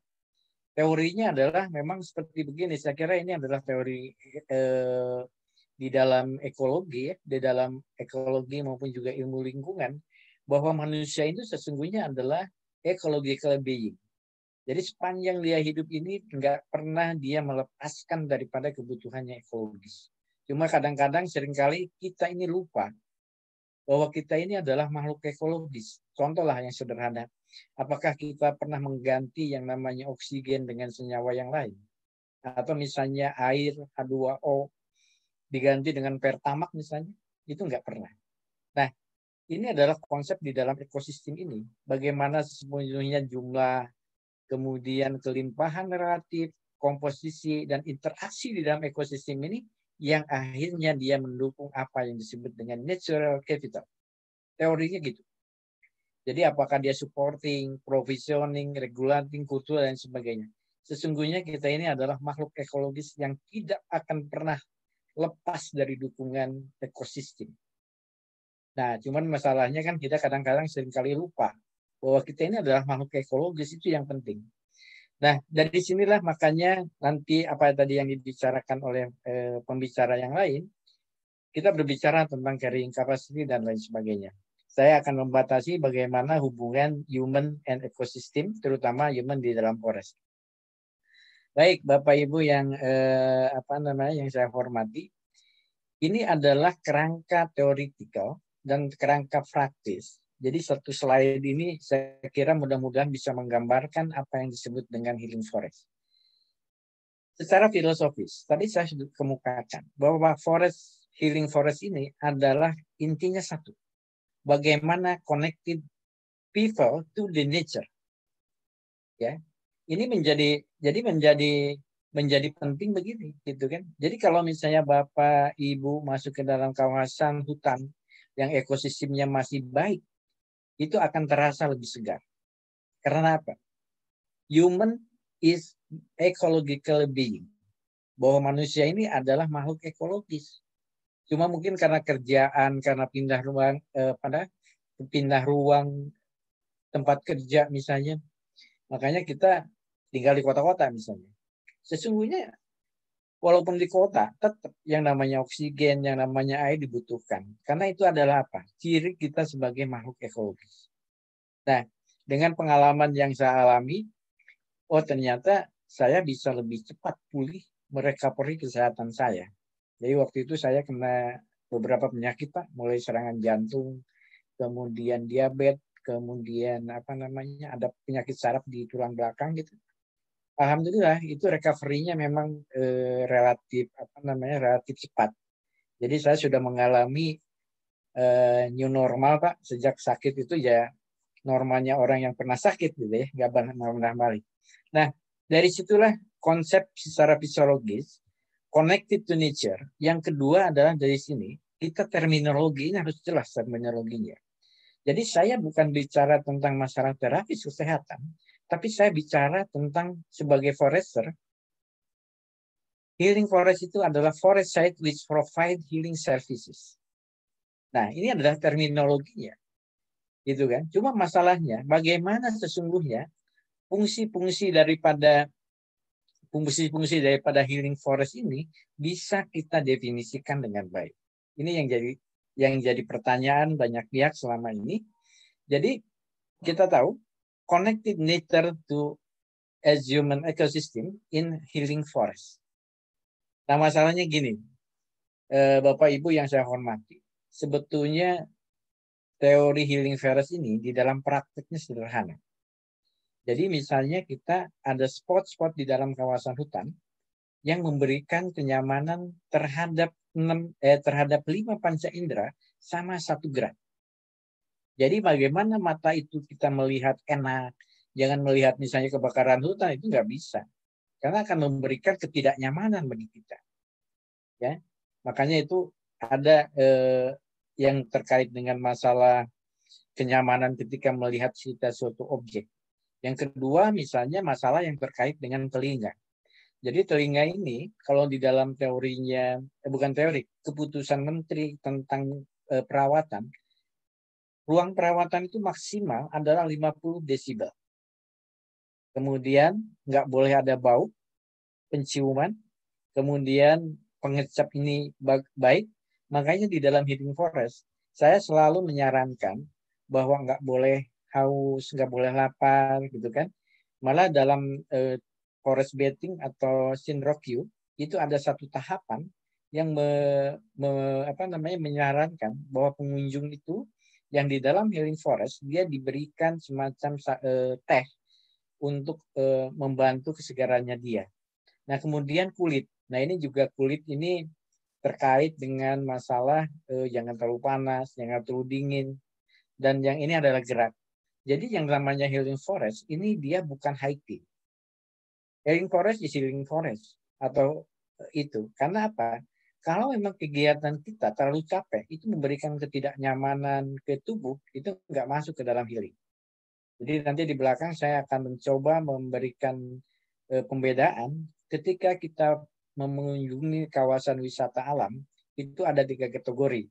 [SPEAKER 5] Teorinya adalah memang seperti begini. Saya kira ini adalah teori eh, di dalam ekologi ya, di dalam ekologi maupun juga ilmu lingkungan bahwa manusia itu sesungguhnya adalah ekologi kelebihan. Jadi sepanjang dia hidup ini nggak pernah dia melepaskan daripada kebutuhannya ekologis. Cuma kadang-kadang seringkali kita ini lupa bahwa kita ini adalah makhluk ekologis. Contohlah yang sederhana. Apakah kita pernah mengganti yang namanya oksigen dengan senyawa yang lain? Atau misalnya air H2O diganti dengan pertamak misalnya, itu nggak pernah. Nah, ini adalah konsep di dalam ekosistem ini. Bagaimana sesungguhnya jumlah, kemudian kelimpahan relatif komposisi, dan interaksi di dalam ekosistem ini yang akhirnya dia mendukung apa yang disebut dengan natural capital. Teorinya gitu. Jadi apakah dia supporting, provisioning, regulating, kultur, dan sebagainya. Sesungguhnya kita ini adalah makhluk ekologis yang tidak akan pernah lepas dari dukungan ekosistem. Nah, cuman masalahnya kan kita kadang-kadang seringkali lupa bahwa kita ini adalah makhluk ekologis itu yang penting. Nah, dari sinilah makanya nanti apa tadi yang dibicarakan oleh e, pembicara yang lain, kita berbicara tentang carrying capacity dan lain sebagainya. Saya akan membatasi bagaimana hubungan human and ecosystem, terutama human di dalam forest. Baik, Bapak Ibu yang eh, apa namanya yang saya hormati, ini adalah kerangka teoritikal dan kerangka praktis. Jadi satu slide ini saya kira mudah-mudahan bisa menggambarkan apa yang disebut dengan healing forest. Secara filosofis, tadi saya sudah kemukakan bahwa forest healing forest ini adalah intinya satu. Bagaimana connected people to the nature. Ya, ini menjadi jadi menjadi menjadi penting begini gitu kan. Jadi kalau misalnya Bapak Ibu masuk ke dalam kawasan hutan yang ekosistemnya masih baik, itu akan terasa lebih segar. Karena apa? Human is ecological being. Bahwa manusia ini adalah makhluk ekologis. Cuma mungkin karena kerjaan, karena pindah ruang eh, pada pindah ruang tempat kerja misalnya. Makanya kita tinggal di kota-kota misalnya. Sesungguhnya walaupun di kota tetap yang namanya oksigen, yang namanya air dibutuhkan. Karena itu adalah apa? Ciri kita sebagai makhluk ekologis. Nah, dengan pengalaman yang saya alami, oh ternyata saya bisa lebih cepat pulih merecovery kesehatan saya. Jadi waktu itu saya kena beberapa penyakit Pak, mulai serangan jantung, kemudian diabetes, kemudian apa namanya ada penyakit saraf di tulang belakang gitu alhamdulillah itu recovery-nya memang eh, relatif apa namanya relatif cepat. Jadi saya sudah mengalami eh, new normal pak sejak sakit itu ya normalnya orang yang pernah sakit gitu ya nggak pernah balik. Nah dari situlah konsep secara fisiologis connected to nature. Yang kedua adalah dari sini kita terminologinya harus jelas terminologinya. Jadi saya bukan bicara tentang masalah terapi kesehatan, tapi saya bicara tentang sebagai forester, healing forest itu adalah forest site which provide healing services. Nah, ini adalah terminologinya. Gitu kan? Cuma masalahnya bagaimana sesungguhnya fungsi-fungsi daripada fungsi-fungsi daripada healing forest ini bisa kita definisikan dengan baik. Ini yang jadi yang jadi pertanyaan banyak pihak selama ini. Jadi kita tahu connected nature to as human ecosystem in healing forest. Nah masalahnya gini, eh, Bapak Ibu yang saya hormati, sebetulnya teori healing forest ini di dalam prakteknya sederhana. Jadi misalnya kita ada spot-spot di dalam kawasan hutan yang memberikan kenyamanan terhadap 6, eh, terhadap lima panca indera sama satu gerak. Jadi bagaimana mata itu kita melihat enak, jangan melihat misalnya kebakaran hutan itu nggak bisa, karena akan memberikan ketidaknyamanan bagi kita. Ya, makanya itu ada eh, yang terkait dengan masalah kenyamanan ketika melihat cerita suatu objek. Yang kedua misalnya masalah yang terkait dengan telinga. Jadi telinga ini kalau di dalam teorinya eh, bukan teori keputusan menteri tentang eh, perawatan ruang perawatan itu maksimal adalah 50 desibel. Kemudian nggak boleh ada bau, penciuman, kemudian pengecap ini baik. Makanya di dalam hitting Forest, saya selalu menyarankan bahwa nggak boleh haus, nggak boleh lapar gitu kan. Malah dalam eh, forest bathing atau sin sinrokyu itu ada satu tahapan yang me, me, apa namanya menyarankan bahwa pengunjung itu yang di dalam healing forest dia diberikan semacam eh, teh untuk eh, membantu kesegarannya dia. Nah, kemudian kulit. Nah, ini juga kulit ini terkait dengan masalah eh, jangan terlalu panas, jangan terlalu dingin dan yang ini adalah gerak. Jadi yang namanya healing forest ini dia bukan hiking. Healing forest is healing forest atau eh, itu. Karena apa? Kalau memang kegiatan kita terlalu capek, itu memberikan ketidaknyamanan ke tubuh, itu nggak masuk ke dalam healing. Jadi nanti di belakang saya akan mencoba memberikan e, pembedaan ketika kita mengunjungi kawasan wisata alam, itu ada tiga kategori.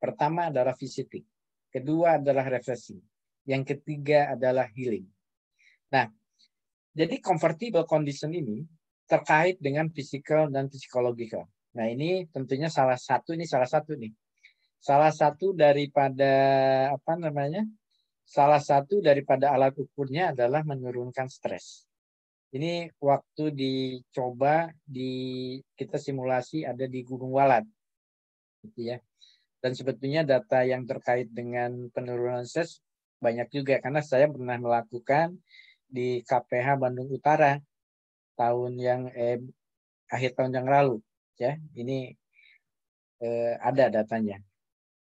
[SPEAKER 5] Pertama adalah visiting, kedua adalah refreshing, yang ketiga adalah healing. Nah, jadi convertible condition ini terkait dengan physical dan psychological. Nah ini tentunya salah satu ini salah satu nih. Salah satu daripada apa namanya? Salah satu daripada alat ukurnya adalah menurunkan stres. Ini waktu dicoba di kita simulasi ada di Gunung Walat, gitu ya. Dan sebetulnya data yang terkait dengan penurunan stres banyak juga karena saya pernah melakukan di KPH Bandung Utara tahun yang eh, akhir tahun yang lalu ya ini eh, ada datanya.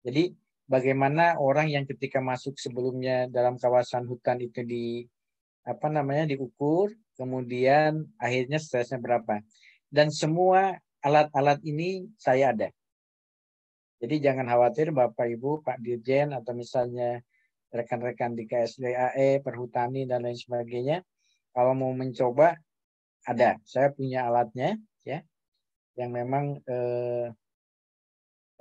[SPEAKER 5] Jadi bagaimana orang yang ketika masuk sebelumnya dalam kawasan hutan itu di apa namanya diukur, kemudian akhirnya stresnya berapa. Dan semua alat-alat ini saya ada. Jadi jangan khawatir Bapak Ibu, Pak Dirjen atau misalnya rekan-rekan di KSDAE, Perhutani dan lain sebagainya, kalau mau mencoba ada. Saya punya alatnya ya yang memang eh,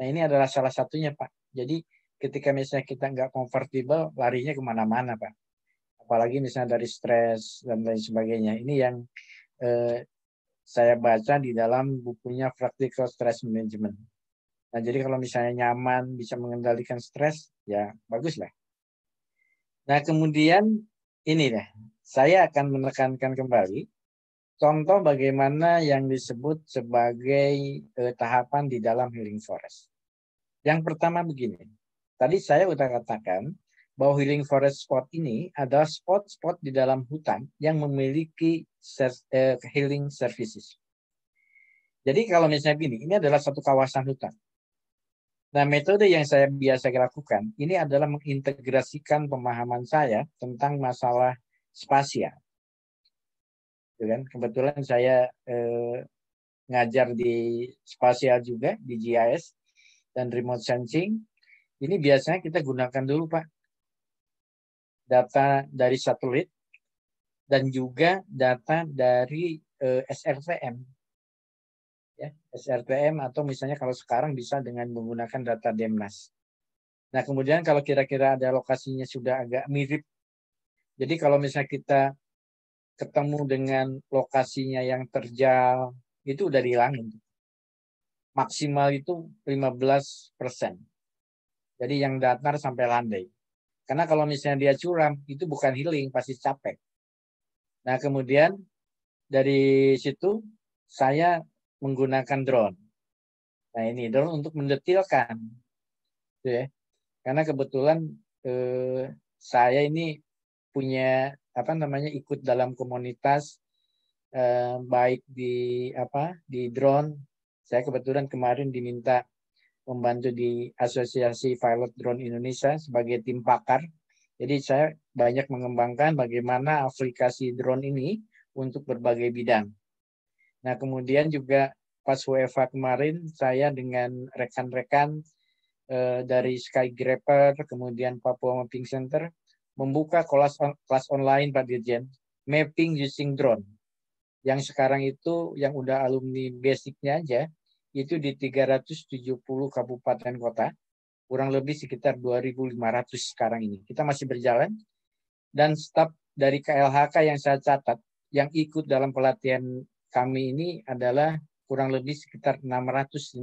[SPEAKER 5] nah ini adalah salah satunya Pak. Jadi ketika misalnya kita nggak comfortable larinya kemana-mana Pak. Apalagi misalnya dari stres dan lain sebagainya. Ini yang eh, saya baca di dalam bukunya Practical Stress Management. Nah jadi kalau misalnya nyaman bisa mengendalikan stres ya bagus lah Nah kemudian ini deh, saya akan menekankan kembali contoh bagaimana yang disebut sebagai eh, tahapan di dalam healing forest. Yang pertama begini, tadi saya sudah katakan bahwa healing forest spot ini adalah spot-spot di dalam hutan yang memiliki ser eh, healing services. Jadi kalau misalnya begini, ini adalah satu kawasan hutan. Nah, metode yang saya biasa lakukan ini adalah mengintegrasikan pemahaman saya tentang masalah spasial gitu kan. Kebetulan saya eh, ngajar di spasial juga di GIS dan remote sensing. Ini biasanya kita gunakan dulu Pak data dari satelit dan juga data dari eh, SRTM. Ya, SRTM atau misalnya kalau sekarang bisa dengan menggunakan data Demnas. Nah, kemudian kalau kira-kira ada lokasinya sudah agak mirip. Jadi kalau misalnya kita ketemu dengan lokasinya yang terjal itu udah dihilangin. Maksimal itu 15 persen. Jadi yang datar sampai landai. Karena kalau misalnya dia curam, itu bukan healing, pasti capek. Nah kemudian dari situ saya menggunakan drone. Nah ini drone untuk mendetilkan. Gitu ya. Karena kebetulan eh, saya ini punya apa namanya ikut dalam komunitas eh, baik di apa di drone. Saya kebetulan kemarin diminta membantu di Asosiasi Pilot Drone Indonesia sebagai tim pakar. Jadi saya banyak mengembangkan bagaimana aplikasi drone ini untuk berbagai bidang. Nah, kemudian juga pas UEFA kemarin saya dengan rekan-rekan eh, dari Sky Grapper, kemudian Papua Mapping Center, membuka kelas, on, kelas online Pak Dirjen, mapping using drone. Yang sekarang itu, yang udah alumni basicnya aja, itu di 370 kabupaten kota, kurang lebih sekitar 2.500 sekarang ini. Kita masih berjalan, dan staf dari KLHK yang saya catat, yang ikut dalam pelatihan kami ini adalah kurang lebih sekitar 650.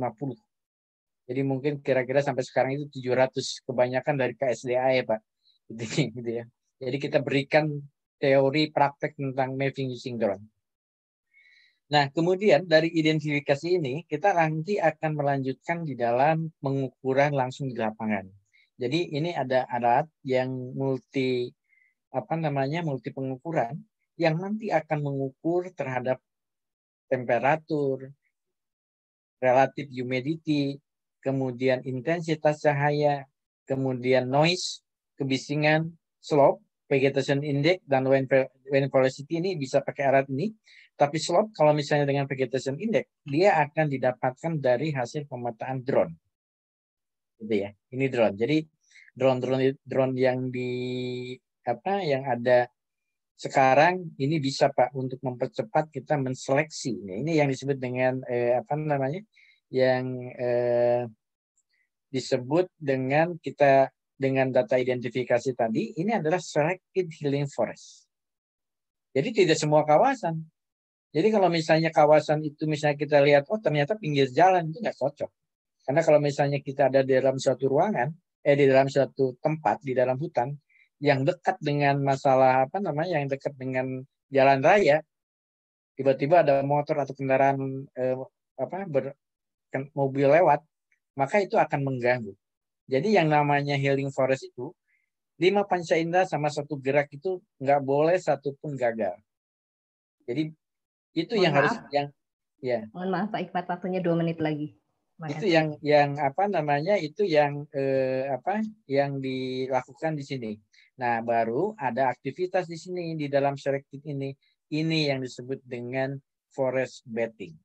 [SPEAKER 5] Jadi mungkin kira-kira sampai sekarang itu 700 kebanyakan dari KSDA ya Pak Gitu, gitu, ya. Jadi kita berikan teori praktek tentang mapping using drone. Nah, kemudian dari identifikasi ini kita nanti akan melanjutkan di dalam pengukuran langsung di lapangan. Jadi ini ada alat yang multi apa namanya multi pengukuran yang nanti akan mengukur terhadap temperatur, relatif humidity, kemudian intensitas cahaya, kemudian noise, kebisingan, slope, vegetation index, dan velocity ini bisa pakai alat ini. Tapi slope kalau misalnya dengan vegetation index, dia akan didapatkan dari hasil pemetaan drone. Gitu ya. Ini drone. Jadi drone-drone drone yang di apa yang ada sekarang ini bisa Pak untuk mempercepat kita menseleksi. Nah, ini yang disebut dengan eh, apa namanya? yang eh, disebut dengan kita dengan data identifikasi tadi, ini adalah selected healing forest. Jadi tidak semua kawasan. Jadi kalau misalnya kawasan itu misalnya kita lihat, oh ternyata pinggir jalan itu nggak cocok. Karena kalau misalnya kita ada di dalam suatu ruangan, eh di dalam suatu tempat, di dalam hutan, yang dekat dengan masalah apa namanya, yang dekat dengan jalan raya, tiba-tiba ada motor atau kendaraan eh, apa ber, mobil lewat, maka itu akan mengganggu. Jadi yang namanya healing forest itu lima panca indera sama satu gerak itu nggak boleh satupun gagal. Jadi itu mohon yang maaf. harus yang ya.
[SPEAKER 1] Mohon maaf Pak Iqbal waktunya dua menit lagi. Makasih. Itu yang
[SPEAKER 5] yang apa namanya itu yang eh, apa yang dilakukan di sini. Nah baru ada aktivitas di sini di dalam circuit ini ini yang disebut dengan forest bathing.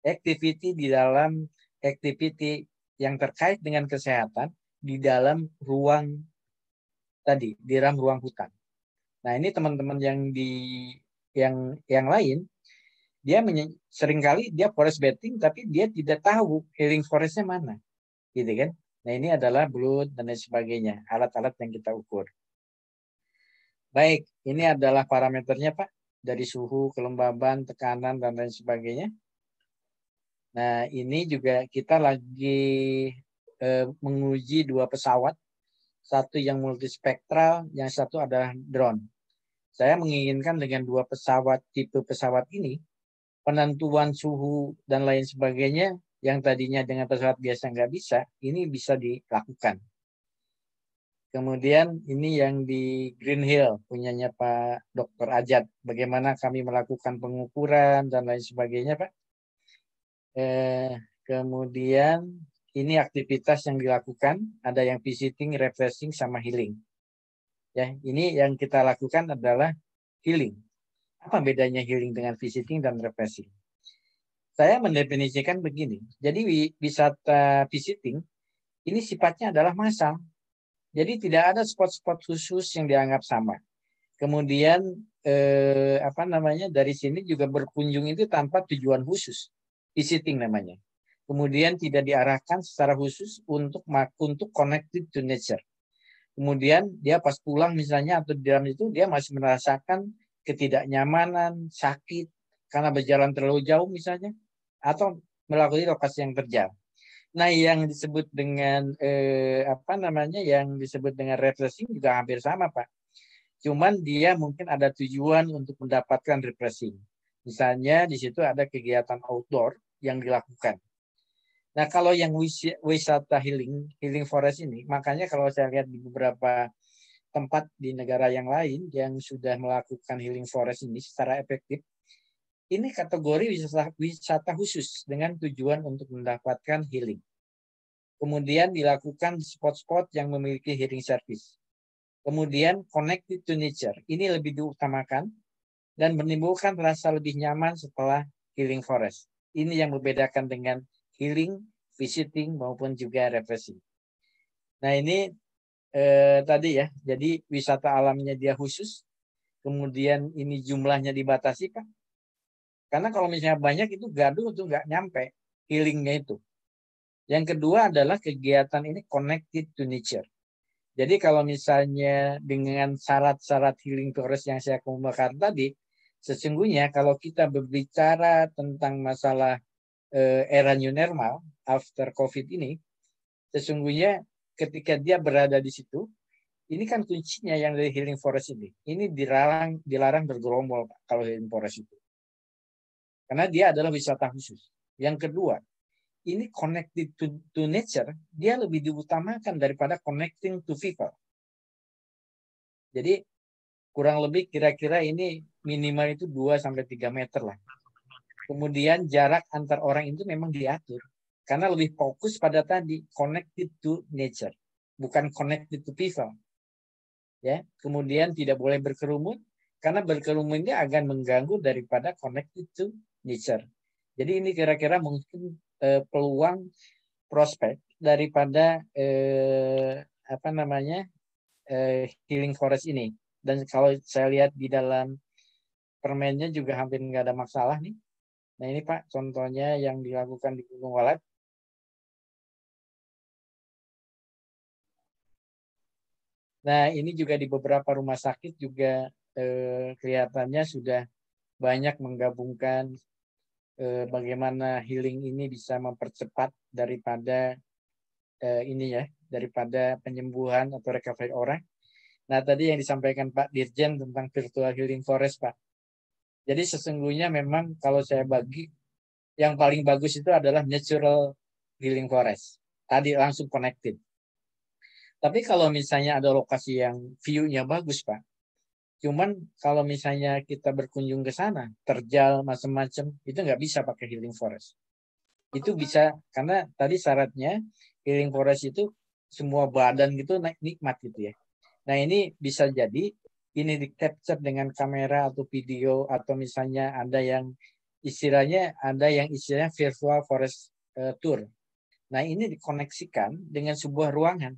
[SPEAKER 5] Activity di dalam activity yang terkait dengan kesehatan di dalam ruang tadi, di dalam ruang hutan. Nah, ini teman-teman yang di yang yang lain dia seringkali dia forest bathing tapi dia tidak tahu healing forestnya mana gitu kan nah ini adalah blood dan lain sebagainya alat-alat yang kita ukur baik ini adalah parameternya pak dari suhu kelembaban tekanan dan lain sebagainya Nah, ini juga kita lagi eh, menguji dua pesawat. Satu yang multispektral, yang satu adalah drone. Saya menginginkan dengan dua pesawat tipe pesawat ini penentuan suhu dan lain sebagainya yang tadinya dengan pesawat biasa nggak bisa, ini bisa dilakukan. Kemudian ini yang di Green Hill punyanya Pak Dr. Ajat. Bagaimana kami melakukan pengukuran dan lain sebagainya Pak? Eh, kemudian ini aktivitas yang dilakukan, ada yang visiting, refreshing, sama healing. Ya, ini yang kita lakukan adalah healing. Apa bedanya healing dengan visiting dan refreshing? Saya mendefinisikan begini. Jadi wisata visiting ini sifatnya adalah massal. Jadi tidak ada spot-spot khusus yang dianggap sama. Kemudian eh, apa namanya dari sini juga berkunjung itu tanpa tujuan khusus e namanya. Kemudian tidak diarahkan secara khusus untuk untuk connected to nature. Kemudian dia pas pulang misalnya atau di dalam itu dia masih merasakan ketidaknyamanan, sakit karena berjalan terlalu jauh misalnya atau melalui lokasi yang terjal. Nah, yang disebut dengan eh, apa namanya yang disebut dengan refreshing juga hampir sama, Pak. Cuman dia mungkin ada tujuan untuk mendapatkan refreshing. Misalnya di situ ada kegiatan outdoor yang dilakukan. Nah kalau yang wisata healing, healing forest ini, makanya kalau saya lihat di beberapa tempat di negara yang lain yang sudah melakukan healing forest ini secara efektif, ini kategori wisata, wisata khusus dengan tujuan untuk mendapatkan healing. Kemudian dilakukan spot-spot yang memiliki healing service. Kemudian connected to nature. Ini lebih diutamakan dan menimbulkan rasa lebih nyaman setelah healing forest. Ini yang membedakan dengan healing, visiting, maupun juga refreshing. Nah ini eh, tadi ya, jadi wisata alamnya dia khusus, kemudian ini jumlahnya dibatasi Pak. Karena kalau misalnya banyak itu gaduh itu nggak nyampe healingnya itu. Yang kedua adalah kegiatan ini connected to nature. Jadi kalau misalnya dengan syarat-syarat healing Forest yang saya kemukakan tadi, sesungguhnya kalau kita berbicara tentang masalah eh, era new normal after COVID ini, sesungguhnya ketika dia berada di situ, ini kan kuncinya yang dari healing forest ini. Ini dilarang dilarang bergerombol kalau healing forest itu. Karena dia adalah wisata khusus. Yang kedua, ini connected to, to nature, dia lebih diutamakan daripada connecting to people. Jadi kurang lebih kira-kira ini minimal itu 2 sampai 3 meter lah. Kemudian jarak antar orang itu memang diatur karena lebih fokus pada tadi connected to nature, bukan connected to people. Ya, kemudian tidak boleh berkerumun karena berkerumun ini akan mengganggu daripada connected to nature. Jadi ini kira-kira mungkin eh, peluang prospek daripada eh, apa namanya eh, healing forest ini. Dan kalau saya lihat di dalam permennya juga hampir nggak ada masalah nih. Nah ini Pak contohnya yang dilakukan di Gunung Walet. Nah ini juga di beberapa rumah sakit juga eh, kelihatannya sudah banyak menggabungkan eh, bagaimana healing ini bisa mempercepat daripada eh, ini ya, daripada penyembuhan atau recovery orang. Nah, tadi yang disampaikan Pak Dirjen tentang virtual healing forest, Pak. Jadi sesungguhnya memang kalau saya bagi yang paling bagus itu adalah natural healing forest. Tadi langsung connected. Tapi kalau misalnya ada lokasi yang view-nya bagus, Pak, Cuman kalau misalnya kita berkunjung ke sana, terjal macam-macam, itu nggak bisa pakai healing forest. Itu oh, bisa karena tadi syaratnya healing forest itu semua badan gitu nikmat gitu ya. Nah ini bisa jadi ini di capture dengan kamera atau video atau misalnya ada yang istilahnya ada yang istilahnya virtual forest uh, tour. Nah ini dikoneksikan dengan sebuah ruangan.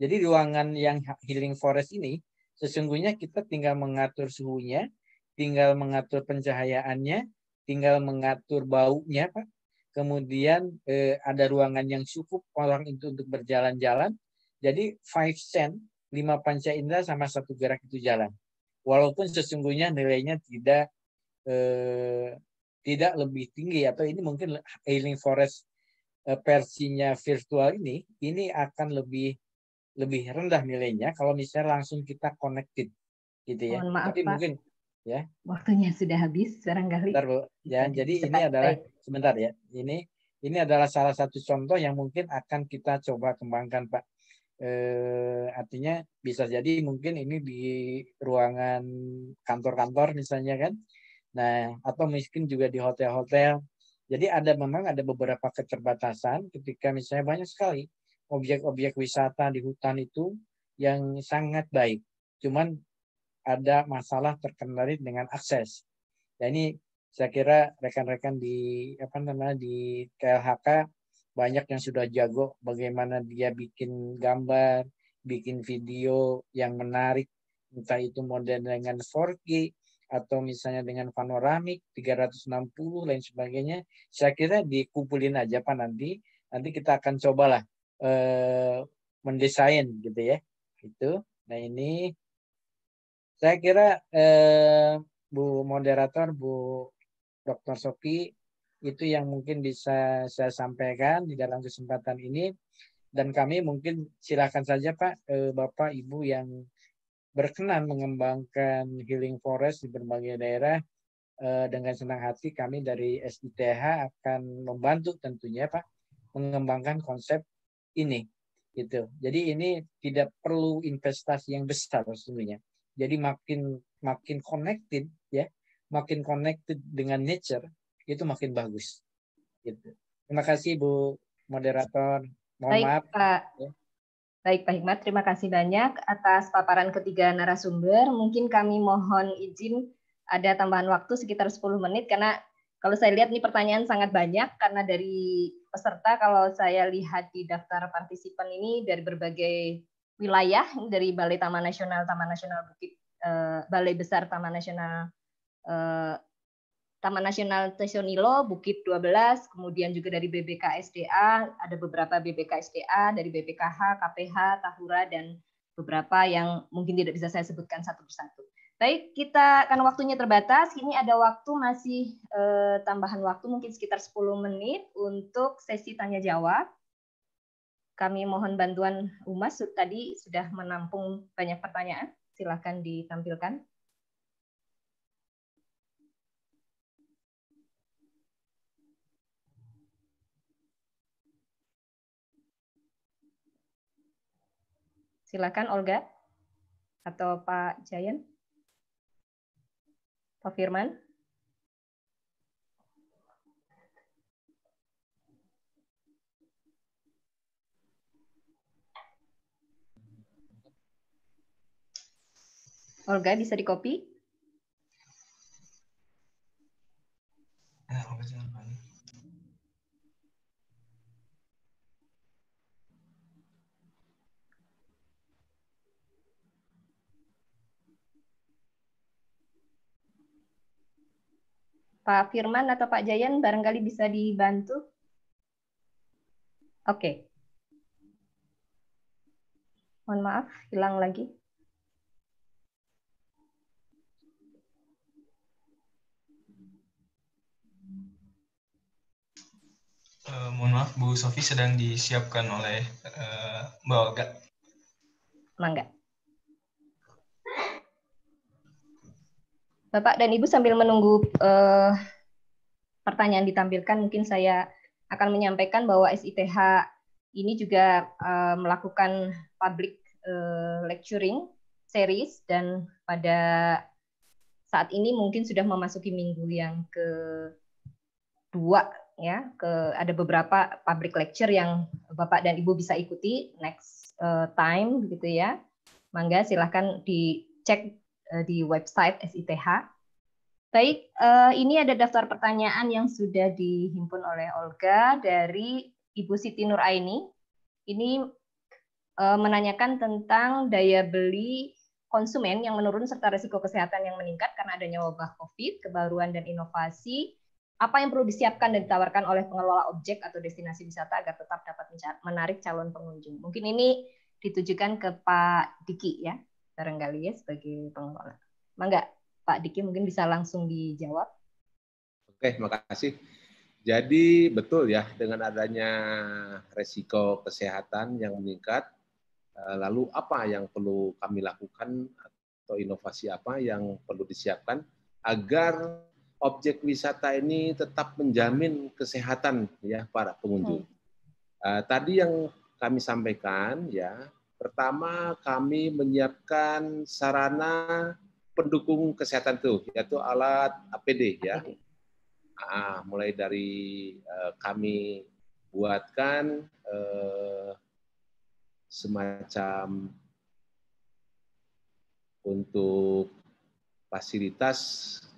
[SPEAKER 5] Jadi ruangan yang healing forest ini Sesungguhnya kita tinggal mengatur suhunya, tinggal mengatur pencahayaannya, tinggal mengatur baunya, Pak. Kemudian eh, ada ruangan yang cukup orang itu untuk berjalan-jalan. Jadi five sen, lima panca indera sama satu gerak itu jalan. Walaupun sesungguhnya nilainya tidak eh, tidak lebih tinggi atau ini mungkin healing forest eh, versinya virtual ini ini akan lebih lebih rendah nilainya kalau misalnya langsung kita connected gitu ya. Mohon maaf, Tapi Pak. mungkin ya.
[SPEAKER 1] Waktunya sudah habis kali.
[SPEAKER 5] Bentar, Bu. Ya, Bisa jadi ini adalah baik. sebentar ya. Ini ini adalah salah satu contoh yang mungkin akan kita coba kembangkan, Pak. Eh, artinya bisa jadi mungkin ini di ruangan kantor-kantor misalnya kan. Nah, atau miskin juga di hotel-hotel. Jadi ada memang ada beberapa keterbatasan ketika misalnya banyak sekali objek-objek wisata di hutan itu yang sangat baik. Cuman ada masalah terkendali dengan akses. Ya ini saya kira rekan-rekan di apa namanya di KLHK banyak yang sudah jago bagaimana dia bikin gambar, bikin video yang menarik entah itu model dengan 4G atau misalnya dengan panoramik 360 lain sebagainya. Saya kira dikumpulin aja Pak nanti, nanti kita akan cobalah eh, mendesain gitu ya itu nah ini saya kira eh, Bu moderator Bu Dr. Soki itu yang mungkin bisa saya sampaikan di dalam kesempatan ini dan kami mungkin silakan saja Pak eh, Bapak Ibu yang berkenan mengembangkan healing forest di berbagai daerah eh, dengan senang hati kami dari SITH akan membantu tentunya Pak mengembangkan konsep ini gitu. Jadi ini tidak perlu investasi yang besar sebenarnya. Jadi makin makin connected ya, makin connected dengan nature itu makin bagus. Gitu. Terima kasih Bu moderator. Mohon Baik, maaf. Pak. Ya.
[SPEAKER 1] Baik Pak Hikmat, terima kasih banyak atas paparan ketiga narasumber. Mungkin kami mohon izin ada tambahan waktu sekitar 10 menit karena kalau saya lihat ini pertanyaan sangat banyak karena dari peserta kalau saya lihat di daftar partisipan ini dari berbagai wilayah dari Balai Taman Nasional Taman Nasional Bukit eh, Balai Besar Taman Nasional eh, Taman Nasional Tesonilo, Bukit 12, kemudian juga dari BBKSDA, ada beberapa BBKSDA, dari BBKH KPH, Tahura, dan beberapa yang mungkin tidak bisa saya sebutkan satu persatu. Baik, kita karena waktunya terbatas, ini ada waktu masih eh, tambahan waktu mungkin sekitar 10 menit untuk sesi tanya jawab. Kami mohon bantuan Umas tadi sudah menampung banyak pertanyaan. Silahkan ditampilkan. Silakan Olga atau Pak Jayan. Pak Firman? Olga bisa di copy? Pak Firman atau Pak Jayan barangkali bisa dibantu. Oke. Okay. Mohon maaf, hilang lagi.
[SPEAKER 5] Uh,
[SPEAKER 4] mohon maaf, Bu Sofi sedang disiapkan oleh uh, Mbak Olga.
[SPEAKER 1] Mangga. Bapak dan Ibu sambil menunggu eh, pertanyaan ditampilkan, mungkin saya akan menyampaikan bahwa SITH ini juga eh, melakukan public eh, lecturing series dan pada saat ini mungkin sudah memasuki minggu yang ke dua ya ke ada beberapa public lecture yang Bapak dan Ibu bisa ikuti next uh, time gitu ya. Mangga silahkan dicek Eh, di website SITH. Baik, eh, ini ada daftar pertanyaan yang sudah dihimpun oleh Olga dari Ibu Siti Nur Aini. Ini eh, menanyakan tentang daya beli konsumen yang menurun serta risiko kesehatan yang meningkat karena adanya wabah COVID, kebaruan dan inovasi, apa yang perlu disiapkan dan ditawarkan oleh pengelola objek atau destinasi wisata agar tetap dapat menarik calon pengunjung. Mungkin ini ditujukan ke Pak Diki ya barangkali sebagai pengelola. Mangga Pak Diki mungkin bisa langsung dijawab.
[SPEAKER 6] Oke, makasih. Jadi betul ya dengan adanya resiko kesehatan yang meningkat, eh, lalu apa yang perlu kami lakukan atau inovasi apa yang perlu disiapkan agar objek wisata ini tetap menjamin kesehatan ya para pengunjung. Hmm. Eh, tadi yang kami sampaikan ya Pertama, kami menyiapkan sarana pendukung kesehatan itu, yaitu alat APD ya. ah mulai dari eh, kami buatkan eh, semacam untuk fasilitas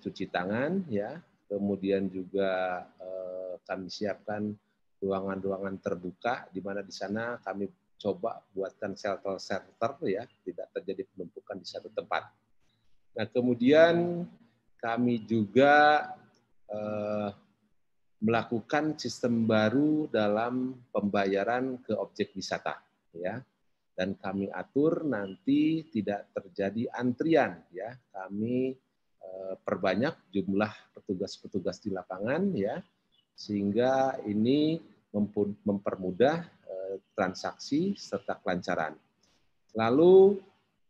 [SPEAKER 6] cuci tangan ya kemudian juga eh, kami siapkan ruangan-ruangan terbuka di mana di sana kami coba buatkan shelter shelter ya tidak terjadi penumpukan di satu tempat. Nah kemudian kami juga eh, melakukan sistem baru dalam pembayaran ke objek wisata ya dan kami atur nanti tidak terjadi antrian ya kami eh, perbanyak jumlah petugas-petugas di lapangan ya sehingga ini mempermudah transaksi serta kelancaran. Lalu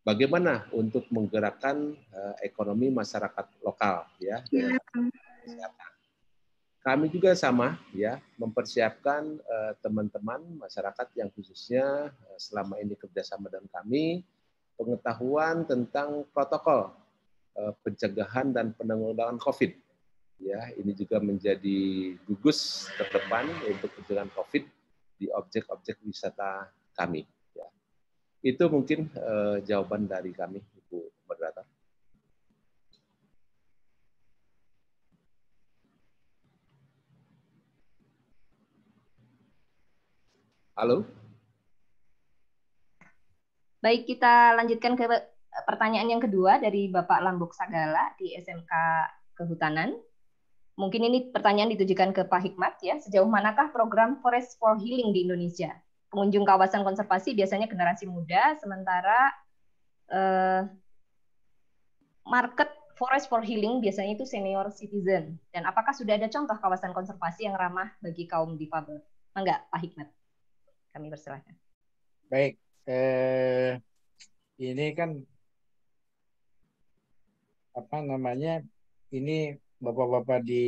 [SPEAKER 6] bagaimana untuk menggerakkan eh, ekonomi masyarakat lokal ya iya. Kami juga sama ya mempersiapkan eh, teman-teman masyarakat yang khususnya eh, selama ini kerjasama dengan kami pengetahuan tentang protokol pencegahan dan penanggulangan COVID. Ya, ini juga menjadi gugus terdepan untuk pencegahan COVID di objek-objek wisata kami. Ya. Itu mungkin eh, jawaban dari kami, Ibu Moderator. Halo?
[SPEAKER 1] Baik, kita lanjutkan ke pertanyaan yang kedua dari Bapak Lambok Sagala di SMK Kehutanan. Mungkin ini pertanyaan ditujukan ke Pak Hikmat ya, sejauh manakah program Forest for Healing di Indonesia? Pengunjung kawasan konservasi biasanya generasi muda, sementara eh, market Forest for Healing biasanya itu senior citizen. Dan apakah sudah ada contoh kawasan konservasi yang ramah bagi kaum difabel? Enggak, Pak Hikmat. Kami persilahkan.
[SPEAKER 5] Baik, eh, ini kan apa namanya? Ini bapak-bapak di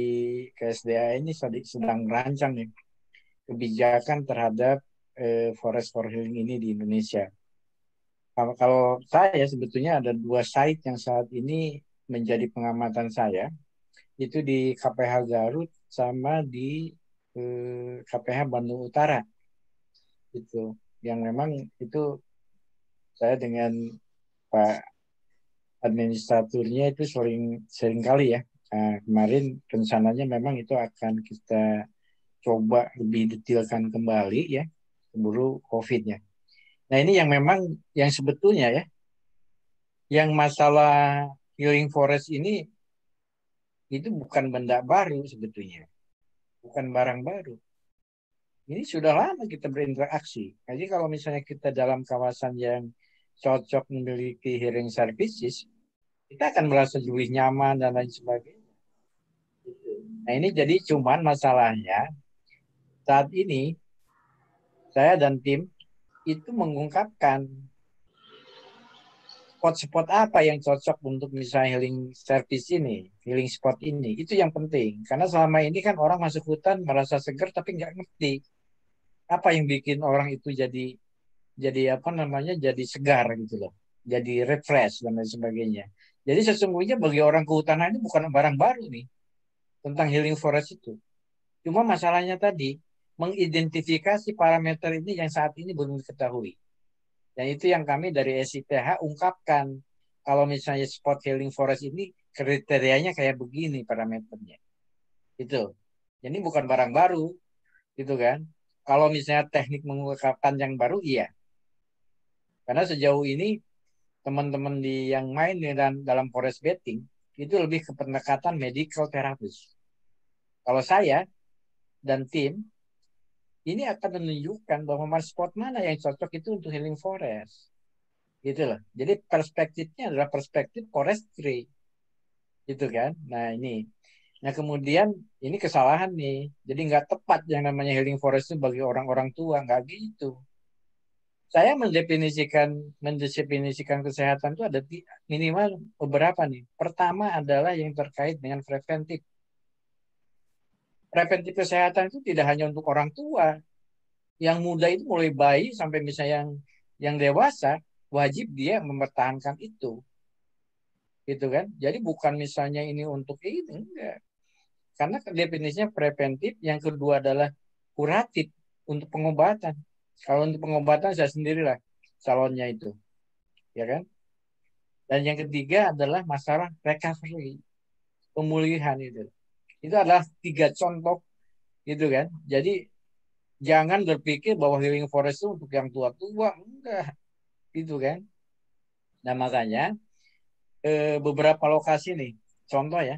[SPEAKER 5] KSDA ini sedang merancang nih kebijakan terhadap eh, forest for healing ini di Indonesia. Kalau, kalau saya sebetulnya ada dua site yang saat ini menjadi pengamatan saya, itu di KPH Garut sama di eh, KPH Bandung Utara, itu yang memang itu saya dengan Pak administraturnya itu sering sering kali ya Nah, kemarin rencananya memang itu akan kita coba lebih detailkan kembali ya keburu COVID-nya. Nah ini yang memang yang sebetulnya ya, yang masalah Hearing forest ini itu bukan benda baru sebetulnya, bukan barang baru. Ini sudah lama kita berinteraksi. Jadi kalau misalnya kita dalam kawasan yang cocok memiliki hearing services, kita akan merasa lebih nyaman dan lain sebagainya Nah ini jadi cuman masalahnya saat ini saya dan tim itu mengungkapkan spot-spot apa yang cocok untuk misalnya healing service ini, healing spot ini. Itu yang penting. Karena selama ini kan orang masuk hutan merasa seger tapi nggak ngerti apa yang bikin orang itu jadi jadi apa namanya jadi segar gitu loh. Jadi refresh dan lain sebagainya. Jadi sesungguhnya bagi orang kehutanan ini bukan barang baru nih tentang healing forest itu. Cuma masalahnya tadi mengidentifikasi parameter ini yang saat ini belum diketahui. Dan itu yang kami dari SIPH ungkapkan. Kalau misalnya spot healing forest ini kriterianya kayak begini parameternya. Itu. Jadi bukan barang baru, gitu kan. Kalau misalnya teknik mengungkapkan yang baru, iya. Karena sejauh ini teman-teman di yang main dan dalam forest betting itu lebih ke pendekatan medical therapist. Kalau saya dan tim ini akan menunjukkan bahwa spot mana yang cocok itu untuk healing forest. Gitu loh. Jadi perspektifnya adalah perspektif forestry. Gitu kan? Nah, ini. Nah, kemudian ini kesalahan nih. Jadi nggak tepat yang namanya healing forest itu bagi orang-orang tua, nggak gitu saya mendefinisikan mendefinisikan kesehatan itu ada minimal beberapa nih. Pertama adalah yang terkait dengan preventif preventif kesehatan itu tidak hanya untuk orang tua. Yang muda itu mulai bayi sampai misalnya yang yang dewasa wajib dia mempertahankan itu. Gitu kan? Jadi bukan misalnya ini untuk ini enggak. Karena definisinya preventif, yang kedua adalah kuratif untuk pengobatan. Kalau untuk pengobatan saya sendirilah calonnya itu. Ya kan? Dan yang ketiga adalah masalah recovery, pemulihan itu. Itu adalah tiga contoh gitu kan. Jadi jangan berpikir bahwa healing forest itu untuk yang tua-tua, enggak. gitu kan. Nah makanya eh, beberapa lokasi nih, contoh ya,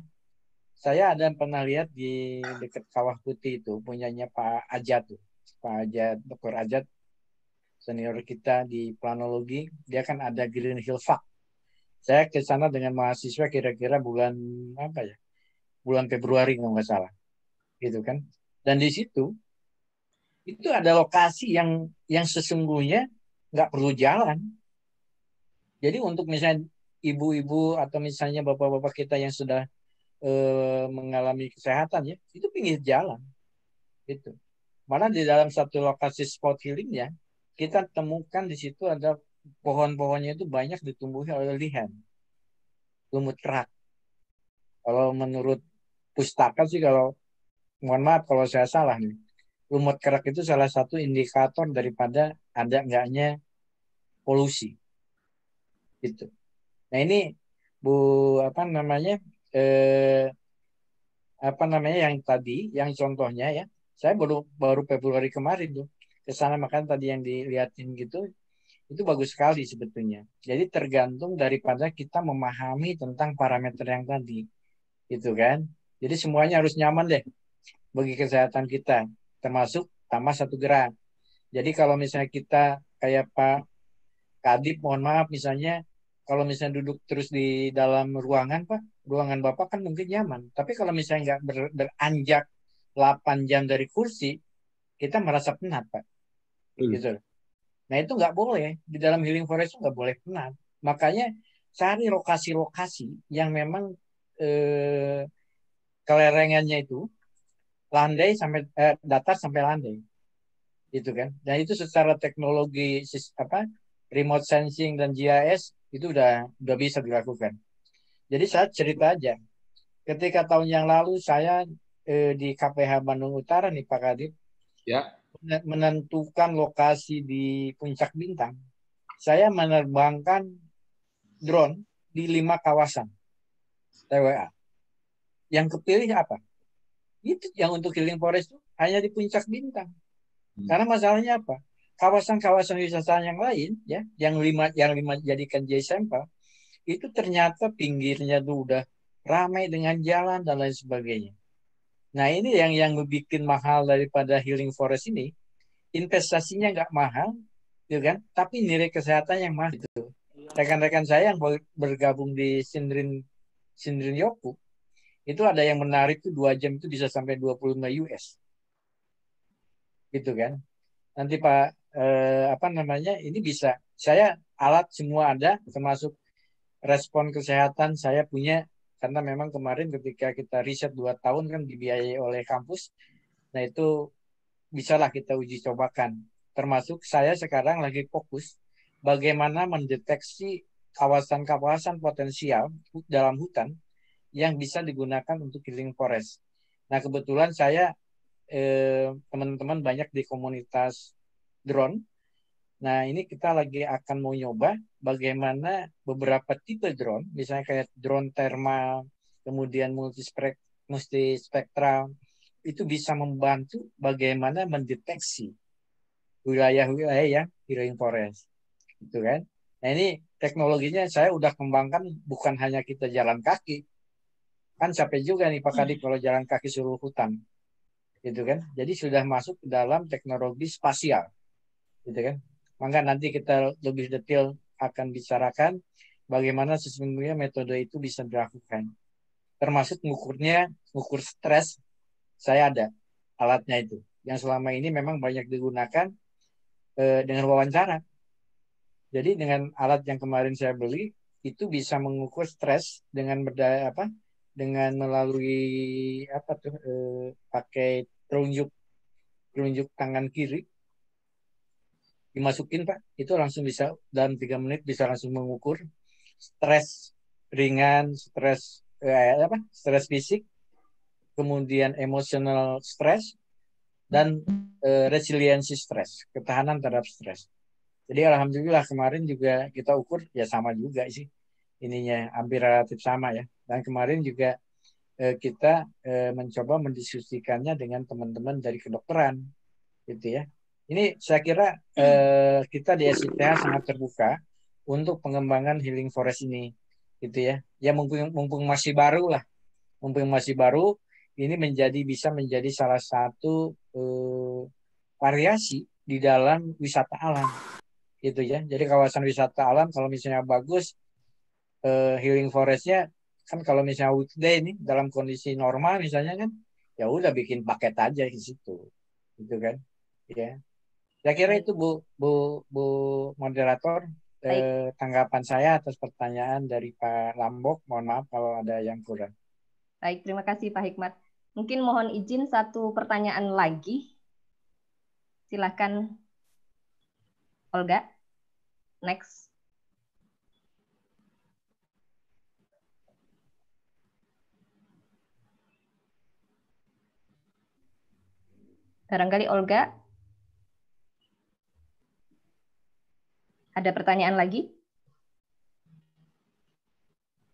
[SPEAKER 5] saya ada pernah lihat di dekat Kawah Putih itu punyanya Pak Ajat tuh. Pak Ajat, dokter Ajat senior kita di planologi, dia kan ada Green Hill Park. Saya ke sana dengan mahasiswa kira-kira bulan apa ya? bulan Februari kalau nggak salah gitu kan dan di situ itu ada lokasi yang yang sesungguhnya nggak perlu jalan jadi untuk misalnya ibu-ibu atau misalnya bapak-bapak kita yang sudah e, mengalami kesehatan ya itu pinggir jalan gitu. Mana di dalam satu lokasi spot healing ya, kita temukan di situ ada pohon-pohonnya itu banyak ditumbuhi oleh lihan lumut rak. kalau menurut pustaka sih kalau mohon maaf kalau saya salah nih. Lumut kerak itu salah satu indikator daripada ada enggaknya polusi. Gitu. Nah ini Bu apa namanya eh, apa namanya yang tadi yang contohnya ya saya baru baru Februari kemarin tuh ke sana makan tadi yang dilihatin gitu itu bagus sekali sebetulnya. Jadi tergantung daripada kita memahami tentang parameter yang tadi, gitu kan? Jadi semuanya harus nyaman deh bagi kesehatan kita, termasuk sama satu gerak. Jadi kalau misalnya kita kayak Pak Kadip, mohon maaf misalnya, kalau misalnya duduk terus di dalam ruangan Pak, ruangan Bapak kan mungkin nyaman. Tapi kalau misalnya nggak ber, beranjak 8 jam dari kursi, kita merasa penat Pak. Hmm. Gitu. Nah itu nggak boleh. Di dalam healing forest nggak boleh penat. Makanya cari lokasi-lokasi yang memang eh, kelerengannya itu landai sampai eh, datar sampai landai gitu kan dan itu secara teknologi apa remote sensing dan GIS itu udah udah bisa dilakukan jadi saya cerita aja ketika tahun yang lalu saya eh, di KPH Bandung Utara nih Pak Kadip ya menentukan lokasi di puncak bintang saya menerbangkan drone di lima kawasan TWA yang kepilih apa? Itu yang untuk healing forest itu hanya di puncak bintang. Hmm. Karena masalahnya apa? Kawasan-kawasan wisata yang lain ya, yang lima yang lima jadikan J sampel itu ternyata pinggirnya itu udah ramai dengan jalan dan lain sebagainya. Nah ini yang yang bikin mahal daripada healing forest ini investasinya nggak mahal, ya kan? Tapi nilai kesehatan yang mahal itu. Rekan-rekan saya yang bergabung di Sindrin Sindrin Yoku itu ada yang menarik tuh dua jam itu bisa sampai 25 US gitu kan nanti pak eh, apa namanya ini bisa saya alat semua ada termasuk respon kesehatan saya punya karena memang kemarin ketika kita riset dua tahun kan dibiayai oleh kampus nah itu bisalah kita uji cobakan termasuk saya sekarang lagi fokus bagaimana mendeteksi kawasan-kawasan potensial dalam hutan yang bisa digunakan untuk healing forest. Nah kebetulan saya eh, teman-teman banyak di komunitas drone. Nah ini kita lagi akan mau nyoba bagaimana beberapa tipe drone, misalnya kayak drone thermal, kemudian multi spektral, itu bisa membantu bagaimana mendeteksi wilayah-wilayah yang healing forest, gitu kan? Nah ini teknologinya saya udah kembangkan bukan hanya kita jalan kaki, kan capek juga nih Pak iya. Kadik kalau jalan kaki suruh hutan gitu kan jadi sudah masuk dalam teknologi spasial gitu kan maka nanti kita lebih detail akan bicarakan bagaimana sesungguhnya metode itu bisa dilakukan termasuk mengukurnya, mengukur stres saya ada alatnya itu yang selama ini memang banyak digunakan e, dengan wawancara jadi dengan alat yang kemarin saya beli itu bisa mengukur stres dengan berdaya apa dengan melalui apa tuh e, pakai telunjuk telunjuk tangan kiri dimasukin pak itu langsung bisa dalam tiga menit bisa langsung mengukur stres ringan stres e, apa stres fisik kemudian emosional stres dan e, resiliensi stres ketahanan terhadap stres jadi alhamdulillah kemarin juga kita ukur ya sama juga sih ininya hampir relatif sama ya. Dan kemarin juga eh, kita eh, mencoba mendiskusikannya dengan teman-teman dari kedokteran, gitu ya. Ini saya kira eh, kita di SITH sangat terbuka untuk pengembangan healing forest ini, gitu ya. Ya mumpung, mumpung masih baru lah, mumpung masih baru, ini menjadi bisa menjadi salah satu eh, variasi di dalam wisata alam, gitu ya. Jadi kawasan wisata alam kalau misalnya bagus uh, healing forestnya kan kalau misalnya weekday ini dalam kondisi normal misalnya kan ya udah bikin paket aja di situ gitu kan ya saya kira hmm. itu bu bu bu moderator eh, tanggapan saya atas pertanyaan dari Pak Lambok mohon maaf kalau ada yang kurang
[SPEAKER 1] baik terima kasih Pak Hikmat mungkin mohon izin satu pertanyaan lagi silahkan Olga next Barangkali Olga ada pertanyaan lagi?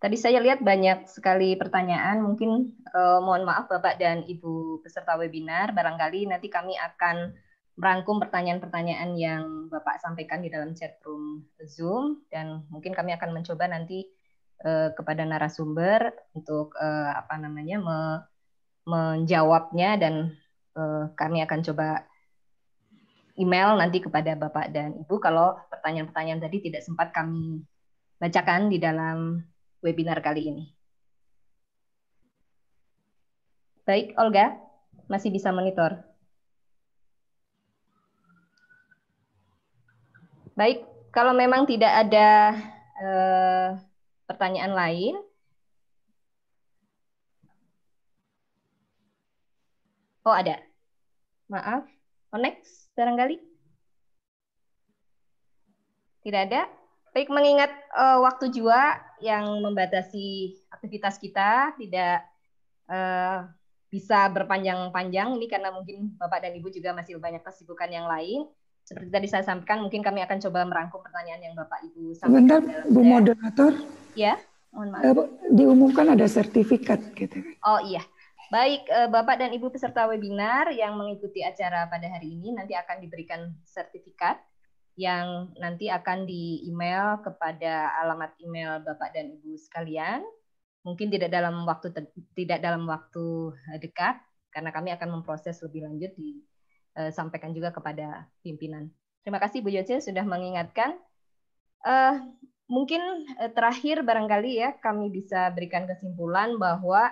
[SPEAKER 1] Tadi saya lihat banyak sekali pertanyaan. Mungkin eh, mohon maaf Bapak dan Ibu peserta webinar. Barangkali nanti kami akan merangkum pertanyaan-pertanyaan yang Bapak sampaikan di dalam chatroom Zoom dan mungkin kami akan mencoba nanti eh, kepada narasumber untuk eh, apa namanya me, menjawabnya dan uh, kami akan coba email nanti kepada Bapak dan Ibu kalau pertanyaan-pertanyaan tadi tidak sempat kami bacakan di dalam webinar kali ini. Baik, Olga, masih bisa monitor. Baik, kalau memang tidak ada eh, pertanyaan lain, Oh, ada. Maaf. sekarang oh, barangkali? Tidak ada? Baik, mengingat uh, waktu jua yang membatasi aktivitas kita, tidak uh, bisa berpanjang-panjang ini karena mungkin Bapak dan Ibu juga masih banyak kesibukan yang lain. Seperti tadi saya sampaikan, mungkin kami akan coba merangkum pertanyaan yang Bapak Ibu sampaikan. Bentar, Bu moderator. Ya, mohon maaf. Eh,
[SPEAKER 3] diumumkan ada sertifikat gitu.
[SPEAKER 1] Oh iya, Baik, eh, Bapak dan Ibu peserta webinar yang mengikuti acara pada hari ini nanti akan diberikan sertifikat yang nanti akan di-email kepada alamat email Bapak dan Ibu sekalian. Mungkin tidak dalam waktu tidak dalam waktu eh, dekat karena kami akan memproses lebih lanjut disampaikan eh, juga kepada pimpinan. Terima kasih Bu Yoce sudah mengingatkan. Uh, mungkin terakhir barangkali ya kami bisa berikan kesimpulan bahwa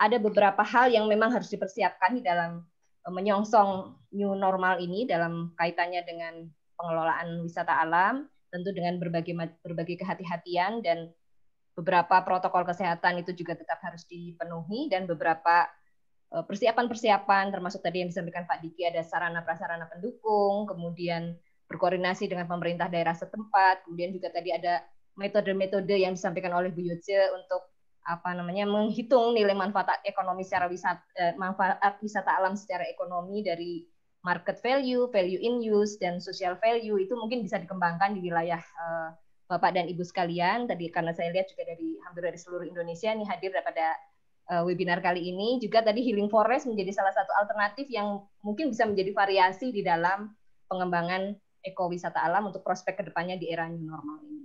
[SPEAKER 1] ada beberapa hal yang memang harus dipersiapkan di dalam e, menyongsong new normal ini dalam kaitannya dengan pengelolaan wisata alam, tentu dengan berbagai berbagai kehati-hatian dan beberapa protokol kesehatan itu juga tetap harus dipenuhi dan beberapa e, persiapan-persiapan termasuk tadi yang disampaikan Pak Diki ada sarana prasarana pendukung, kemudian berkoordinasi dengan pemerintah daerah setempat, kemudian juga tadi ada metode-metode yang disampaikan oleh Bu Yoce untuk apa namanya menghitung nilai manfaat ekonomi secara wisata eh, manfaat wisata alam secara ekonomi dari market value, value in use dan social value itu mungkin bisa dikembangkan di wilayah eh, Bapak dan Ibu sekalian. Tadi karena saya lihat juga dari hampir dari seluruh Indonesia nih hadir pada eh, webinar kali ini juga tadi healing forest menjadi salah satu alternatif yang mungkin bisa menjadi variasi di dalam pengembangan ekowisata alam untuk prospek kedepannya di era new normal ini.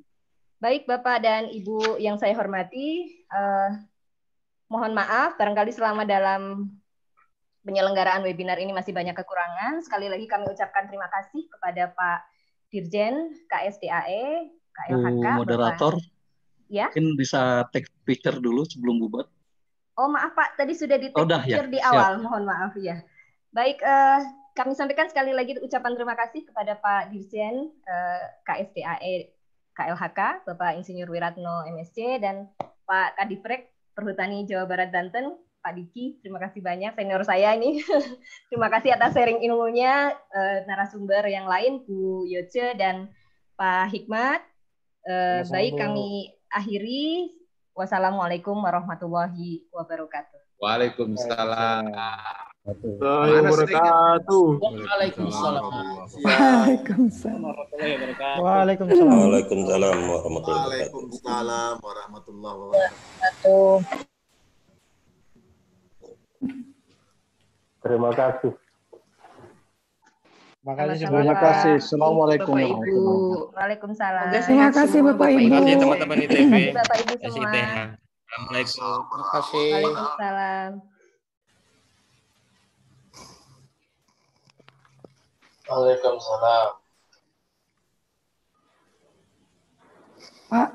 [SPEAKER 1] Baik Bapak dan Ibu yang saya hormati, eh, mohon maaf barangkali selama dalam penyelenggaraan webinar ini masih banyak kekurangan. Sekali lagi kami ucapkan terima kasih kepada Pak Dirjen KSDAE, KLHK. Bu moderator,
[SPEAKER 3] Bapak.
[SPEAKER 1] ya? mungkin
[SPEAKER 5] bisa take picture dulu sebelum bubat.
[SPEAKER 1] Oh maaf Pak, tadi sudah di take oh, dah, ya. picture ya. di awal, Siap. mohon maaf ya. Baik, eh, kami sampaikan sekali lagi ucapan terima kasih kepada Pak Dirjen eh, KSDAE KLHK, Bapak Insinyur Wiratno MSC, dan Pak Kadiprek Perhutani Jawa Barat Banten, Pak Diki, terima kasih banyak senior saya ini. terima kasih atas sharing ilmunya, uh, narasumber yang lain Bu Yoce dan Pak Hikmat. Uh, baik kami akhiri. Wassalamualaikum warahmatullahi wabarakatuh.
[SPEAKER 6] Waalaikumsalam
[SPEAKER 2] wabarakatuh.
[SPEAKER 4] Waalaikumsalam.
[SPEAKER 2] Waalaikumsalam. Waalaikumsalam.
[SPEAKER 4] Waalaikumsalam warahmatullahi wabarakatuh. warahmatullahi
[SPEAKER 2] wabarakatuh.
[SPEAKER 4] Terima kasih. Terima kasih. Terima kasih.
[SPEAKER 1] Assalamualaikum Waalaikumsalam. Terima kasih Bapak Ibu. Terima kasih teman-teman ITB. Bapak Ibu semua.
[SPEAKER 5] Assalamualaikum. Terima kasih.
[SPEAKER 1] Waalaikumsalam.
[SPEAKER 5] Waalaikumsalam. Pak.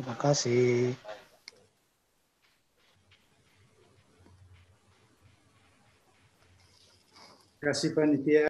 [SPEAKER 5] Terima kasih. Terima kasih panitia.